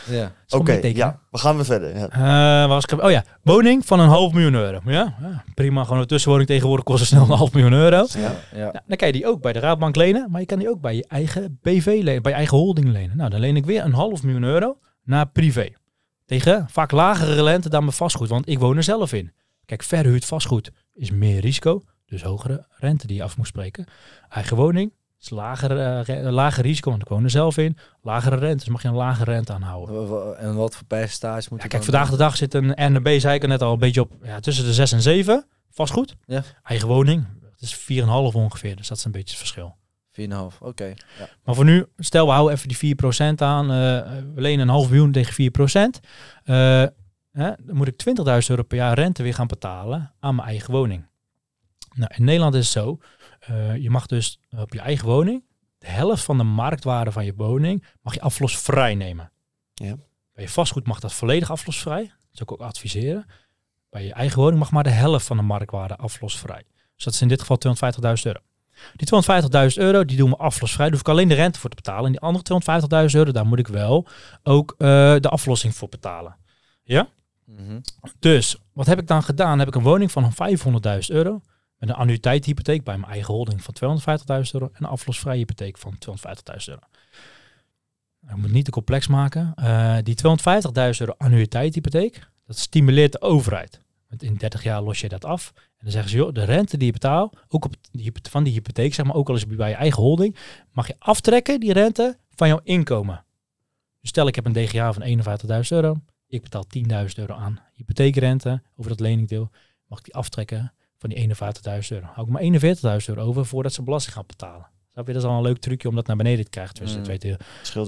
Speaker 3: ja. Oké, ja.
Speaker 1: We gaan weer verder.
Speaker 3: Ja. Eh, was ik, oh ja, woning van een half miljoen euro. Ja, ja prima. Gewoon een tussenwoning tegenwoordig kost snel een half miljoen euro. Ja, ja. dan kan je die ook bij de Raadbank lenen. Maar je kan die ook bij je eigen BV lenen. Bij eigen holding lenen. Nou, dan leen ik weer een half miljoen euro naar privé vaak lagere rente dan mijn vastgoed, want ik woon er zelf in. Kijk, verhuurd vastgoed is meer risico, dus hogere rente die je af moet spreken. Eigen woning is lager, eh, lager risico, want ik woon er zelf in. Lagere rente, dus mag je een lagere rente
Speaker 2: aanhouden. En wat voor percentage moet je Kijk, vandaag de dag
Speaker 3: zit een RNB, zei ik net al, een beetje op ja, tussen de 6 en 7, vastgoed. Ja. Eigen woning, het is 4,5 ongeveer, dus dat is een beetje het verschil.
Speaker 2: 4,5, oké. Ja.
Speaker 3: Maar voor nu, stel we houden even die 4% aan. Eh, we lenen een half miljoen tegen 4%. Eh, hè, dan moet ik 20.000 euro per jaar rente weer gaan betalen aan mijn eigen woning. Nou, in Nederland is het zo. Eh, je mag dus op je eigen woning de helft van de marktwaarde van je woning mag je aflosvrij nemen. Ja. Bij je vastgoed mag dat volledig aflosvrij. Dat zou ik ook adviseren. Bij je eigen woning mag maar de helft van de marktwaarde aflosvrij. Dus dat is in dit geval 250.000 euro. Die 250.000 euro, die doen we aflosvrij. Daar hoef ik alleen de rente voor te betalen. En die andere 250.000 euro, daar moet ik wel ook eh, de aflossing voor betalen. Ja? Mhm. Dus, wat heb ik dan gedaan? Heb ik een woning van 500.000 euro. Met een annuïteithypotheek bij mijn eigen holding van 250.000 euro. En een aflosvrije hypotheek van 250.000 euro. Nou, ik moet het niet te complex maken. Eh, die 250.000 euro annuïteithypotheek, dat stimuleert de overheid. Want in 30 jaar los je dat af. En dan zeggen ze, joh, de rente die je betaalt, ook op van die hypotheek, zeg maar, ook al is het bij je eigen holding, mag je aftrekken die rente van jouw inkomen. Dus stel ik heb een DGA van 51.000 euro, ik betaal 10.000 euro aan hypotheekrente over dat leningdeel, mag ik die aftrekken van die 51.000 euro. Hou ik maar 41.000 euro over voordat ze belasting gaan betalen. je, dat is al een leuk trucje om dat naar beneden te krijgen. Dus mm.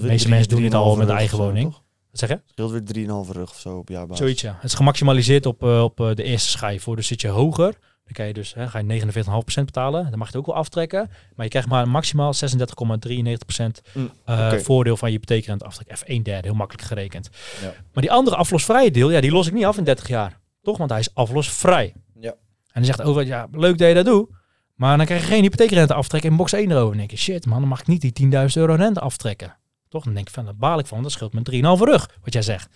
Speaker 3: meeste mensen doen het al met de eigen woning
Speaker 1: zeg je? Scheelt weer 3,5 rug of zo op jaarbasis. Zoiets, ja. Het
Speaker 3: is gemaximaliseerd op, eh, op eh, de eerste schijf. Voor Dus zit je hoger, dan kan je dus, hè, ga je 49,5% betalen. Dan mag je het ook wel aftrekken. Maar je krijgt maar maximaal 36,93% mm, eh, voordeel van je hypotheekrente aftrek. Even 1 derde, heel makkelijk gerekend. Ja. Maar die andere aflosvrije deel, ja, die los ik niet af in 30 jaar. Toch? Want hij is aflosvrij. Ja. En dan zegt over: ja, leuk dat je dat doet. Maar dan krijg je geen hypotheekrente aftrekken in box 1 erover. En denk je, shit man, dan mag ik niet die 10.000 euro rente aftrekken. Toch? Dan denk ik van, daar baal ik van, dat scheelt me 3,5 rug, wat jij zegt.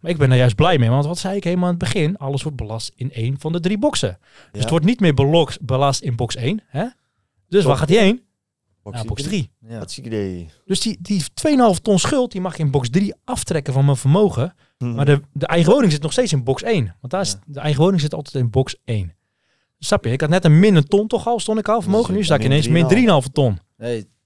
Speaker 3: Maar ik ben daar juist blij mee, want wat zei ik helemaal aan het begin? Alles wordt belast in één van de drie boxen. Dus het wordt niet meer belokt, belast in box 1. Hè? Dus Top. waar gaat die heen? Box 3. Ja. Dus die, die 2,5 ton schuld, die mag je in box 3 aftrekken van mijn vermogen. Hmm. Maar de, de eigen woning zit nog steeds in box 1. Want daar is, de eigen woning zit altijd in box 1. Snap je? Ik had net een min een ton toch al, stond ik al vermogen. Nu sta dus ik ineens min 3,5 ton.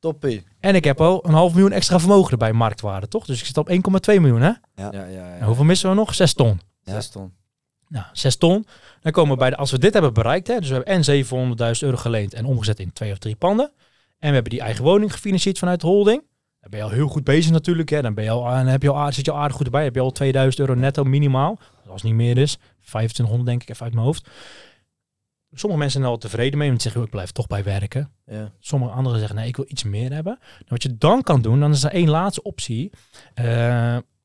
Speaker 3: Toppie. En ik heb al een half miljoen extra vermogen erbij, marktwaarde, toch? Dus ik zit op 1,2 miljoen, hè? Ja. ja, ja, hoeveel missen we nog? 6 ton.
Speaker 2: 6 ton. Nou,
Speaker 3: 6 ton. Dan komen we bij de, als we dit hebben bereikt, hè, dus we hebben en 700.000 euro geleend en omgezet in twee of drie panden. En we hebben die eigen woning gefinancierd vanuit de holding. Dan ben je al heel goed bezig natuurlijk. Hè. Dan, ben je al, dan heb je al, aardig, zit je al aardig goed erbij. heb je al 2000 euro netto minimaal. Als het niet meer is. Dus. 2500 denk ik even uit mijn hoofd sommige mensen zijn er wel tevreden mee, want zeggen, ik blijf toch bij werken. Ja. Sommige anderen zeggen, nee, ik wil iets meer hebben. Nou, wat je dan kan doen, dan is er één laatste optie. Eh,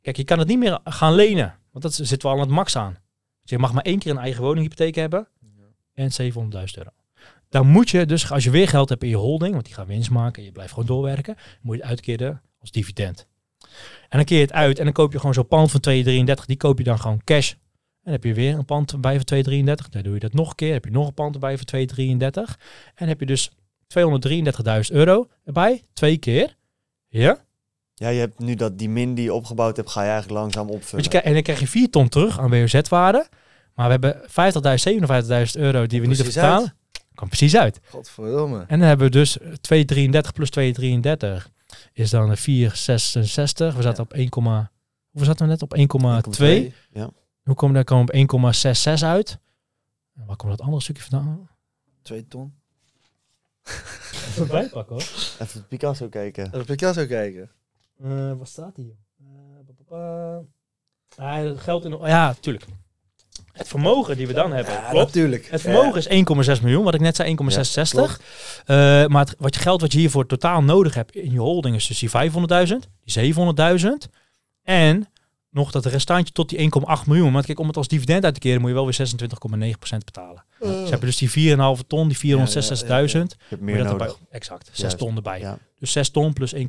Speaker 3: kijk, je kan het niet meer gaan lenen, want dat zit wel aan het max aan. Dus je mag maar één keer een eigen woninghypotheek hebben en 700.000 euro. Dan moet je dus, als je weer geld hebt in je holding, want die gaan winst maken en je blijft gewoon doorwerken, moet je het uitkeren als dividend. En dan keer je het uit en dan koop je gewoon zo'n pand van 2,33, die koop je dan gewoon cash en heb je weer een pand bij voor 2,33. Dan doe je dat nog een keer. heb je nog een pand erbij voor 2,33. En heb je dus 233.000 euro erbij. Twee keer. Ja? Ja,
Speaker 1: je hebt nu dat die min die je opgebouwd hebt, ga je eigenlijk langzaam opvullen. Je,
Speaker 3: en dan krijg je 4 ton terug aan WOZ-waarde. Maar we hebben 50.000, 57.000 euro die we niet hebben betaald. Kan precies uit. Godverdomme. En dan hebben we dus 2,33 plus 2,33 is dan 4,66. We zaten op 1, Hoe zaten we net? Op 1,2. Ja. Hoe kom daar op 1,66 uit? En waar komt dat andere stukje vandaan?
Speaker 2: Twee ton. Even
Speaker 1: erbij hoor. Even Picasso kijken. Even Picasso kijken.
Speaker 3: Uh, wat staat hier? Eh, ah, geld in... Oh, ja, tuurlijk. Het vermogen die we dan hebben. klopt. natuurlijk. Het vermogen is 1,6 miljoen, wat ik net zei, 1,66. Eh, maar wat je geld wat je hiervoor totaal nodig hebt in je holding is dus die 500.000, die 700.000. En nog dat restantje tot die 1,8 miljoen. Want kijk, om het als dividend uit te keren moet je wel weer 26,9% betalen. Uh. Dus heb dus die 4,5 ton, die 466.000. Ja, ja, meer exact, 6 ton erbij. Dus 6 ton plus 1,2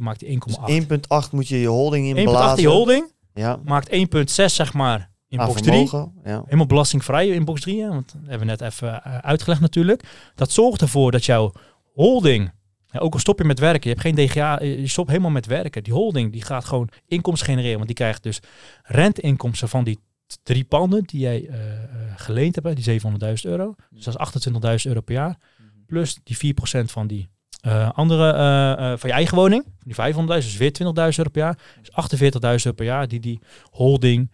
Speaker 3: maakt die 1,8. 1,8
Speaker 1: dus moet je je holding blazen. 1,8 die holding ja. maakt
Speaker 3: 1,6 zeg maar in box 3. 3. Helemaal belastingvrij in box 3. want dat hebben we net even eh, uitgelegd natuurlijk. Dat zorgt ervoor dat jouw holding ja, ook al stop je met werken, je hebt geen DGA, eh, je stopt helemaal met werken. Die holding die gaat gewoon inkomsten genereren, want die krijgt dus renteinkomsten van die drie panden die jij eh, eh, geleend hebt, die 700.000 euro. Dus dat is 28.000 euro per jaar. Mhm. Plus die 4% van die andere, van je eigen woning, die 500.000, dus weer 20.000 euro per jaar. Dus 48.000 euro per jaar die die holding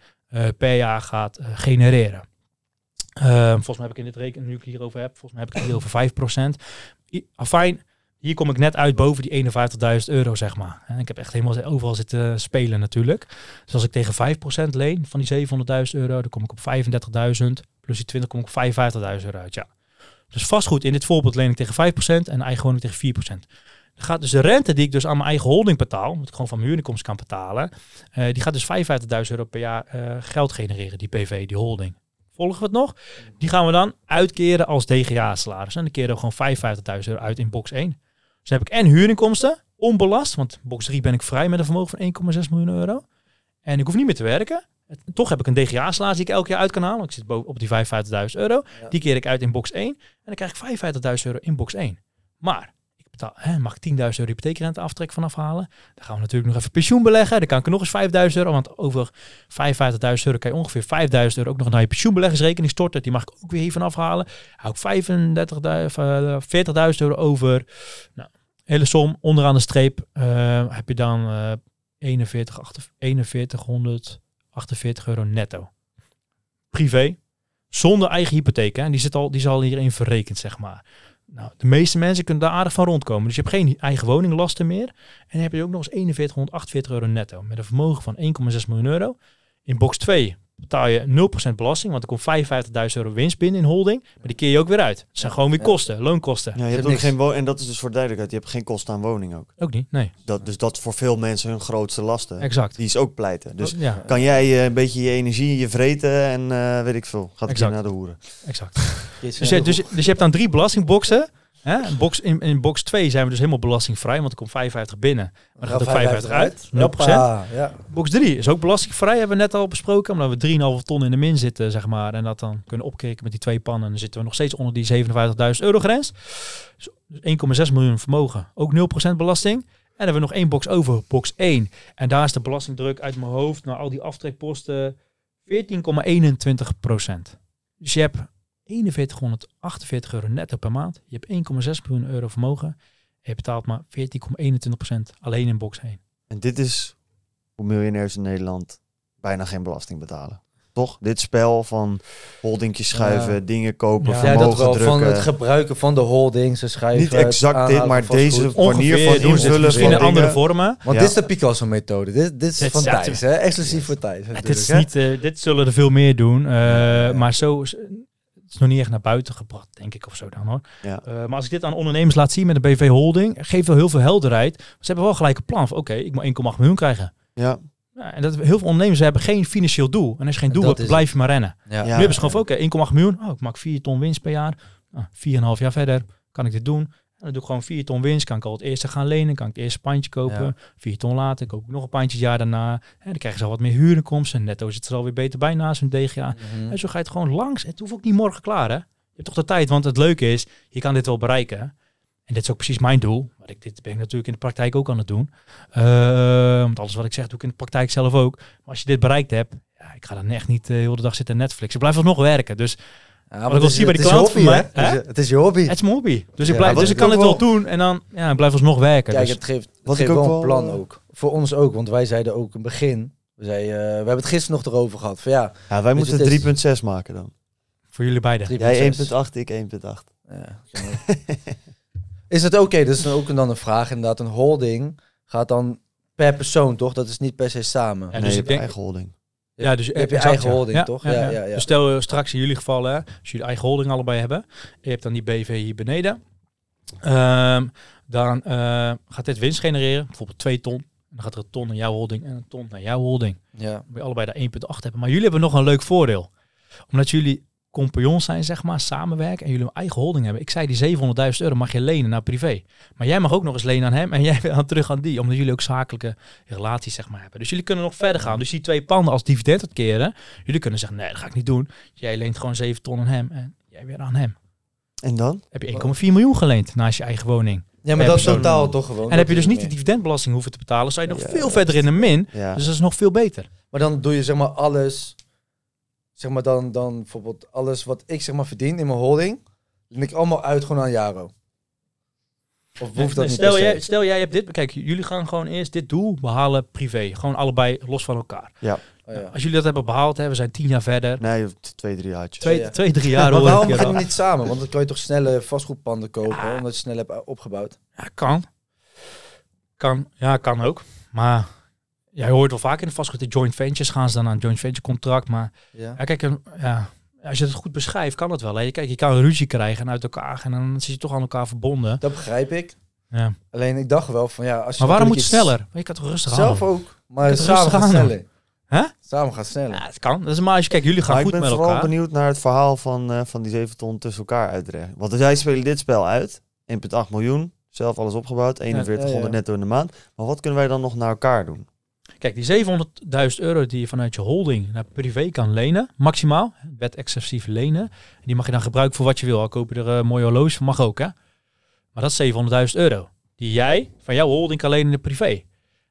Speaker 3: per jaar gaat genereren. Ehm, volgens mij heb ik in dit rekening, nu ik hierover heb, volgens mij heb ik het hier over 5%. afijn, hier kom ik net uit boven die 51.000 euro, zeg maar. ik heb echt helemaal overal zitten spelen natuurlijk. Dus als ik tegen 5% leen van die 700.000 euro, dan kom ik op 35.000. Plus die 20 kom ik op 55.000 euro uit, ja. Dus vastgoed in dit voorbeeld leen ik tegen 5% en eigen woning tegen 4%. Dan gaat dus de rente die ik dus aan mijn eigen holding betaal, wat ik gewoon van mijn huurinkomst kan betalen, eh, die gaat dus 55.000 euro per jaar eh, geld genereren, die PV, die holding. Volgen we het nog? Die gaan we dan uitkeren als DGA-salaris. En dan keren we gewoon 55.000 euro uit in box 1. Dus heb ik en huurinkomsten, onbelast, want box 3 ben ik vrij met een vermogen van 1,6 miljoen euro. En ik hoef niet meer te werken. Toch heb ik een dga slaas die ik elk jaar uit kan halen. Ik zit op die 55.000 euro. Die keer ik uit in box 1. En dan krijg ik 55.000 euro in box 1. Maar mag ik 10.000 euro hypotheekrente aftrek vanaf halen. Dan gaan we natuurlijk nog even pensioen beleggen. Dan kan ik er nog eens 5.000 euro, want over 55.000 euro kan je ongeveer 5.000 euro ook nog naar je pensioenbeleggingsrekening storten. Die mag ik ook weer hiervan afhalen. Hou ik 35.000, 40.000 eh, euro over. Nou, hele som onderaan de streep eh, heb je dan uh, 41, 4148 euro netto. Privé, zonder eigen hypotheek. En die, zit al, die zal hierin verrekend, zeg maar. Nou, de meeste mensen kunnen daar aardig van rondkomen. Dus je hebt geen eigen woninglasten meer. En dan heb je ook nog eens 4148 euro netto. Met een vermogen van 1,6 miljoen euro. In box 2 betaal je 0% belasting, want er komt 55.000 euro winst binnen in holding. Maar die keer je ook weer uit. Het zijn gewoon weer kosten, loonkosten. je hebt ook geen
Speaker 1: en dat is dus voor duidelijkheid, je hebt geen kosten aan woning ook. Ook niet, nee. Dat, dus dat is voor veel mensen hun grootste lasten. Exact. Die is ook pleiten. Dus kan jij eh, een beetje je energie, je vreten en eh, weet ik veel. Gaat het naar de hoeren. Exact dus, dus-, dus,
Speaker 3: je hebt dan drie belastingboxen. Hè? box, in, in box 2 zijn we dus helemaal belastingvrij, want er komt 55 binnen. Maar er gaat ook 55 uit, 0%. ja. Box 3 is ook belastingvrij, hebben we net al besproken. Omdat we 3,5 ton in de min zitten, zeg maar. En dat dan kunnen opkrikken met die twee pannen. En dan zitten we nog steeds onder die 57.000 euro grens. Dus 1,6 dus miljoen vermogen. Ook 0% belasting. En dan hebben we nog één box over, box 1. En daar is de belastingdruk uit mijn hoofd naar al die aftrekposten 14,21 Dus je hebt 4148 euro netto per maand. Je hebt 1,6 miljoen euro vermogen. je betaalt maar 14,21% alleen in box 1.
Speaker 1: En dit is hoe miljonairs in Nederland bijna geen belasting betalen. Toch? Dit spel van holdingjes schuiven, dingen kopen, ja. vermogen ja, dat wel, Van het
Speaker 2: gebruiken van de holdings, schuiven. Niet exact dit, maar deze manier van van zullen. zullen in andere vormen. Want dit is de Picasso-methode. Dit, dit is van Thijs, exclusief voor Thijs. dit, is niet,
Speaker 3: eh, dit zullen er veel meer doen, eh, maar zo, is nog niet echt naar buiten gebracht, denk ik of zo dan hoor. Ja. Eh, maar als ik dit aan ondernemers laat zien met een BV Holding, geeft wel heel veel helderheid. Ze hebben wel gelijk een plan van oké, ik moet 1,8 miljoen krijgen.
Speaker 1: Ja. en dat,
Speaker 3: heel veel ondernemers hebben geen financieel doel. En als je geen doel hebt, blijf je maar rennen. Ja. Nu hebben ze gewoon oké, 1,8 miljoen. Oh, ik maak 4 ton winst per jaar. Ah, 4,5 jaar verder kan ik dit doen dan doe ik gewoon vier ton winst. Kan ik al het eerste gaan lenen. Kan ik het eerste pandje kopen. vier ton later koop ik nog een pandje jaar daarna. En dan krijgen ze al wat meer huurinkomsten. Netto zit er alweer beter bij naast hun DGA. Mm En zo ga je het gewoon langs. Het hoeft ook niet morgen klaar hè. Je hebt toch de tijd. Want het leuke is, je kan dit wel bereiken. En dit is ook precies mijn doel. Maar ik, dit ben ik natuurlijk in de praktijk ook aan het doen. Uh, alles wat ik zeg doe ik in de praktijk zelf ook. Maar als je dit bereikt hebt, ja, ik ga dan echt niet uh, heel de dag zitten Netflix. Ik blijf nog werken. Dus ja, maar Wat ik wil zien bij die klant van Het is je hobby. Het is mijn hobby. Dus ik, blijf, dus kan het wel doen en dan ja, blijf alsnog werken. Kijk, dus- het geeft, Wat ik ook wel een plan
Speaker 2: ook. Voor ons ook, want wij zeiden ook een begin... We, zeiden, eh, we hebben het gisteren nog erover gehad. Van, ja, ja, wij dus moeten
Speaker 1: 3.6 maken dan. Voor jullie beiden. Jij 1.8,
Speaker 2: ik 1.8. Ja, is het oké? Dat is dan ook dan een vraag. Inderdaad, een holding gaat dan per persoon, toch? Dat is niet per se samen. Ja, dus nee, ik denk, eigen holding. Ja, dus je eh, hebt je eigen holding, toch? Ja, ja, dus
Speaker 3: stel eh, straks in jullie geval, hè, als jullie eigen holding allebei hebben, je hebt dan die BV hier beneden. Ehm, dan eh, gaat dit winst genereren, bijvoorbeeld 2 ton. Dan gaat er een ton naar jouw holding en een ton naar jouw holding. Ja. Dan je allebei daar 1,8 hebben. Maar jullie hebben nog een leuk voordeel. Omdat jullie compagnons zijn, zeg maar, samenwerken en jullie een eigen holding hebben. Ik zei, die 700.000 euro mag je lenen naar privé. Maar jij mag ook nog eens lenen aan hem en jij weer aan terug aan die, omdat jullie ook zakelijke relaties, zeg maar, hebben. Dus jullie kunnen nog verder gaan. Dus die twee panden als dividend keren, jullie kunnen zeggen, nee, dat ga ik niet doen. Jij leent gewoon 7 ton aan hem en jij weer aan hem. En dan? Heb je 1,4 miljoen geleend naast je eigen woning. Ja, maar dat is totaal toch gewoon. En heb je dus niet de dividendbelasting hoeven te betalen, sta je nog veel verder in de min. Ja. Dus dat is
Speaker 2: nog veel beter. Maar dan doe je zeg maar alles zeg maar dan, dan bijvoorbeeld alles wat ik zeg maar verdien in mijn holding, neem ik allemaal uit gewoon aan Jaro. Of hoeft dat stel, niet jij,
Speaker 3: stel jij hebt dit, kijk, jullie gaan gewoon eerst dit doel behalen privé. Gewoon allebei los van elkaar. Ja. Oh, ja. Nou, als jullie dat hebben behaald, hè, we zijn tien jaar verder. Nee,
Speaker 1: twee, drie jaar.
Speaker 2: Twee, twee, drie jaar. maar waarom gaan we niet samen? Want dan kan je toch snelle vastgoedpanden kopen, omdat je snel hebt opgebouwd.
Speaker 3: Ja, kan. Kan. Ja, kan ook. Maar jij hoort wel vaak in de vastgoed, de joint ventures gaan ze dan aan joint venture contract. Maar ja. kijk, ja, als je het goed beschrijft, kan het wel. Kijk, je kan ruzie krijgen en uit elkaar gaan en dan zit je toch aan elkaar
Speaker 2: verbonden. Dat begrijp ik. Ja. Alleen ik dacht wel van ja, als je. Maar waarom moet je sneller? Je kan toch rustig Zelf ook, maar samen gaan sneller. Samen gaan sneller. Ja, het kan. Dat
Speaker 1: is maar als je kijkt, jullie gaan goed met elkaar. Ik ben vooral benieuwd naar het verhaal van, eh, van die 7 ton tussen elkaar uitrecht. Want zij spelen dit spel uit, 1,8 miljoen, zelf alles opgebouwd, 4100 netto in de maand. Maar wat kunnen wij dan nog naar elkaar doen?
Speaker 3: Kijk, die 700.000 euro die je vanuit je holding naar privé kan lenen, maximaal, wet excessief lenen, die mag je dan gebruiken voor wat je wil. Al kopen er een eh, mooie van mag ook, hè. Maar dat is 700.000 euro, die jij van jouw holding kan lenen in de privé.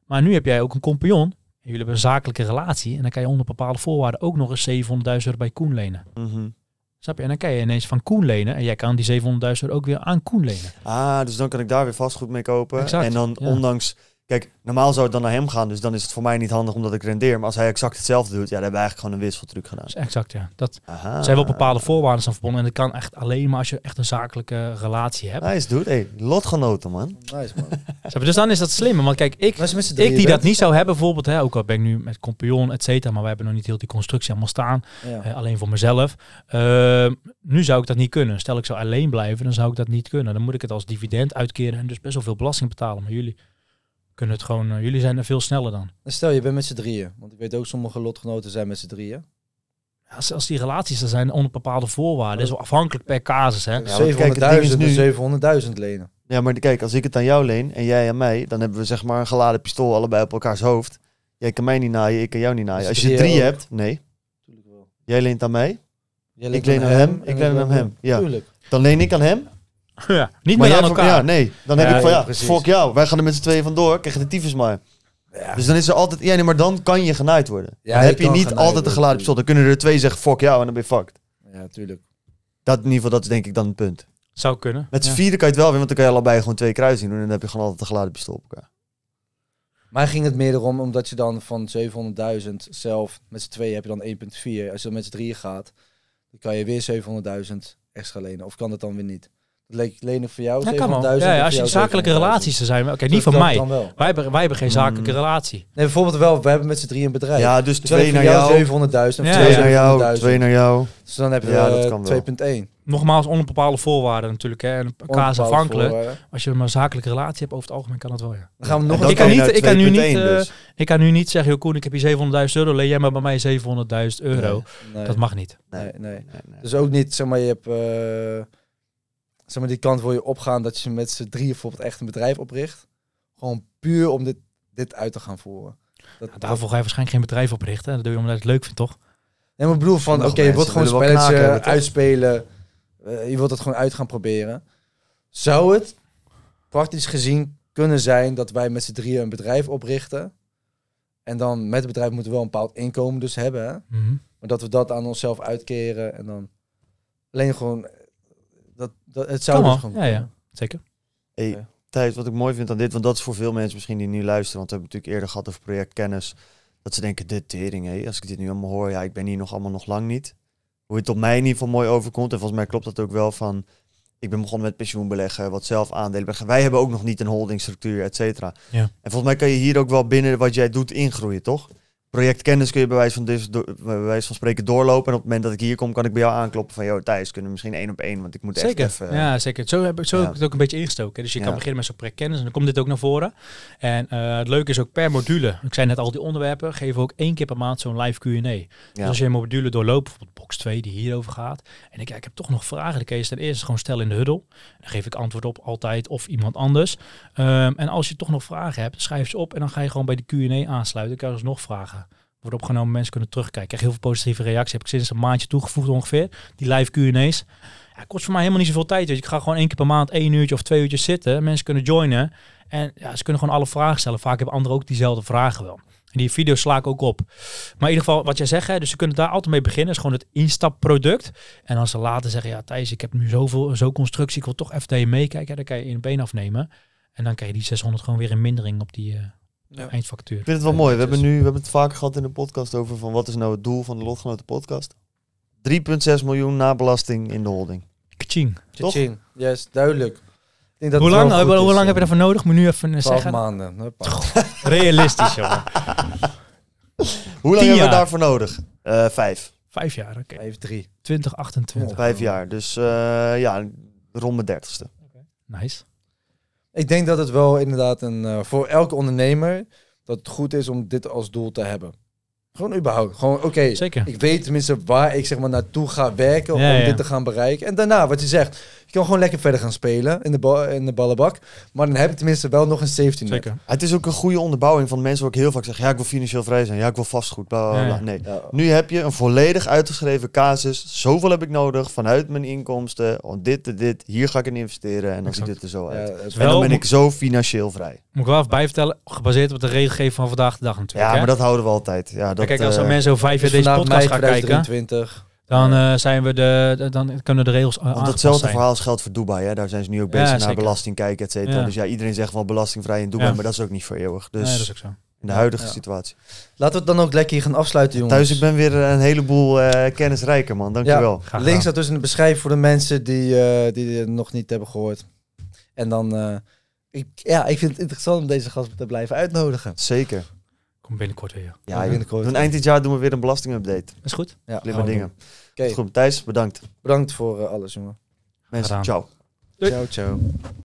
Speaker 3: Maar nu heb jij ook een compagnon, en jullie hebben een zakelijke relatie, en dan kan je onder bepaalde voorwaarden ook nog eens 700.000 euro bij Koen lenen. Mm Snap je? En dan kan je ineens van Koen lenen. En jij kan die 700.000 euro ook weer aan Koen
Speaker 1: lenen. Ah, dus dan kan ik daar weer vastgoed mee kopen. en dan ondanks Kijk, normaal zou het dan naar hem gaan, dus dan is het voor mij niet handig omdat ik rendeer. Maar als hij exact hetzelfde doet, ja, dan hebben we eigenlijk gewoon een wisseltruc gedaan. exact, ja.
Speaker 3: Dat zijn wel bepaalde voorwaarden aan verbonden. En dat kan echt alleen maar als je echt een zakelijke relatie hebt. is
Speaker 1: dude. Hey, lotgenoten, man.
Speaker 3: Nice, man. dus dan is dat slimmer. Want kijk, ik, ik die dat niet zou hebben, bijvoorbeeld, hè, ook al ben ik nu met compagnon, et cetera, maar we hebben nog niet heel die constructie allemaal staan. Ja. Eh, alleen voor mezelf. Ehm, nu zou ik dat niet kunnen. Stel ik zou alleen blijven, dan zou ik dat niet kunnen. Dan moet ik het als dividend uitkeren en dus best wel veel belasting betalen. Maar jullie kunnen het gewoon, eh, jullie zijn er veel sneller
Speaker 2: dan. stel, je bent met z'n drieën. Want ik weet ook, sommige lotgenoten zijn met z'n drieën. Als, als die
Speaker 3: relaties er zijn onder bepaalde voorwaarden, is afhankelijk per casus. Hè? Ja, 700.000 nu...
Speaker 2: 700.000
Speaker 1: lenen. Ja, maar kijk, als ik het aan jou leen en jij aan mij, dan hebben we zeg maar een geladen pistool allebei op elkaars hoofd. Jij kan mij niet naaien, ik kan jou niet naaien. Dus als je drie eh, hebt, nee. Jij leent aan mij, ik leen aan hem, ik leen aan hem. Ja. Dan leen ik aan hem ja, niet maar meer aan elkaar. Ja, nee, dan heb ik van ja, fuck jou. Wij gaan er met z'n tweeën vandoor. Krijg je de tyfus maar. Dus dan is er altijd... Ja, nee, maar dan kan je genaaid worden. dan heb je, niet altijd een geladen pistool. Dan kunnen er twee zeggen fuck jou en dan ben je fucked. Ja, tuurlijk. Dat, in ieder geval, dat is denk ik dan het punt.
Speaker 2: Zou kunnen. Met z'n
Speaker 1: vierde kan je het wel weer, want dan kan je allebei gewoon twee kruisen doen. En dan heb je gewoon altijd een geladen pistool op elkaar. Maar ging het meer
Speaker 2: erom, omdat je dan van 700.000 zelf... Met z'n tweeën heb je dan 1,4. Als je dan met z'n drieën gaat, dan kan je weer 700.000 extra lenen. Of kan dat dan weer niet? leek lenig voor jou. Dat kan wel.
Speaker 3: Ja, als je zakelijke relaties te zijn, oké, okay, niet van mij. Wij
Speaker 2: hebben, wij hebben geen mm. zakelijke relatie. Nee, bijvoorbeeld wel, we hebben met z'n drie een bedrijf. Ja, dus, dus twee naar jou. 700.000 of twee naar jou, twee naar jou. Dus dan heb je uh, eh, 2.1.
Speaker 3: Nogmaals, onder bepaalde voorwaarden natuurlijk.
Speaker 2: Hè. En elkaar afhankelijk.
Speaker 3: Als je maar een zakelijke relatie hebt, over het algemeen kan dat wel, ja. Dan gaan we nog ik, kan niet, ik, kan nu niet, eh, dus. ik kan nu niet zeggen, joh Koen, ik heb hier 700.000 euro, leen jij maar bij mij 700.000 euro. Dat mag niet.
Speaker 2: Nee, nee, nee, Dus ook niet, zeg maar, je hebt eh, zeg maar, die kant wil je opgaan dat je met z'n drieën bijvoorbeeld echt een bedrijf opricht. Gewoon puur om dit, dit uit te gaan voeren. Dat, nou, daarvoor
Speaker 3: ga je waarschijnlijk geen bedrijf oprichten. Dat doe je omdat je het leuk vindt, toch? Nee, maar ik bedoel van, oké, je wilt gewoon een spelletje
Speaker 2: uitspelen. Eh, je wilt het gewoon uit gaan proberen. Zou het praktisch gezien kunnen zijn dat wij met z'n drieën een bedrijf oprichten? En dan met het bedrijf moeten we wel een bepaald inkomen dus hebben. Mhm. Maar dat we dat aan onszelf uitkeren en dan alleen gewoon dat, dat, het zou dus wel
Speaker 3: ja, ja, zeker.
Speaker 1: Hey, Thijs, wat ik mooi vind aan dit, want dat is voor veel mensen misschien die nu luisteren, want we hebben natuurlijk eerder gehad over projectkennis, dat ze denken, dit tering, hé, als ik dit nu allemaal hoor, ja, ik ben hier nog allemaal nog lang niet. Hoe het op mij in ieder geval mooi overkomt, en volgens mij klopt dat ook wel van, ik ben begonnen met pensioenbeleggen, wat zelf aandelen Wij hebben ook nog niet een holdingstructuur, et cetera. Ja. En volgens mij kan je hier ook wel binnen wat jij doet ingroeien, toch? projectkennis kun je bij wijze, van van spreken doorlopen. En op het moment dat ik hier kom, kan ik bij jou aankloppen van... ...joh Thijs, kunnen we misschien één op één? Want ik moet zeker. echt even... Eh, ja,
Speaker 3: zeker. Zo heb ik zo het ook een beetje ingestoken. Dus je kan beginnen met zo'n projectkennis en dan komt dit ook naar voren. En eh, het leuke is ook per module. Ik zei net al die onderwerpen, geven we ook één keer per maand zo'n live Q&A. Dus ja. Dus als je een module doorloopt, bijvoorbeeld box 2 die hierover gaat... ...en ik, ja, ik heb toch nog vragen, dan kun je ze ten eerste gewoon stellen in de huddle. Dan geef ik antwoord op altijd of iemand anders. Ehm, en als je toch nog vragen hebt, schrijf ze op en dan ga je gewoon bij de Q&A aansluiten. Dan kan je dus nog vragen wordt opgenomen, mensen kunnen terugkijken. Ik heel veel positieve reacties. Heb ik sinds een maandje toegevoegd ongeveer. Die live Q&A's. Ja, kost voor mij helemaal niet zoveel tijd. Dus ik ga gewoon één keer per maand één uurtje of twee uurtjes zitten. Mensen kunnen joinen. En ja, ze kunnen gewoon alle vragen stellen. Vaak hebben anderen ook diezelfde vragen wel. En die video's sla ik ook op. Maar in ieder geval, wat jij zegt, hè, dus ze kunnen daar altijd mee beginnen. is gewoon het instapproduct. En als ze later zeggen, ja Thijs, ik heb nu zoveel, zo'n constructie. Ik wil toch even tegen meekijken. Dan kan je in een been afnemen. En dan kan je die 600 gewoon weer in mindering op die... Eh, ja. eindfactuur. Ik vind het wel mooi. We hebben, nu,
Speaker 1: we hebben het vaker gehad in de podcast over van wat is nou het doel van de Lotgenoten podcast. 3,6 miljoen na belasting in de holding. Kaching. Kaching.
Speaker 2: Yes, duidelijk. Ik
Speaker 1: denk dat hoe, lang, hoe, lang heb je eh, daarvoor nodig? Moet nu even zeggen. maanden. Realistisch, jongen. hoe lang hebben we daarvoor nodig? vijf. Vijf jaar, oké. Vijf, drie. 2028. vijf jaar, dus eh, ja, rond de dertigste. Okay.
Speaker 3: Nice.
Speaker 2: Ik denk dat het wel inderdaad een, eh, voor elke ondernemer dat het goed is om dit als doel te hebben. Gewoon überhaupt. Gewoon, oké, okay, ik weet tenminste waar ik zeg maar naartoe ga werken om dit te gaan bereiken. En daarna, wat je zegt, je kan gewoon lekker verder gaan spelen in de,
Speaker 1: in de ballenbak. Maar dan heb je tenminste wel nog een safety net. Zeker. Het is ook een goede onderbouwing van mensen waar ik heel vaak zeg, ja, ik wil financieel vrij zijn. Ja, ik wil vastgoed. Bla, bla, bla. nee, nu heb je een volledig uitgeschreven casus. Zoveel heb ik nodig vanuit mijn inkomsten. Oh, dit, dit, dit. Hier ga ik in investeren. En dan exact. ziet het er zo uit. en dan ben ik zo financieel vrij.
Speaker 3: Moet ik wel even bijvertellen, gebaseerd op de regelgeving van vandaag de dag
Speaker 1: natuurlijk. Ja, maar dat houden we altijd. Ja, dat kijk, als we eh, mensen zo vijf jaar deze podcast gaan kijken...
Speaker 2: Dan,
Speaker 3: eh, zijn we de, dan kunnen de regels Want hetzelfde zijn. verhaal
Speaker 1: geldt voor Dubai. Hè? Daar zijn ze nu ook bezig naar belasting kijken, et cetera. Dus ja, iedereen zegt wel belastingvrij in Dubai, maar dat is ook niet voor eeuwig. Dus nee, dat is ook zo. In de huidige situatie. Laten we het dan ook lekker hier gaan afsluiten, jongens. Thuis, ik ben weer eh, een heleboel uh, man. Dankjewel. Ja, Links staat
Speaker 2: dus in de beschrijving voor de mensen die, die het nog niet hebben gehoord. En dan... ik, ja, ik vind het interessant om deze gast te blijven uitnodigen. Zeker. Kom binnenkort weer. Ja, binnenkort. Doen eind
Speaker 1: dit jaar doen we weer een belastingupdate. Is goed. Ja, Slimme dingen. Oké. Goed, Thijs, bedankt. Bedankt voor eh, alles, jongen. Mensen, ciao. Ciao, ciao.